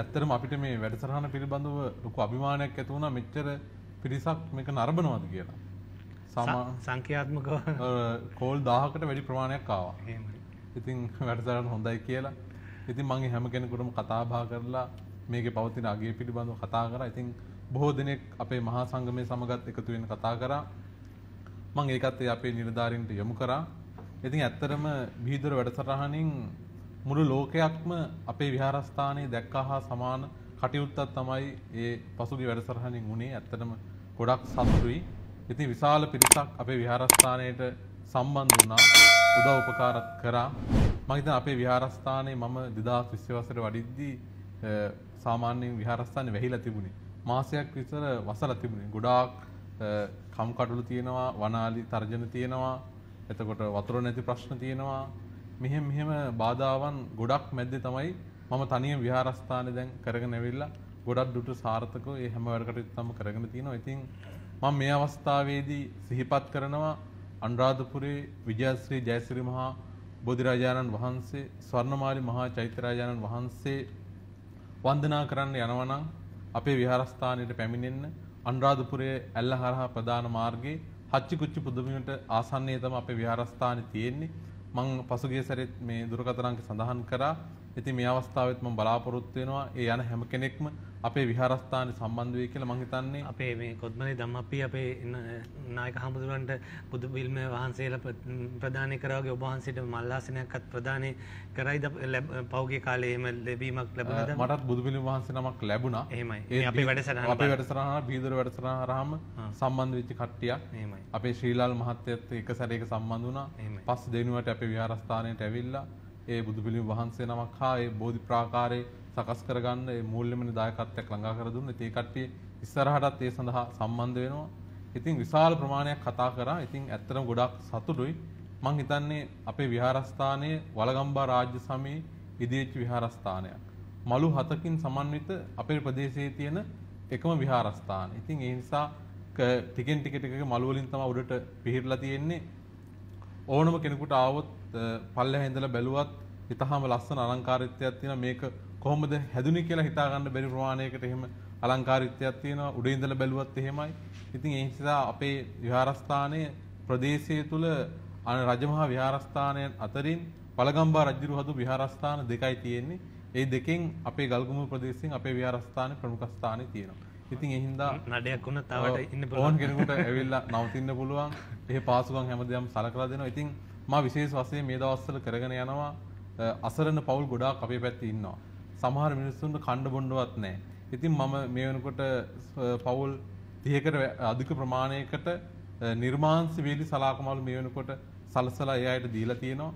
ඇත්තටම අපිට මේ වැඩසටහන පිළිබඳව ලොකු අභිමානයක් ඇති වුණා මෙච්චර පිරිසක් මේක නරඹනවද කියලා. සංඛ්‍යාත්මක කෝල් දාහකට වැඩි ප්‍රමාණයක් ආවා. ඉතින් වැඩසටහන හොඳයි කියලා. ඉතින් මගේ හැම කෙනෙකුටම කතා බහ කරලා මේක පවතින අගේ පිළිබඳව කතා කරා. ඉතින් බොහෝ දෙනෙක් අපේ මහා සංගමය සමගත් එකතු වෙන කතා කරා. මම ඒකත් ඒ අපේ නිලධාරීන්ට යොමු කරා. ඉතින් ඇත්තටම විහිදුර වැඩසටහනින් මුළු ලෝකයක්ම අපේ විහාරස්ථානයේ දැක්කා හා සමාන කටයුත්තක් තමයි ඒ පසුගිය වැඩසටහනින් උනේ. ඇත්තටම ගොඩක් සතුටුයි. ඉතින් විශාල පිරිසක් අපේ විහාරස්ථානයට සම්බන්ධ වුණා. උදව් උපකාරත් කරා. මම හිතන අපේ විහාරස්ථානයේ මම 2020 වසරේ වඩිද්දී සාමාන්‍යයෙන් විහාරස්ථානේ වැහිලා තිබුණේ. මාසයක් විතර වසලා තිබුණේ. ගොඩාක් කම්කටොළු තියෙනවා, වනාලි තර්ජන තියෙනවා. එතකොට වතුර නැති ප්‍රශ්න තියෙනවා. මෙහෙම මෙහෙම බාධාවන් ගොඩක් මැද්දේ තමයි මම තනියම විහාරස්ථානේ දැන් කරගෙන ඇවිල්ලා ගොඩක් දුරට සාර්ථකව මේ හැම වැඩකටයුත්තම කරගෙන තියෙනවා. ඉතින් මම මේ අවස්ථාවේදී සිහිපත් කරනවා අනුරාධපුරේ විජයශ්‍රී ජයසිරි මහා බෝධිරාජාණන් වහන්සේ ස්වර්ණමාලි මහා චෛත්‍යරාජාණන් වහන්සේ වන්දනා කරන්න යනවනම් අපේ විහාරස්ථානයට පැමිණෙන්න අනුරාධපුරයේ ඇල්ල හරහා ප්‍රධාන මාර්ගයේ හච්චිකුච්චි පුදුමියට ආසන්නයේ තම අපේ විහාරස්ථානය තියෙන්නේ. මං පසුගිය සැරේත් මේ දුරකථන අංකය සඳහන් කරා. ඉතින් මේ අවස්ථාවෙත් මම බලාපොරොත්තු වෙනවා ඒ යන හැම කෙනෙක්ම අපේ විහාරස්ථාන සම්බන්ධ වෙයි කියලා මම හිතන්නේ අපේ මේ කොත්මලේ ධම්මප්පී අපේ නායක හමුදුරන්ට බුදු පිළිම වහන්සේලා ප්‍රදානය කරා වගේ ඔබ වහන්සේට මල්ලාසනයක්වත් ප්‍රදානය කරයිද පෞගේ කාලේ එහෙම ලැබීමක් ලැබුණාද මටත් බුදු පිළිම වහන්සේ නමක් ලැබුණා එහෙමයි අපේ වැඩසටහන අපේ වැඩසටහන බීදර වැඩසටහන හරහාම සම්බන්ධ වෙච්ච කට්ටියක් එහෙමයි අපේ ශ්‍රීලාල් මහත්තයත් එක සැරේක සම්බන්ධ වුණා පස් දෙනුවට අපේ විහාරස්ථානයට ඇවිල්ලා ඒ බුදු පිළිම වහන්සේ නමක් හා ඒ බෝධි ප්‍රාකාරයේ සකස් කරගන්න මුල්ලමනි දායකත්වයක් ළඟා කරදුන්න ඒ කට්ටිය ඉස්සරහටත් ඒ සඳහා සම්බන්ධ වෙනවා ඉතින් විශාල ප්‍රමාණයක් කතා කරා ඉතින් ඇත්තරම් ගොඩක් සතුටුයි මං හිතන්නේ අපේ විහාරස්ථානය වලගම්බා රාජ්‍ය සමී ඉදිරිච්ච විහාරස්ථානයක් මලු හතකින් සමන්විත අපේ ප්‍රදේශයේ තියෙන එකම විහාරස්ථාන ඉතින් ඒ නිසා ටිකෙන් ටික ටික මළුවලින් තම උඩට පිහිරලා තියෙන්නේ ඕනම කෙනෙකුට ආවොත් පල්ලෙහා ඉඳලා බැලුවත් ඉතාලම ලස්සන අලංකාරීත්වයක් තියෙන මේක කොහොමද හැදුනේ කියලා හිතා ගන්න බැරි ප්‍රමාණයකට එහෙම අලංකාරීත්වයක් තියෙනවා උඩ ඉඳලා බැලුවත් එහෙමයි. ඉතින් ඒ නිසා අපේ විහාරස්ථානයේ ප්‍රදේශය තුල රජමහා විහාරස්ථානයන් අතරින් පළගම්බා රජුරු හදු විහාරස්ථාන දෙකයි තියෙන්නේ. ඒ දෙකෙන් අපේ ගල්ගමුව ප්‍රදේශයෙන් අපේ විහාරස්ථානයේ ප්‍රමුඛ ස්ථානය තියෙනවා. ඉතින් ඒ හින්දා නඩයක් වුණත් තවට ඉන්න පුළුවන්. ඕන කෙනෙකුට ඇවිල්ලා නවතින්න පුළුවන්. ඒ පාසුකම් හැමදේම සලකලා දෙනවා. ඉතින් මා විශේෂ වශයෙන් මේ දවස්වල කරගෙන යනවා අසරණ පවුල් ගොඩාක් අපේ පැත්තේ ඉන්නවා. සමහර මිනිස්සුන්ට කණ්ඩ බොණ්ඩවත් නෑ. ඉතින් මම මේ වෙනකොට පවුල් තියකට අධික ප්‍රමාණයකට නිර්මාංශ වේලි සලාකමලු මේ වෙනකොට සලසලා ඒ අයට දීලා තියෙනවා.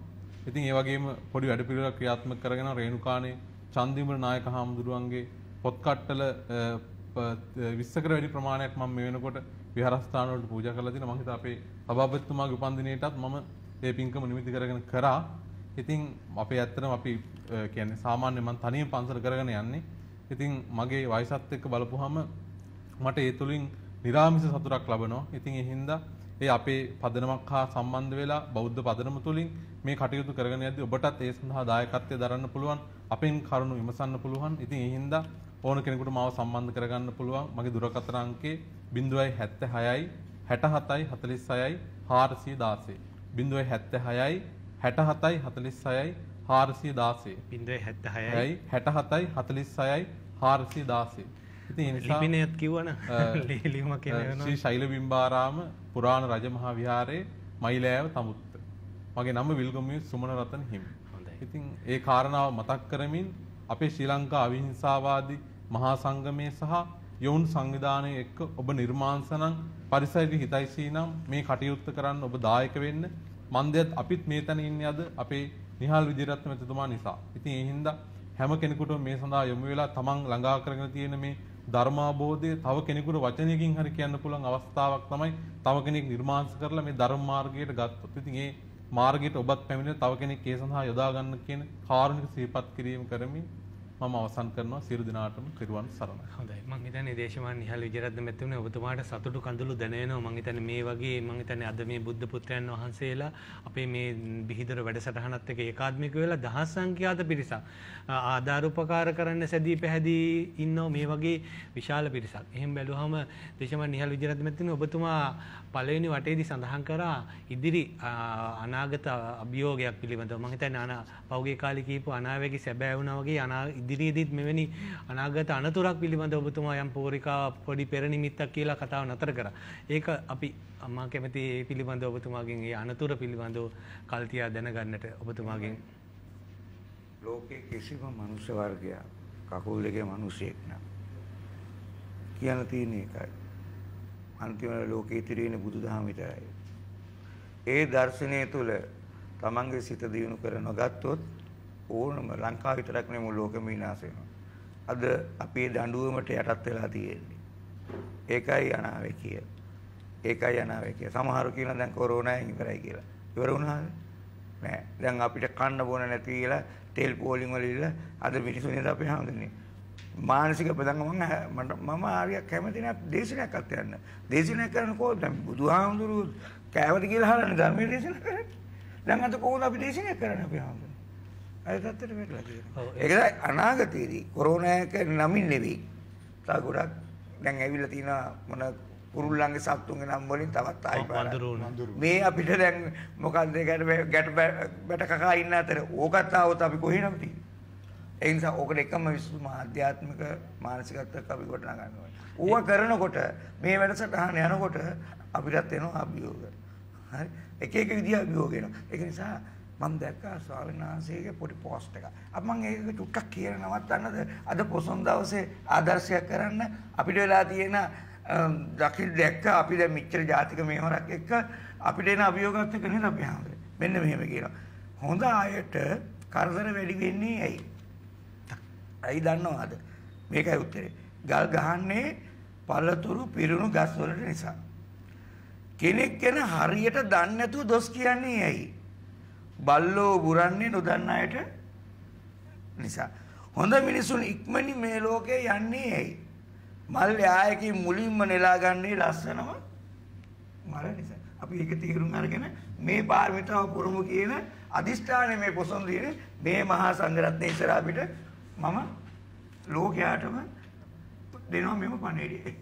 ඉතින් ඒ වගේම පොඩි වැඩපිළිවෙලක් ක්‍රියාත්මක කරගෙන රේණුකානේ චන්දිමර නායක හාමුදුරුවන්ගේ පොත් කට්ටල 20කට වැඩි ප්‍රමාණයක් මම මේ වෙනකොට විහාරස්ථාන වලට පූජා කරලා තිනවා. මම හිතා අපේ සභාපතිතුමාගේ උපන්දිනයටත් මම ඒ පින්කම නිමිති කරගෙන කරා. ඉතින් අපේ ඇත්තටම අපි කියන්නේ සාමාන්‍ය මන් තනියම පන්සල කරගෙන යන්නේ. ඉතින් මගේ වයසත් එක්ක බලපුවාම මට ඒ තුලින් निराமிස සතුටක් ලැබෙනවා. ඉතින් ඒ හින්දා ඒ අපේ පදනමක් හා සම්බන්ධ වෙලා බෞද්ධ පදනම තුලින් මේ කටයුතු කරගෙන යද්දී ඔබටත් ඒ සඳහා දායකත්වය දරන්න පුළුවන්. අපෙන් කරුණු විමසන්න පුළුවන්. ඉතින් ඒ හින්දා ඕන කෙනෙකුට මාව සම්බන්ධ කරගන්න පුළුවන්. මගේ දුරකථන අංකය 076යි 67යි 46යි 416. 076යි 67යි 46යි හාරසිය දාසේ පින්දුව හැත්ත හයයි හැට හතයි හතලිස් සයයි හාරසිය දාසේ ලිපිනයත් කිවන ලිලිම ශ්‍රී ශෛල බිම්බාරාම පුරාණ රජමහා විහාරයේ මයිලෑව තමුත්ත මගේ නම විල්ගොමිය සුමන රතන් හිමි ඉතින් ඒ කාරණාව මතක් කරමින් අපේ ශ්‍රී ලංකා අවිහිංසාවාදී මහා සංගමය සහ යොවුන් සංවිධානය එක්ක ඔබ නිර්මාංසනං පරිසරයට හිතයිසී නම් මේ කටයුත්ත කරන්න ඔබ දායක වෙන්න මන්දයත් අපිත් මේ තැන ඉන්නේ අද අපේ නිහාල් විජේරත්න මැතිතුමා නිසා. ඉතින් ඒ හින්දා හැම කෙනෙකුටම මේ සඳහා යොමු වෙලා තමන් ළඟා කරගෙන තියෙන මේ ධර්මාබෝධය තව කෙනෙකුට වචනයකින් හරි කියන්න පුළුවන් අවස්ථාවක් තමයි තව කෙනෙක් නිර්මාංශ කරලා මේ ධර්ම මාර්ගයට ගත්තොත්. ඉතින් ඒ මාර්ගයට ඔබත් පැමිණෙන තව කෙනෙක් ඒ සඳහා යොදා ගන්න කියන කාරුණික සිහිපත් කිරීම කරමින් මම අවසන් කරනවා සියලු දෙනාටම පිරුවන් සරණයි. හොඳයි. මම හිතන්නේ දේශමාන නිහල් විජයරත්න මෙතුමනේ ඔබතුමාට සතුටු කඳුළු දැනෙනවා. මම හිතන්නේ මේ වගේ මම හිතන්නේ අද මේ බුද්ධ පුත්‍රයන් වහන්සේලා අපේ මේ බිහිදොර වැඩසටහනත් එක්ක ඒකාත්මික වෙලා දහස් සංඛ්‍යාත පිරිසක් ආධාර උපකාර කරන්න සැදී පැහැදී ඉන්නෝ මේ වගේ විශාල පිරිසක්. එහෙම බැලුවහම දේශමාන නිහල් විජයරත්න මෙතුමනේ ඔබතුමා පලවෙනි වටේදි සඳහන් කරා ඉදිරි අනාගත අභියෝගයක් පිළිබඳ මහිත නාන පෞගේ කාලි කීපු අනාවැකි සැබෑවුණවගේ අනා ඉදිරියේදීත් මෙවැනි අනාගත අනතුරක් පිළිබඳ ඔබතුමා යම් පෝරිකා පොඩි පෙරනිමිත්තක් කියලා කතාව නතර කරා. ඒක අපි අම්මා කැමති ඒ පිළිබඳ ඔබතුමාගෙන් ඒ අනතුර පිළිබඳව කල්තියා දැනගන්නට ඔබතුමාගෙන් ලෝකයේ කිසිම මනුෂ්‍ය වර්ගයක් කකුල් දෙකේ මිනිසෙක් නම් කියන තියෙන එකයි. අන්තිමට ලෝකේ ඉතිරි වෙන්නේ බුදුදහම විතරයි. ඒ දර්ශනය තුල තමන්ගේ සිත දියුණු කර නොගත්තොත් ඕනම ලංකාව විතරක් නෙමෙයි ලෝකෙම විනාශ වෙනවා. අද අපේ දඬුවමට යටත් වෙලා තියෙන්නේ. ඒකයි අනාවේ කිය. ඒකයි අනාවේ කිය. සමහරු කියනවා දැන් කොරෝනායෙන් ඉවරයි කියලා. ඉවර වුණාද? නෑ. දැන් අපිට කන්න බොන නැති කියලා තෙල් පෝලිං වල ඉඳලා අද මිනිස්සු නේද අපි හඳුන්නේ. මානසික පදඟමම මම ආරයක් කැමති නැත් දේශනයක් අත් යන්න. දේශනයක් කරනකොට දැන් බුදුහාමුදුරුවෝ කෑවට කියලා අහලා ධර්මයේ දේශනා කරන්නේ. දැන් අද කොහොමද අපි දේශනයක් කරන්නේ අපි හාමුදුරුවෝ? අය තත්ත්වෙට මේකලා තියෙනවා. ඒකයි අනාගතයේදී කොරෝනා එක නමින් නෙවෙයි. තව ගොඩක් දැන් ඇවිල්ලා තියෙන මොන කුරුල්ලන්ගේ සත්තුන්ගේ නම් වලින් තවත් ආයි මේ අපිට දැන් මොකක්ද ගැට ගැට බැට කකා ඉන්න අතර ඕකත් ආවොත් අපි කොහේ නම් තියෙන්නේ? ඒ නිසා ඕකට එකම විශේෂම ආධ්‍යාත්මික මානසිකත්වයක් අපි ගොඩනගා ගන්න ඕනේ. ඌව කරනකොට මේ වැඩසටහන යනකොට අපිටත් එනවා අභියෝග. හරි. එක එක විදිහ අභියෝග එනවා. ඒක නිසා මම දැක්කා ස්වාමීන් වහන්සේගේ පොඩි පෝස්ට් එකක්. අප මම ඒක චුට්ටක් කියන නවත්තන්නද? අද පොසොන් දවසේ ආදර්ශයක් කරන්න අපිට වෙලා තියෙන දකින් දැක්ක අපි දැන් මෙච්චර ජාතික මෙහෙවරක් එක්ක අපිට එන අභියෝගات එක නේද අපි හැමෝම. මෙන්න මෙහෙම කියනවා. හොඳ ආයට කරදර වැඩි වෙන්නේ ඇයි? ඇයි දන්නවාද? මේකයි උත්තරේ. ගල් ගහන්නේ පළතුරු පිරුණු ගස් වලට නිසා. කෙනෙක් ගැන හරියට දන්නේ නැතුව දොස් කියන්නේ ඇයි? බල්ලෝ බුරන්නේ නොදන්න අයට නිසා. හොඳ මිනිසුන් ඉක්මනින් මේ ලෝකේ යන්නේ ඇයි? මල් යායකින් මුලින්ම නෙලාගන්නේ ලස්සනම මල නිසා. අපි ඒක තීරුම් අරගෙන මේ පාරමිතාව පුරමු කියන අදිෂ්ඨානය මේ පොසොන් දින මේ මහා සංඝරත්නයේ ඉස්සරහ අපිට මම ලෝකයාටම දෙනවා මෙම පණේඩිය.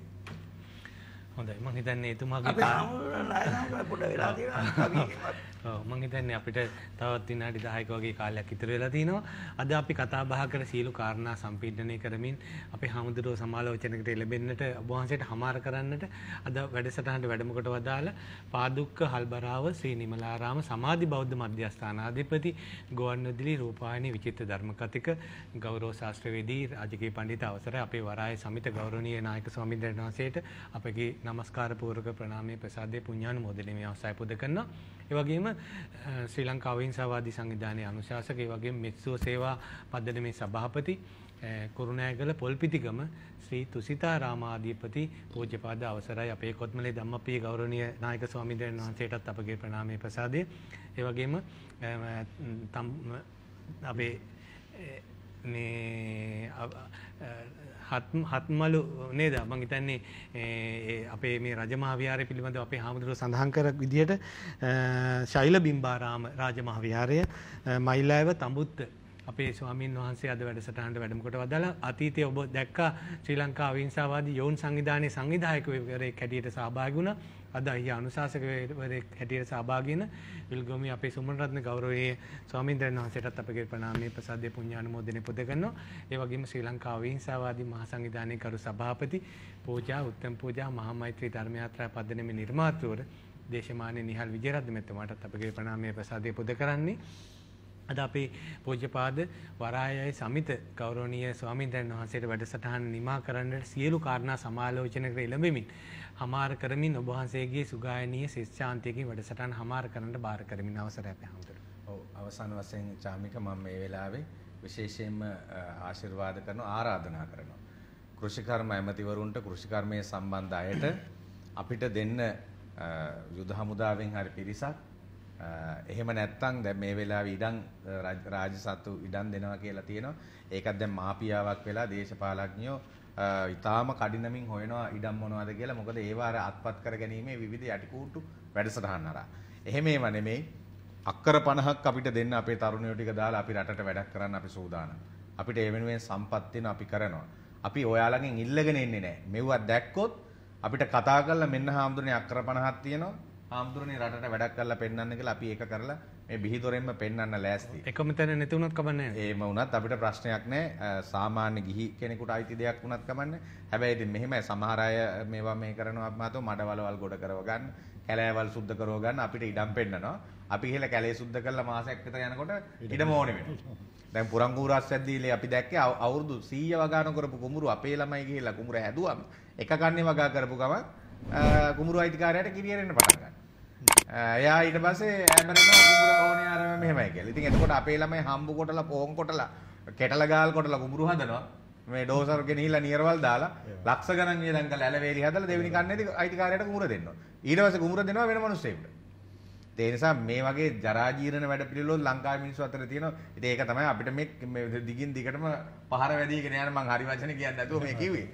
හොඳයි මං හිතන්නේ එතුමාගේ පොඩ වෙලා තියෙනවා. මං හිතන්නේ අපිට තවත් විනාඩි 10ක වගේ කාලයක් ඉතුරු වෙලා තිනවා. අද අපි කතා බහ කර සීලු කාරණා සම්පීඩනය කරමින් අපේ හාමුදුරුවෝ සමාලෝචනයකට එළඹෙන්නට ඔබ වහන්සේට හමාර කරන්නට අද වැඩසටහනට වැඩම කොට වදාළ පාදුක්ක හල්බරාව ශ්‍රී නිමලාරාම සමාධි බෞද්ධ මධ්‍යස්ථානාධිපති ගෝවන්වැදිලි රූපවාහිනී විචිත්‍ර ධර්ම කතික ගෞරව ශාස්ත්‍රවේදී රාජකීය පඬිතු අවසරයි අපේ වරායේ සමිත ගෞරවනීය නායක ස්වාමීන් වහන්සේට අපගේ নমස්කාර පූර්වක ප්‍රණාමය ප්‍රසාදයේ පුණ්‍යානුමෝදනය මේ අවසයි පුද කරනවා. ඒ වගේම ශ්‍රී ලංකා අවිංසාවාදී සංවිධානයේ අනුශාසක, ඒ වගේම මෙත්සුව සේවා පද්ධතිමේ සභාපති, කුරුණෑගල පොල්පිටිගම ශ්‍රී තුසිතා රාමාධිපති පූජ්‍යපාද අවසරයි අපේ කොත්මලේ ධම්මපිය ගෞරවනීය නායක ස්වාමීන් වහන්සේටත් අපගේ ප්‍රණාමය ප්‍රසාදය. ඒ වගේම අපේ මේ හත්මලු නේද මං හිතන්නේ අපේ මේ රජමහාවිහාරය පිළිබඳව අපේ හාමුදුරුව සඳහන් කර විදිහට ශෛල බිම්බාරාම රාජමහාවිහාරය මයිලාව තඹුත්ත අපේ ස්වාමීන් වහන්සේ අද වැඩසටහනට වැඩමකොට වදාලා අතීතයේ ඔබ දැක්කා ශ්‍රී ලංකා අවිංසාවාදී යෝන් සංවිධානයේ සංවිධායකවරයෙක් හැටියට සහභාගී වුණා. අද අහි අනුශාසකවරයෙක් හැටියට සහභාගීන විල්ගොමි අපේ සුමනරත්න ගෞරවයේ ස්වාමීන්ද්‍රයන් වහන්සේටත් අපගේ ප්‍රණාමය ප්‍රසාදය පුණ්‍යානුමෝදනය පුද කරනවා. ඒ වගේම ශ්‍රී ලංකාවේ හිංසාවාදී මහා සංවිධානයේ කරු සභාපති පූජා උත්තම පූජා මහා මෛත්‍රී ධර්ම යාත්‍රා පදනමේ නිර්මාතෘවර දේශමානය නිහල් විජයරත්න මෙතුමාටත් අපගේ ප්‍රණාමය ප්‍රසාදය පුද කරන්නේ. අද අපේ පෝජ්‍යපාද වරායයි සමිත ගෞරවනීය ස්වාමීන් වහන්සේට වැඩසටහන නිමා කරන්නට සියලු කාරණා සමාලෝචන කර එළඹෙමින් හමාර කරමින් ඔබ වහන්සේගේ සුගායනීය ශිෂ්‍යාන්තයකින් වැඩසටහන හමාර කරන්නට බාර කරමින් අවසරය අපේ හමුදුර. ඔව් අවසන් වශයෙන් චාමික මම මේ වෙලාවේ විශේෂයෙන්ම ආශිර්වාද කරනවා ආරාධනා කරනවා. කෘෂිකර්ම ඇමතිවරුන්ට කෘෂිකර්මයේ සම්බන්ධ අයට අපිට දෙන්න යුද හමුදාවෙන් හරි පිරිසක් එහෙම නැත්තම් දැන් මේ වෙලාවේ ඉඩම් රාජ්‍ය සතු ඉඩම් දෙනවා කියලා තියෙනවා. ඒකත් දැන් මාපියාවක් වෙලා දේශපාලඥයෝ ඉතාලම කඩිනමින් හොයනවා ඉඩම් මොනවද කියලා. මොකද ඒවා අර අත්පත් කර ගැනීමේ විවිධ යටිකූටු වැඩසටහන් අරන්. එහෙම ඒවා නෙමෙයි. අක්කර 50ක් අපිට දෙන්න අපේ තරුණයෝ ටික දාලා අපි රටට වැඩක් කරන්න අපි සූදානම්. අපිට ඒ වෙනුවෙන් සම්පත් දෙන අපි කරනවා. අපි ඔයාලගෙන් ඉල්ලගෙන ඉන්නේ නැහැ. මෙවුවා දැක්කොත් අපිට කතා කරලා මෙන්න හාමුදුරනේ අක්කර 50ක් තියෙනවා. හාමුදුරනේ රටට වැඩක් කරලා පෙන්වන්න කියලා අපි ඒක කරලා මේ බිහිදොරෙන්ම පෙන්වන්න ලෑස්ති. එකම තැන නැති වුණත් කමන්නේ නැහැ. එහෙම වුණත් අපිට ප්‍රශ්නයක් නැහැ. සාමාන්‍ය ගිහි කෙනෙකුට අයිති දෙයක් වුණත් කමන්නේ. හැබැයි ඉතින් මෙහෙමයි සමහර අය මේවා මේ කරනවා මහතෝ මඩවලවල් ගොඩ කරව ගන්න, කැලෑවල් සුද්ධ කරව ගන්න අපිට ඉඩම් පෙන්නනවා. අපි ඉහළ කැලේ සුද්ධ කරලා මාසයක් විතර යනකොට ඉඩම ඕනේ වෙනවා. දැන් පුරංගූරාස්සැද්දීලේ අපි දැක්කේ අවුරුදු 100 වගාන කරපු කුඹුරු අපේ ළමයි ගිහිල්ලා කුඹුර හැදුවම එක කන්නේ වගා කරපු ගමන් කුමරු අයිතිකාරයට කිරියරෙන්න පටන් ගන්නවා. එයා ඊට පස්සේ ඇමරෙනවා කුඹුර ඕනේ අර මෙහෙමයි කියලා. ඉතින් එතකොට අපේ ළමයි හම්බු කොටලා පොහොන් කොටලා කෙටල ගාල් කොටලා කුඹුරු හදනවා. මේ ඩෝසර් ගෙනහිලා නියරවල් දාලා ලක්ෂ ගණන් වියදම් කරලා ඇලවේලි හදලා දෙවෙනි කන්නේදී අයිතිකාරයට කුඹුර දෙනවා. ඊට පස්සේ කුඹුර දෙනවා වෙන මිනිස්සෙකුට. ඒ නිසා මේ වගේ ජරා ජීර්ණ වැඩ පිළිවෙල ලංකාවේ මිනිස්සු අතර තියෙනවා. ඉතින් ඒක තමයි අපිට මේ දිගින් දිගටම පහර වැඩිගෙන යන මං හරි වචන කියන්නේ නැතුව මේ කිව්වේ.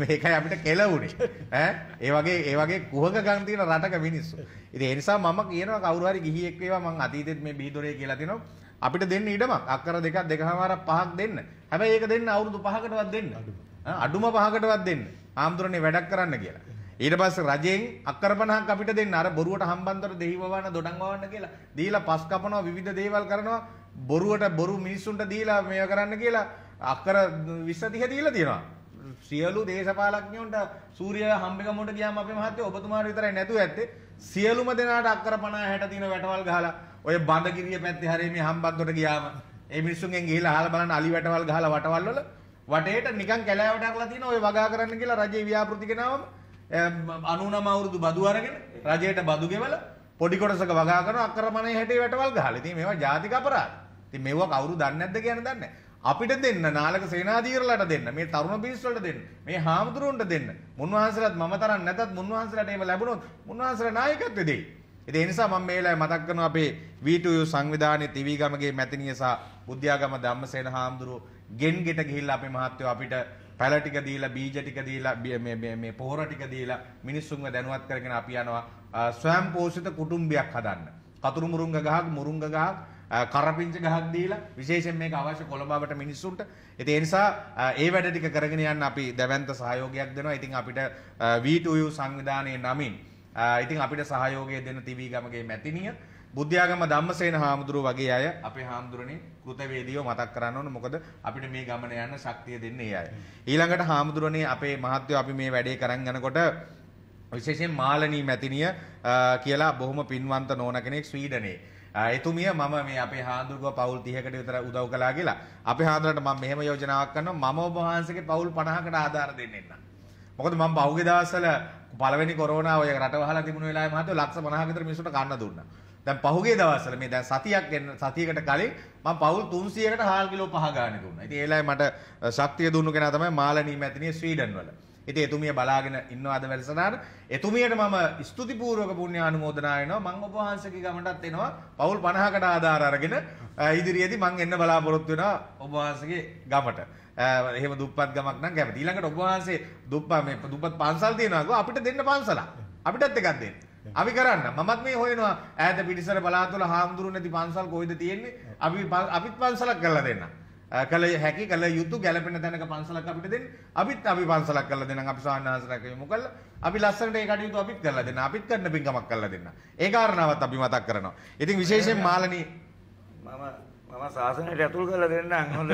මේකයි අපිට කෙලවුනේ. ඈ ඒ වගේ ඒ වගේ කුහක ගන්න තියෙන රටක මිනිස්සු. ඉතින් ඒ නිසා මම කියනවා කවුරු හරි ගිහියෙක් වේවා මං අතීතෙත් මේ බිහිදොරේ කියලා තිනවා. අපිට දෙන්න ඉඩමක්. අක්කර දෙකක් දෙකමාරක් පහක් දෙන්න. හැබැයි ඒක දෙන්න අවුරුදු පහකටවත් දෙන්න. අඩුම පහකටවත් දෙන්න. ආම්තුරනේ වැඩක් කරන්න කියලා. ඊට පස්සේ රජෙන් අක්කර 50ක් අපිට දෙන්න අර බොරුවට හම්බන්තොට දෙහිව වවන්න දොඩම් වවන්න කියලා දීලා පස් කපනවා විවිධ දේවල් කරනවා බොරුවට බොරු මිනිස්සුන්ට දීලා මේව කරන්න කියලා අක්කර 20 30 දීලා තියෙනවා සියලු දේශපාලඥයන්ට සූර්ය හම්බෙගමුට ගියාම අපේ මහත්තයෝ ඔබතුමාට විතරයි නැතුව ඇත්තේ සියලුම දෙනාට අක්කර 50 60 තියෙන වැටවල් ගහලා ඔය බඳගිරිය පැත්තේ හැරේ මේ හම්බන්තොට ගියාම ඒ මිනිස්සුන්ගෙන් ගිහිලා අහලා බලන්න අලි වැටවල් ගහලා වටවල් වල වටේට නිකන් කැලෑවට අරලා තියෙන ඔය වගා කරන්න කියලා රජේ ව්‍යාපෘති ගෙනාවම අනුනම අවුරුදු බදු අරගෙන රජයට බදු ගෙවලා පොඩි කොටසක වගා කරන අක්‍රමණය හැටේ වැටවල් ගහලා. ඉතින් මේවා ජාතික අපරාධ. ඉතින් මේවා කවුරු දන්නේ නැද්ද කියන දන්නේ අපිට දෙන්න නාලක සේනාධීරලට දෙන්න මේ තරුණ පිරිසට දෙන්න මේ හාමුදුරුවන්ට දෙන්න මුන්වහන්සේලාත් මම තරම් නැතත් මුන්වහන්සේලාට ඒව ලැබුණොත් මුන්වහන්සේලා නායකත්වෙ දෙයි. ඉතින් ඒ නිසා මම මේ වෙලාවේ මතක් කරනවා අපේ V2U සංවිධානයේ තිවිගමගේ මැතිණිය සහ බුද්ධයාගම ධම්මසේන හාමුදුරුවෝ ගෙන් ගෙට ගිහිල්ලා අපේ මහත්වෝ අපිට පැල ටික දීලා බීජ ටික දීලා මේ මේ මේ පොහොර ටික දීලා මිනිස්සුන්ව දැනුවත් කරගෙන අපි යනවා ස්වයං පෝෂිත කුටුම්බයක් හදන්න. කතුරු මුරුංග ගහක් මුරුංග ගහක් කරපිංච ගහක් දීලා විශේෂයෙන් මේක අවශ්‍ය කොළඹවට මිනිස්සුන්ට. ඉතින් ඒ නිසා ඒ වැඩ ටික කරගෙන යන්න අපි දැවැන්ත සහයෝගයක් දෙනවා. ඉතින් අපිට V2U සංවිධානයේ නමින් ඉතින් අපිට සහයෝගය දෙන තිවී ගමගේ මැතිනිය බුද්ධයාගම ධම්මසේන හාමුදුරුව වගේ අය අපේ හාමුදුරනේ කෘතවේදීව මතක් කරන්න ඕන මොකද අපිට මේ ගමන යන්න ශක්තිය දෙන්නේ ඒ අය. ඊළඟට හාමුදුරනේ අපේ මහත්වෝ අපි මේ වැඩේ කරන් යනකොට විශේෂයෙන් මාලනී මැතිනිය කියලා බොහොම පින්වන්ත නෝන කෙනෙක් ස්වීඩනයේ. එතුමිය මම මේ අපේ හාමුදුරුව පවුල් 30කට විතර උදව් කළා කියලා. අපේ හාමුදුරන්ට මම මෙහෙම යෝජනාවක් කරනවා මම ඔබ වහන්සේගේ පවුල් 50කට ආධාර දෙන්න එන්න. මොකද මම පහුගිය දවස්වල පළවෙනි කොරෝනා ඔය රටවහලා තිබුණු වෙලාවේ මහත්වෝ ලක්ෂ 50කට විතර මිනිස්සුන්ට කන්න දුන්නා. දැන් පහුගිය දවස්වල මේ දැන් සතියක් ගෙන සතියකට කලින් මම පවුල් 300කට හාල් කිලෝ පහ ගානක් දුන්නා. ඉතින් ඒ ලායි මට ශක්තිය දුන්නු කෙනා තමයි මාලනී මැතිණිය ස්වීඩන් වල. ඉතින් එතුමිය බලාගෙන ඉන්නවාද වැඩසටහන. එතුමියට මම ස්තුතිපූර්වක පුණ්‍ය ආනුමෝදනා වෙනවා. මම ඔබ වහන්සේගේ ගමනටත් එනවා. පවුල් 50කට ආධාර අරගෙන ඉදිරියේදී මම එන්න බලාපොරොත්තු වෙනවා ඔබ වහන්සේගේ ගමට. එහෙම දුප්පත් ගමක් නම් කැමති. ඊළඟට ඔබ වහන්සේ දුප්පත් මේ දුප්පත් පන්සල් තියනවා අපිට දෙන්න පන්සලක්. අපිටත් එකක් දෙන්න. අපි කරන්න මමත් මේ හොයනවා ඈත පිටිසර බලාතුල හාමුදුරු නැති පන්සල් කොහෙද තියෙන්නේ අපි අපිත් පන්සලක් කරලා දෙන්න. කල හැකි කල යුතු ගැළපෙන තැනක පන්සලක් අපිට දෙන්න. අපිත් අපි පන්සලක් කරලා දෙන්නම් අපි සාහනාසනක යමු කරලා අපි ලස්සනට ඒ කටයුතු අපිත් කරලා දෙන්න. අපිත් කරන පින්කමක් කරලා දෙන්න. ඒ කාරණාවත් අපි මතක් කරනවා. ඉතින් විශේෂයෙන් මාළනී මම මම සාසනයට ඇතුල් කරලා දෙන්නම් හොඳ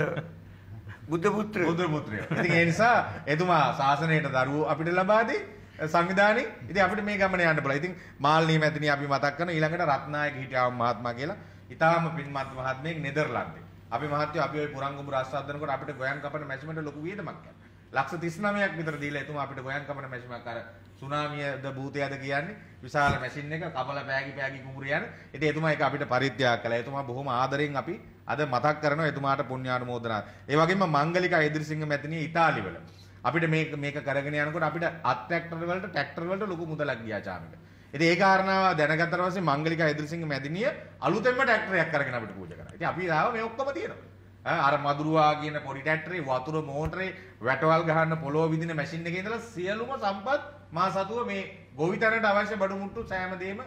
බුද්ධ පුත්‍රය. බුද්ධ පුත්‍රය. ඉතින් ඒ නිසා එතුමා සාසනයට දරුවෝ අපිට ලබා දී සංවිධානයේ ඉතින් අපිට මේ ගමන යන්න පුළුවන්. ඉතින් මාල්නී මැතිණිය අපි මතක් කරන ඊළඟට රත්නායක හිටියාම මහත්මයා කියලා ඉතාලම පින්වත් මහත්මයෙක් නෙදර්ලන්තේ. අපි මහත්මයෝ අපි ওই පුරංගුඹ රාජසාධනකොට අපිට ගෝයන් කපන මැෂිමට ලොකු වියදමක් කරනවා. ලක්ෂ 39ක් විතර දීලා එතුමා අපිට ගෝයන් කපන මැෂිමක් අර සුනාමියද භූතයද කියන්නේ විශාල මැෂින් එක කබල පෑගි පෑගි කුඹුර යන. ඉතින් එතුමා ඒක අපිට පරිත්‍යාග කළා. එතුමා බොහොම ආදරෙන් අපි අද මතක් කරනවා එතුමාට පුණ්‍යානුමෝදනා. ඒ වගේම මංගලික අයිදිරිසිංහ මැතිණිය ඉතාලිවල අපිට මේක මේක කරගෙන යනකොට අපිට අත් ට්‍රැක්ටර් වලට ට්‍රැක්ටර් වලට ලොකු මුදලක් ගියා චාමිට. ඉතින් ඒ කාරණාව දැනගත්තට පස්සේ මංගලික ඇදිරිසිංහ මැදිනිය අලුතෙන්ම ට්‍රැක්ටරයක් කරගෙන අපිට පූජා කරා. ඉතින් අපි ආව මේ ඔක්කොම තියෙනවා. අර මදුරුවා කියන පොඩි ට්‍රැක්ටරේ වතුර මෝටරේ වැටවල් ගහන්න පොළොව විදින මැෂින් එකේ ඉඳලා සියලුම සම්පත් මා සතුව මේ ගොවිතැනට අවශ්‍ය බඩු මුට්ටු සෑම දෙම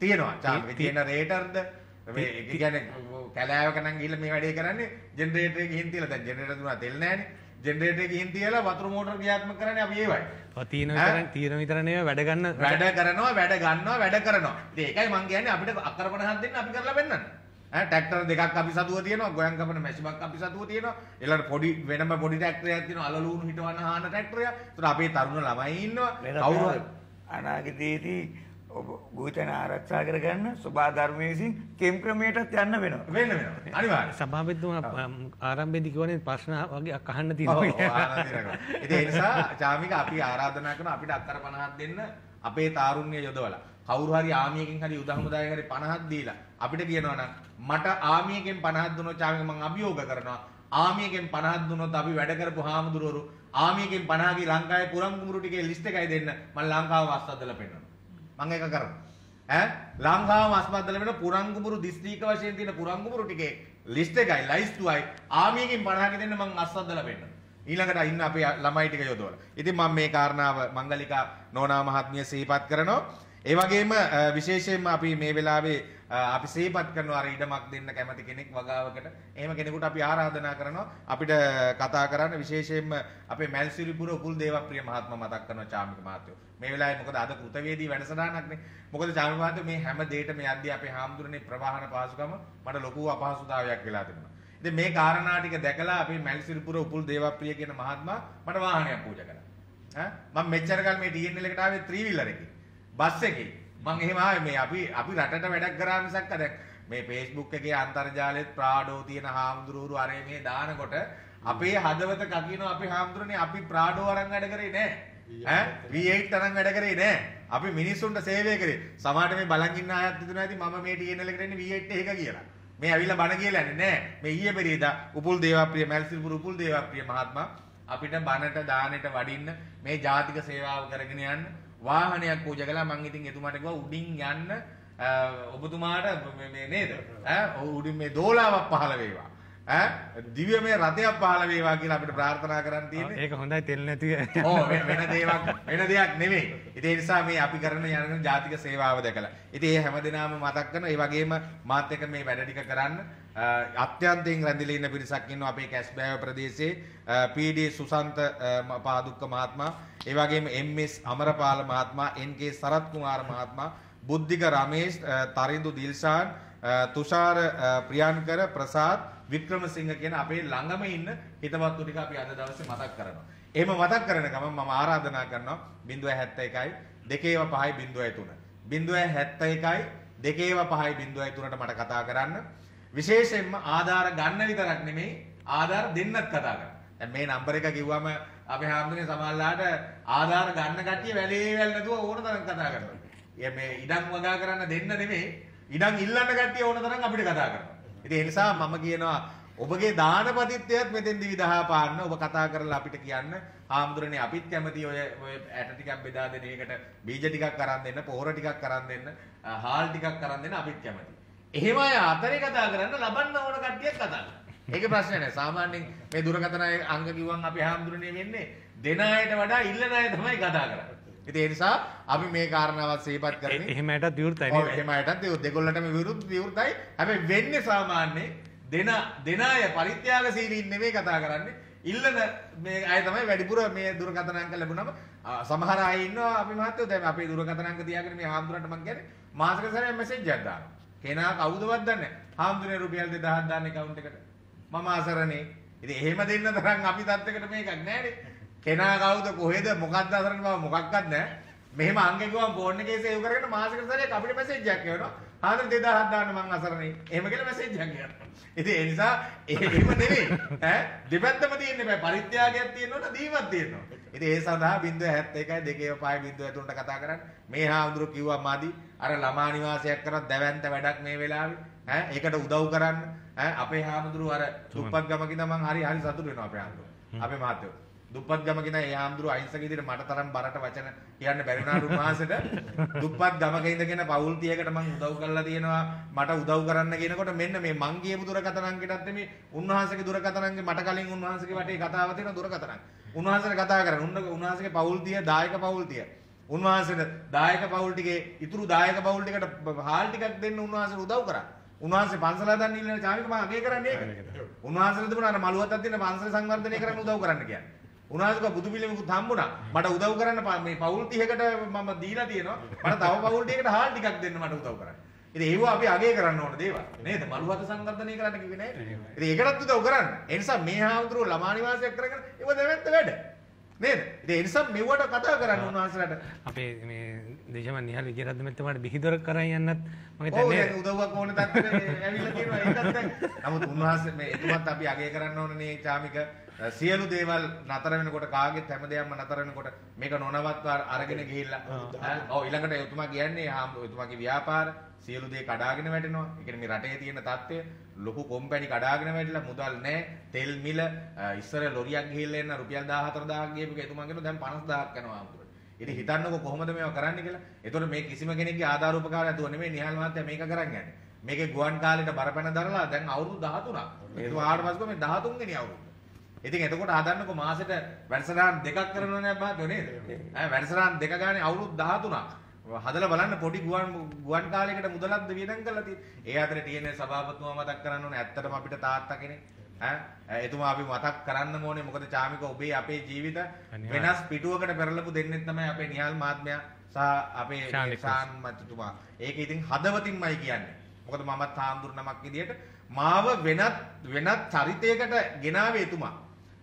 තියෙනවා. චාමිට තියෙන රේටර්ද මේ ඒ කියන්නේ කැලෑවක නම් ගිහිල්ලා මේ වැඩේ කරන්නේ ජෙනරේටරේ ගිහින් තියලා දැන් ජෙනරේටර දුන්නා තෙල් නැහැනේ. ජෙනරේටර් ගිහින් තියලා වතුර මෝටර ක්‍රියාත්මක කරන්නේ අපි ඒවයි. ඔව් තීන විතර තීන විතර නෙවෙයි වැඩ ගන්න වැඩ කරනවා වැඩ ගන්නවා වැඩ කරනවා. ඉතින් ඒකයි මං කියන්නේ අපිට අක්කරපණහක් දෙන්න අපි කරලා වෙන්නන්නේ. ටැක්ටර් දෙකක් අපි සතුව තියෙනවා ගොයන් කපන මැෂිමක් අපි සතුව තියෙනවා ඊළඟ පොඩි වෙනම පොඩි ට්‍රැක්ටරයක් තියෙනවා අලලුණු හිටවන හාන ට්‍රැක්ටරය. ඒතර අපේ තරුණ ළමයි ඉන්නවා. කවුරු අනාගතයේදී ඔබ ගුවිතැන ආරක්ෂා කරගන්න ස්වභාධර්මය විසින් කෙම් ක්‍රමයටත් යන්න වෙනවා වෙන්න වෙනවා අනිවාර්ය සභාවෙත්තුම ආරම්භයේදී කිව්වනේ ප්‍රශ්න වගේ අහන්න තියෙනවා ඉතින් ඒ නිසා චාමික අපි ආරාධනා කරන අපිට අත්තර 50ක් දෙන්න අපේ තාරුණ්‍ය යොදවලා කවුරු හරි ආමියකින් හරි උදාහමුදායක හරි 50ක් දීලා අපිට කියනවා නම් මට ආමියකින් 50ක් දුන්නොත් චාමික මම අභියෝග කරනවා ආමියකින් 50ක් දුන්නොත් අපි වැඩ කරපු හාමුදුරුවරු ආමියකින් 50 ගී ලංකාවේ පුරම් කුඹුරු ටිකේ ලිස්ට් එකයි දෙන්න මම ලංකාව වස්සද්දලා පෙන්නනවා මම ඒක කරනවා. ඈ ලංකාව අස්මද්දල වෙන පුරංගුමුරු දිස්ත්‍රික්ක වශයෙන් තියෙන පුරංගුමුරු ටිකේ ලිස්ට් එකයි ලයිස්ට්ුවයි ආමියකින් 50 දෙන්න මම අස්වද්දලා පෙන්නනවා. ඊළඟට ඉන්න අපේ ළමයි ටික යොදවලා. ඉතින් මම මේ කාරණාව මංගලිකා නෝනා මහත්මිය සිහිපත් කරනවා. ඒ වගේම විශේෂයෙන්ම අපි මේ වෙලාවේ අපි සේපත් කරනවා අර ඉඩමක් දෙන්න කැමති කෙනෙක් වගාවකට. එහෙම කෙනෙකුට අපි ආරාධනා කරනවා අපිට කතා කරන්න විශේෂයෙන්ම අපේ මැල්සිරිපුර උකුල් දේවප්‍රිය මහත්මයා මතක් කරනවා චාමික මහත්මයා. මේ වෙලාවේ මොකද අද කෘතවේදී වැඩසටහනක්නේ. මොකද චාමික මහත්මයා මේ හැම දෙයකම යද්දී අපේ හාමුදුරනේ ප්‍රවාහන පහසුකම මට ලොකු අපහසුතාවයක් වෙලා තිබුණා. ඉතින් මේ කාරණා ටික දැකලා අපේ මැල්සිරිපුර උපුල් දේවප්‍රිය කියන මහත්මයා මට වාහනයක් පූජා කළා. ඈ මම මෙච්චර කල් මේ DNL එකට ආවේ ත්‍රී වීලර් එකේ. බස් එකේ. මං එහෙම ආවේ මේ අපි අපි රටට වැඩක් කරා මිසක් දැන් මේ Facebook එකේ අන්තර්ජාලෙත් ප්‍රාඩෝ තියෙන හාමුදුරුවරු අරේ මේ දානකොට අපේ හදවත කකින අපේ හාමුදුරනේ අපි ප්‍රාඩෝ අරන් වැඩ කරේ නෑ. ඈ V8 තරම් වැඩ කරේ නෑ. අපි මිනිස්සුන්ට සේවය කරේ. සමහරට මේ බලන් ඉන්න අයත් හිතනවා ඉතින් මම මේ TNL එකට එන්නේ V8 එක කියලා. මේ ඇවිල්ලා බණ කියලා නෑ. මේ ඊයේ පෙරේදා උපුල් දේවප්‍රිය මැල්සිල්පුර උපුල් දේවප්‍රිය මහත්මයා අපිට බණට දානෙට වඩින්න මේ ජාතික සේවාව කරගෙන යන්න වාහනයක් පූජ කළා මං ඉතින් එතුමාට කිව්වා උඩින් යන්න ඔබතුමාට මේ නේද ඈ උඩින් මේ දෝලාවක් පහළ වේවා ඈ දිව්‍යමය රතයක් පහළ වේවා කියලා අපිට ප්‍රාර්ථනා කරන්න තියෙන්නේ. ඒක හොඳයි තෙල් නැති. ඕ වෙන දේවල් වෙන දෙයක් නෙමෙයි. ඉතින් ඒ නිසා මේ අපි කරන යන ජාතික සේවාව දැකලා. ඉතින් ඒ හැමදෙනාම මතක් කරන ඒ වගේම මාත් එක්ක මේ වැඩ ටික කරන්න අත්‍යන්තයෙන් රැඳිලා ඉන්න පිරිසක් ඉන්නවා අපේ කැස්බෑව ප්‍රදේශයේ පීඩී සුසන්ත පාදුක්ක මහත්මයා, ඒ වගේම එම්.එස්. අමරපාල මහත්මයා, එන්.කේ. සරත් කුමාර මහත්මයා, බුද්ධික රමේෂ්, තරිඳු දිල්ෂාන්, තුෂාර ප්‍රියන්කර ප්‍රසාද් වික්‍රමසිංහ කියන අපේ ළඟම ඉන්න හිතවත්තු ටික අපි අද දවසේ මතක් කරනවා. එහෙම මතක් කරන ගමන් මම ආරාධනා කරනවා 0.71යි 2.5යි 0.3. 0.71යි 2.5යි 0.3ට මට කතා කරන්න. විශේෂයෙන්ම ආධාර ගන්න විතරක් නෙමෙයි ආධාර දෙන්නත් කතා කරන්න. දැන් මේ නම්බර් එක කිව්වම අපි හැමෝටම සමහරලාට ආධාර ගන්න කට්ටිය වැලේ වැල් නැතුව ඕන තරම් කතා කරනවා. මේ ඉඩම් වගා කරන්න දෙන්න නෙමෙයි ඉඩම් ඉල්ලන්න කට්ටිය ඕන තරම් අපිට කතා කරනවා. ඉතින් ඒ නිසා මම කියනවා ඔබගේ දානපතිත්වයත් මෙතෙන්දි විදහා පාන්න ඔබ කතා කරලා අපිට කියන්න ආම්දුරනේ අපිත් කැමති ඔය ඔය ඇට ටිකක් බෙදා දෙන එකට බීජ ටිකක් අරන් දෙන්න පොහොර ටිකක් අරන් දෙන්න හාල් ටිකක් අරන් දෙන්න අපිත් කැමති. එහෙම අය අතරේ කතා කරන්න ලබන්න ඕන කට්ටියක් කතා කරන්න. ඒක ප්‍රශ්නේ නෑ. සාමාන්‍යයෙන් මේ දුරකථන අංග කිව්වන් අපි ආම්දුරනේ වෙන්නේ දෙන අයට වඩා ඉල්ලන අය තමයි කතා කරන්නේ. ඉතින් ඒ නිසා අපි මේ කාරණාවත් සිහිපත් කරමින් එහෙම ඇටත් විවෘතයි නේද? ඔව් එහෙම ඇටත් ඒ දෙගොල්ලටම විවෘත විවෘතයි. හැබැයි වෙන්නේ සාමාන්‍ය දෙන දෙන අය පරිත්‍යාගශීලීන් නෙමෙයි කතා කරන්නේ. ඉල්ලන මේ අය තමයි වැඩිපුර මේ දුරකථන අංක ලැබුණම සමහර අය ඉන්නවා අපි මහත්තයෝ දැන් අපේ දුරකථන අංක තියාගෙන මේ හාමුදුරන්ට මම කියන්නේ මාසික සැරයක් මැසේජ් එකක් දානවා. කෙනා කවුදවත් දන්නේ නැහැ. හාමුදුරනේ රුපියල් 2000 දාන්නේ account එකට. මම ආසරනේ. ඉතින් එහෙම දෙන්න තරම් අපි තත්යකට මේකක් නැහැ නේ. කෙනා කවුද කොහෙද මොකක්ද අසරණ බව මොකක්වත් නැහැ. මෙහෙම අංගෙ ගුවන් ෆෝන් එකේ සේව් කරගෙන මාසික සැරයක් අපිට මෙසේජ් එකක් එනවා. ආදර 2000ක් දාන්න මං අසරණයි. එහෙම කියලා මෙසේජ් එකක් එනවා. ඉතින් ඒ නිසා එහෙම නෙවෙයි. ඈ දෙපැත්තම තියෙන්න බෑ. පරිත්‍යාගයක් තියෙනවනේ දීමක් තියෙනවා. ඉතින් ඒ සඳහා 0.71 2.5 0.3ට කතා කරන්න. මේ හාමුදුරු කිව්වා මාදි අර ළමා නිවාසයක් කරන දැවැන්ත වැඩක් මේ වෙලාවේ. ඈ ඒකට උදව් කරන්න. ඈ අපේ හාමුදුරු අර දුප්පත් ගමකින් නම් හරි හරි සතුටු වෙනවා අපේ හාමුදුරු. අපේ මහත්තයෝ. දුප්පත් ගම කියන ඒ ආම්දුරු අයින්සක ඉදිරියට මට තරම් බරට වචන කියන්න බැරි වුණාලු උන්වහන්සේට දුප්පත් ගමක ඉඳගෙන පවුල් 30කට මම උදව් කරලා තියෙනවා මට උදව් කරන්න කියනකොට මෙන්න මේ මං ගියපු දුරකතනංකටත් නෙමේ උන්වහන්සේගේ දුරකතනංගේ මට කලින් උන්වහන්සේගේ වටේ කතාව තියෙන දුරකතනං උන්වහන්සේට කතා කරන්නේ උන්න උන්වහන්සේගේ පවුල් 30 දායක පවුල් 30 උන්වහන්සේට දායක පවුල් ටිකේ ඉතුරු දායක පවුල් ටිකට හාල් ටිකක් දෙන්න උන්වහන්සේට උදව් කරා. උන්වහන්සේ පන්සල හදන්න ඉල්ලන චාවික මම අගය කරන්නේ ඒක. උන්වහන්සේට දුන්නා මලුවත්තක් දෙන්න පන්සල සංවර්ධනය කරන්න උදව් කරන්න කියන්නේ. උනාසක බුදු පිළිමකුත් හම්බුණා. මට උදව් කරන්න මේ පවුල් 30කට මම දීලා තියෙනවා. මට තව පවුල් 2කට හාල් ටිකක් දෙන්න මට උදව් කරන්න. ඉතින් ඒව අපි අගය කරන්න ඕන දේවල්. නේද? මලුහත සංවර්ධනය කරන්න කිව්වේ නෑ. ඉතින් ඒකටත් උදව් කරන්න. ඒ නිසා මේ හාමුදුරුවෝ ළමා නිවාසයක් කරගෙන ඒව දෙවැත්ත වැඩ. නේද? ඉතින් ඒ නිසා මෙවට කතා කරන්න උන්වහන්සේලාට අපේ මේ දේශමන් නිහල් විජයරත්න මෙතුමාට බිහිදොර කරන් යන්නත් මම හිතන්නේ ඔව් උදව්වක් ඕන තත්ත්වෙට ඇවිල්ලා තියෙනවා ඒකත් දැන්. නමුත් උන්වහන්සේ මේ එතුමත් අපි අගය කරන්න ඕනනේ චාමික සියලු දේවල් නතර වෙනකොට කාගෙත් හැම දෙයක්ම නතර වෙනකොට මේක නොනවත්වා අරගෙන ගිහිල්ලා ඔව් ඊළඟට එතුමා කියන්නේ එතුමාගේ ව්‍යාපාර සියලු දේ කඩාගෙන වැටෙනවා. ඒ කියන්නේ මේ රටේ තියෙන තත්ත්වය ලොකු කොම්පැනි කඩාගෙන වැටිලා මුදල් නැහැ. තෙල් මිල ඉස්සර ලොරියක් ගිහිල්ලා එන්න රුපියල් 14000ක් ගියපේක එතුමා කියනවා දැන් 50000ක් යනවා අමුතුවෙන්. ඉතින් හිතන්නකො කොහොමද මේවා කරන්න කියලා. ඒතකොට මේ කිසිම කෙනෙක්ගේ ආධාර උපකාරය දුව නෙමෙයි නිහල් මහත්තයා මේක කරන්නේ. මේකේ ගුවන් කාලේට බරපැන දරලා දැන් අවුරුදු 13ක්. ඒතුමා ආවට පස්සේ මේ 13 වෙනි අවුරුදු. ඉතින් එතකොට හදන්නකො මාසෙට වැඩසටහන් දෙකක් කරනවනේ මහත්තයෝ නේද? ඈ වැඩසටහන් දෙක ගානේ අවුරුදු 13ක්. හදලා බලන්න පොඩි ගුවන් ගුවන් කාලයකට මුදලක්ද වියදම් කරලා තියෙන්නේ. ඒ අතරේ තියෙන සභාපතිතුමා මතක් කරන්න ඕනේ. ඇත්තටම අපිට තාත්තා කෙනෙක්. ඈ එතුමා අපි මතක් කරන්න ඕනේ. මොකද චාමික ඔබේ අපේ ජීවිත වෙනස් පිටුවකට පෙරලපු දෙන්නෙත් තමයි අපේ නිහල් මහත්මයා සහ අපේ ශාන් මහත්මයා. ඒක ඉතින් හදවතින්මයි කියන්නේ. මොකද මමත් හාමුදුරු නමක් විදියට මාව වෙනත් වෙනත් චරිතයකට ගෙනාවේ එතුමා.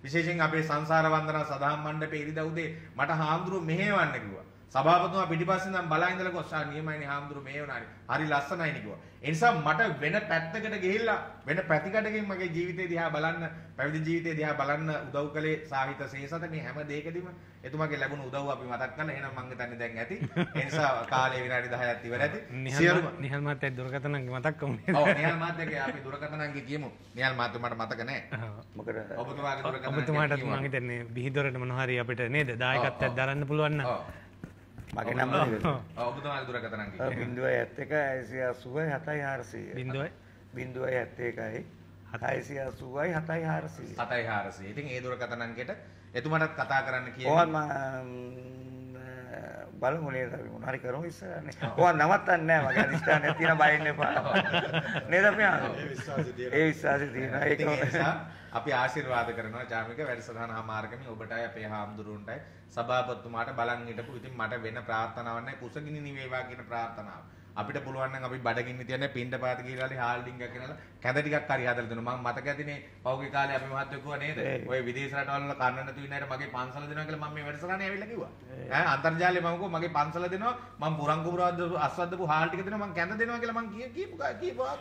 විශේෂයෙන් අපේ සංසාර වන්දනා සදාම් මණ්ඩපේ ඉරිදා උදේ මට හාමුදුරුවෝ මෙහෙවන්න කිව්වා. සභාපතිතුමා පිටිපස්සෙන් නම් බලා ඉඳලා ගොස් ආ නියමයිනේ හාමුදුරු මේ වුණානේ. හරි ලස්සනයිනේ කිව්වා. ඒ නිසා මට වෙන පැත්තකට ගිහිල්ලා වෙන පැතිකඩකින් මගේ ජීවිතේ දිහා බලන්න, පැවිදි ජීවිතේ දිහා බලන්න උදව් කළේ සාහිත්‍ය සේසත මේ හැම දෙයකදීම එතුමාගේ ලැබුණු උදව් අපි මතක් කරලා එහෙනම් මං හිතන්නේ දැන් ඇති. ඒ නිසා කාලය විනාඩි 10ක් ඉවර ඇති. සියලුම නිහල් මහත්තයාගේ දුරකථනංගේ මතක් වුණේ. ඔව් නිහල් මහත්තයාගේ අපි දුරකථනංගේ කියමු. නිහල් මහත්තයා මට මතක නැහැ. මොකද ඔබතුමාගේ දුරකථන ඔබතුමාටත් මං හිතන්නේ බිහිදොරට මොනවා හරි අපිට නේද දායකත්වයක් දරන්න පුළුවන් නම්. මගේ නම ඔබතුමාල් දුරකථන බිඳුවයි ඇත්ත එක ඇසි අසුවයි හතයි හාරසය බිඳුවයි බිඳුවයි ඇත්ත එකයි හතයිසි අසුවයි හතයි හාරසි හතයි හාරසි ඉතින් ඒ දුරකථනන්ගෙට එතුමටත් කතා කරන්න කිය බලමු නේද අපි මොන හරි කරමු ඉස්සරහනේ. ඔවා නවත්තන්නේ නැහැ මගේ අනිස්ථානයේ තියෙන බයින් එපා. නේද අපි ආන්නේ. ඒ විශ්වාසය තියෙනවා. ඒ විශ්වාසය තියෙනවා. ඒක නිසා අපි ආශිර්වාද කරනවා ජාමික වැඩසටහන ආමාර්ගමේ ඔබටයි අපේ හාමුදුරුවන්ටයි සභාපතිතුමාට බලන් හිටපු. ඉතින් මට වෙන ප්‍රාර්ථනාවක් නැහැ කුසගිනි නිවේවා කියන ප්‍රාර්ථනාවක්. අපිට පුළුවන් නම් අපි බඩගින්න තියන්නේ පින්ඩ පාත කියලා හාල්ඩින්ග් එකක් කරනවා කැඳ ටිකක් හරි හදලා දෙනවා මම මතක ඇතිනේ පෞගේ කාලේ අපි මහත්වෝ කිව්වා නේද ඔය විදේශ රටවල් වල කන්න නැතු ඉන්න අයට මගේ පන්සල දෙනවා කියලා මම මේ වැඩසටහනේ ඇවිල්ලා කිව්වා ඈ අන්තර්ජාලයේ මම කිව්වා මගේ පන්සල දෙනවා මම පුරංගු පුරවද්දපු අස්වද්දපු හාල් ටික දෙනවා මම කැඳ දෙනවා කියලා මම කිය කීපු කීපවා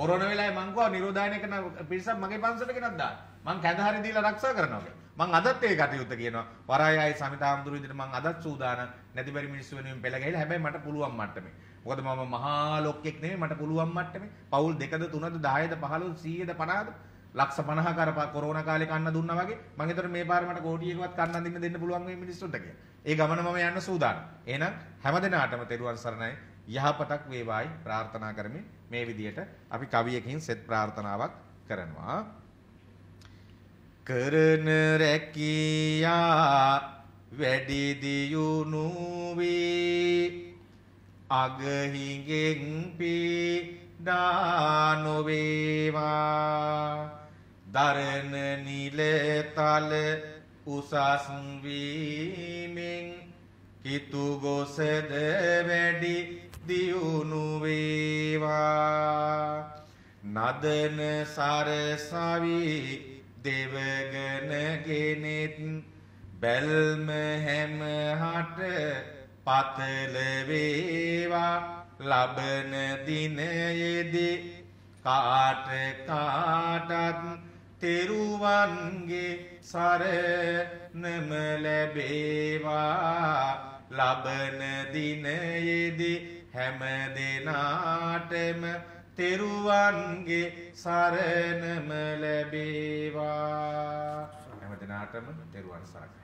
කොරෝනා වෙලාවේ මම කිව්වා නිරෝධායනය කරන පිරිසක් මගේ පන්සලට ගෙනත් දාන්න මං කැඳ හරි දීලා ආරක්ෂා කරනවා කියලා මං අදත් ඒ කටයුත්ත කියනවා වරායයි සමිතාම්දුරු විදිහට මං අදත් සූදානම් නැති බැරි මිනිස්සු වෙනුවෙන් පෙළ ගහලා හැබැයි මට පුළුවන් මට්ටමේ මොකද මම මහා ලොක්ෙක් නෙමෙයි මට පුළුවන් මට්ටමේ. පවුල් 2ද 3ද 10ද 15ද 100ද 50ද ලක්ෂ 50 කර කොරෝනා කාලේ කන්න දුන්නා වගේ මම හිතර මේ පාර මට කෝටියකවත් කන්න දෙන්න දෙන්න පුළුවන් මේ මිනිස්සුන්ට කියලා. ඒ ගමන මම යන්න සූදානම්. එහෙනම් හැමදෙනාටම තෙරුවන් සරණයි යහපතක් වේවායි ප්‍රාර්ථනා කරමින් මේ විදියට අපි කවියකින් සෙත් ප්‍රාර්ථනාවක් කරනවා. කරන රැකියා වැඩි දියුණු වේ අගහිගෙන් පීඩානොවේවා දරන නිලතල උසස් වීමෙන් කිතුගොසද වැඩි දියුණුවේවා නදන සරසවි දෙවගනගෙනෙත් බැල්ම හැම හට පතල වේවා ලබන දිනයේදී කාට කාටත් තෙරුවන්ගේ සරණම ලැබේවා ලබන දිනයේදී හැම දිනාටම තෙරුවන්ගේ සරණම ලැබේවා හැම දිනාටම තෙරුවන් සරණයි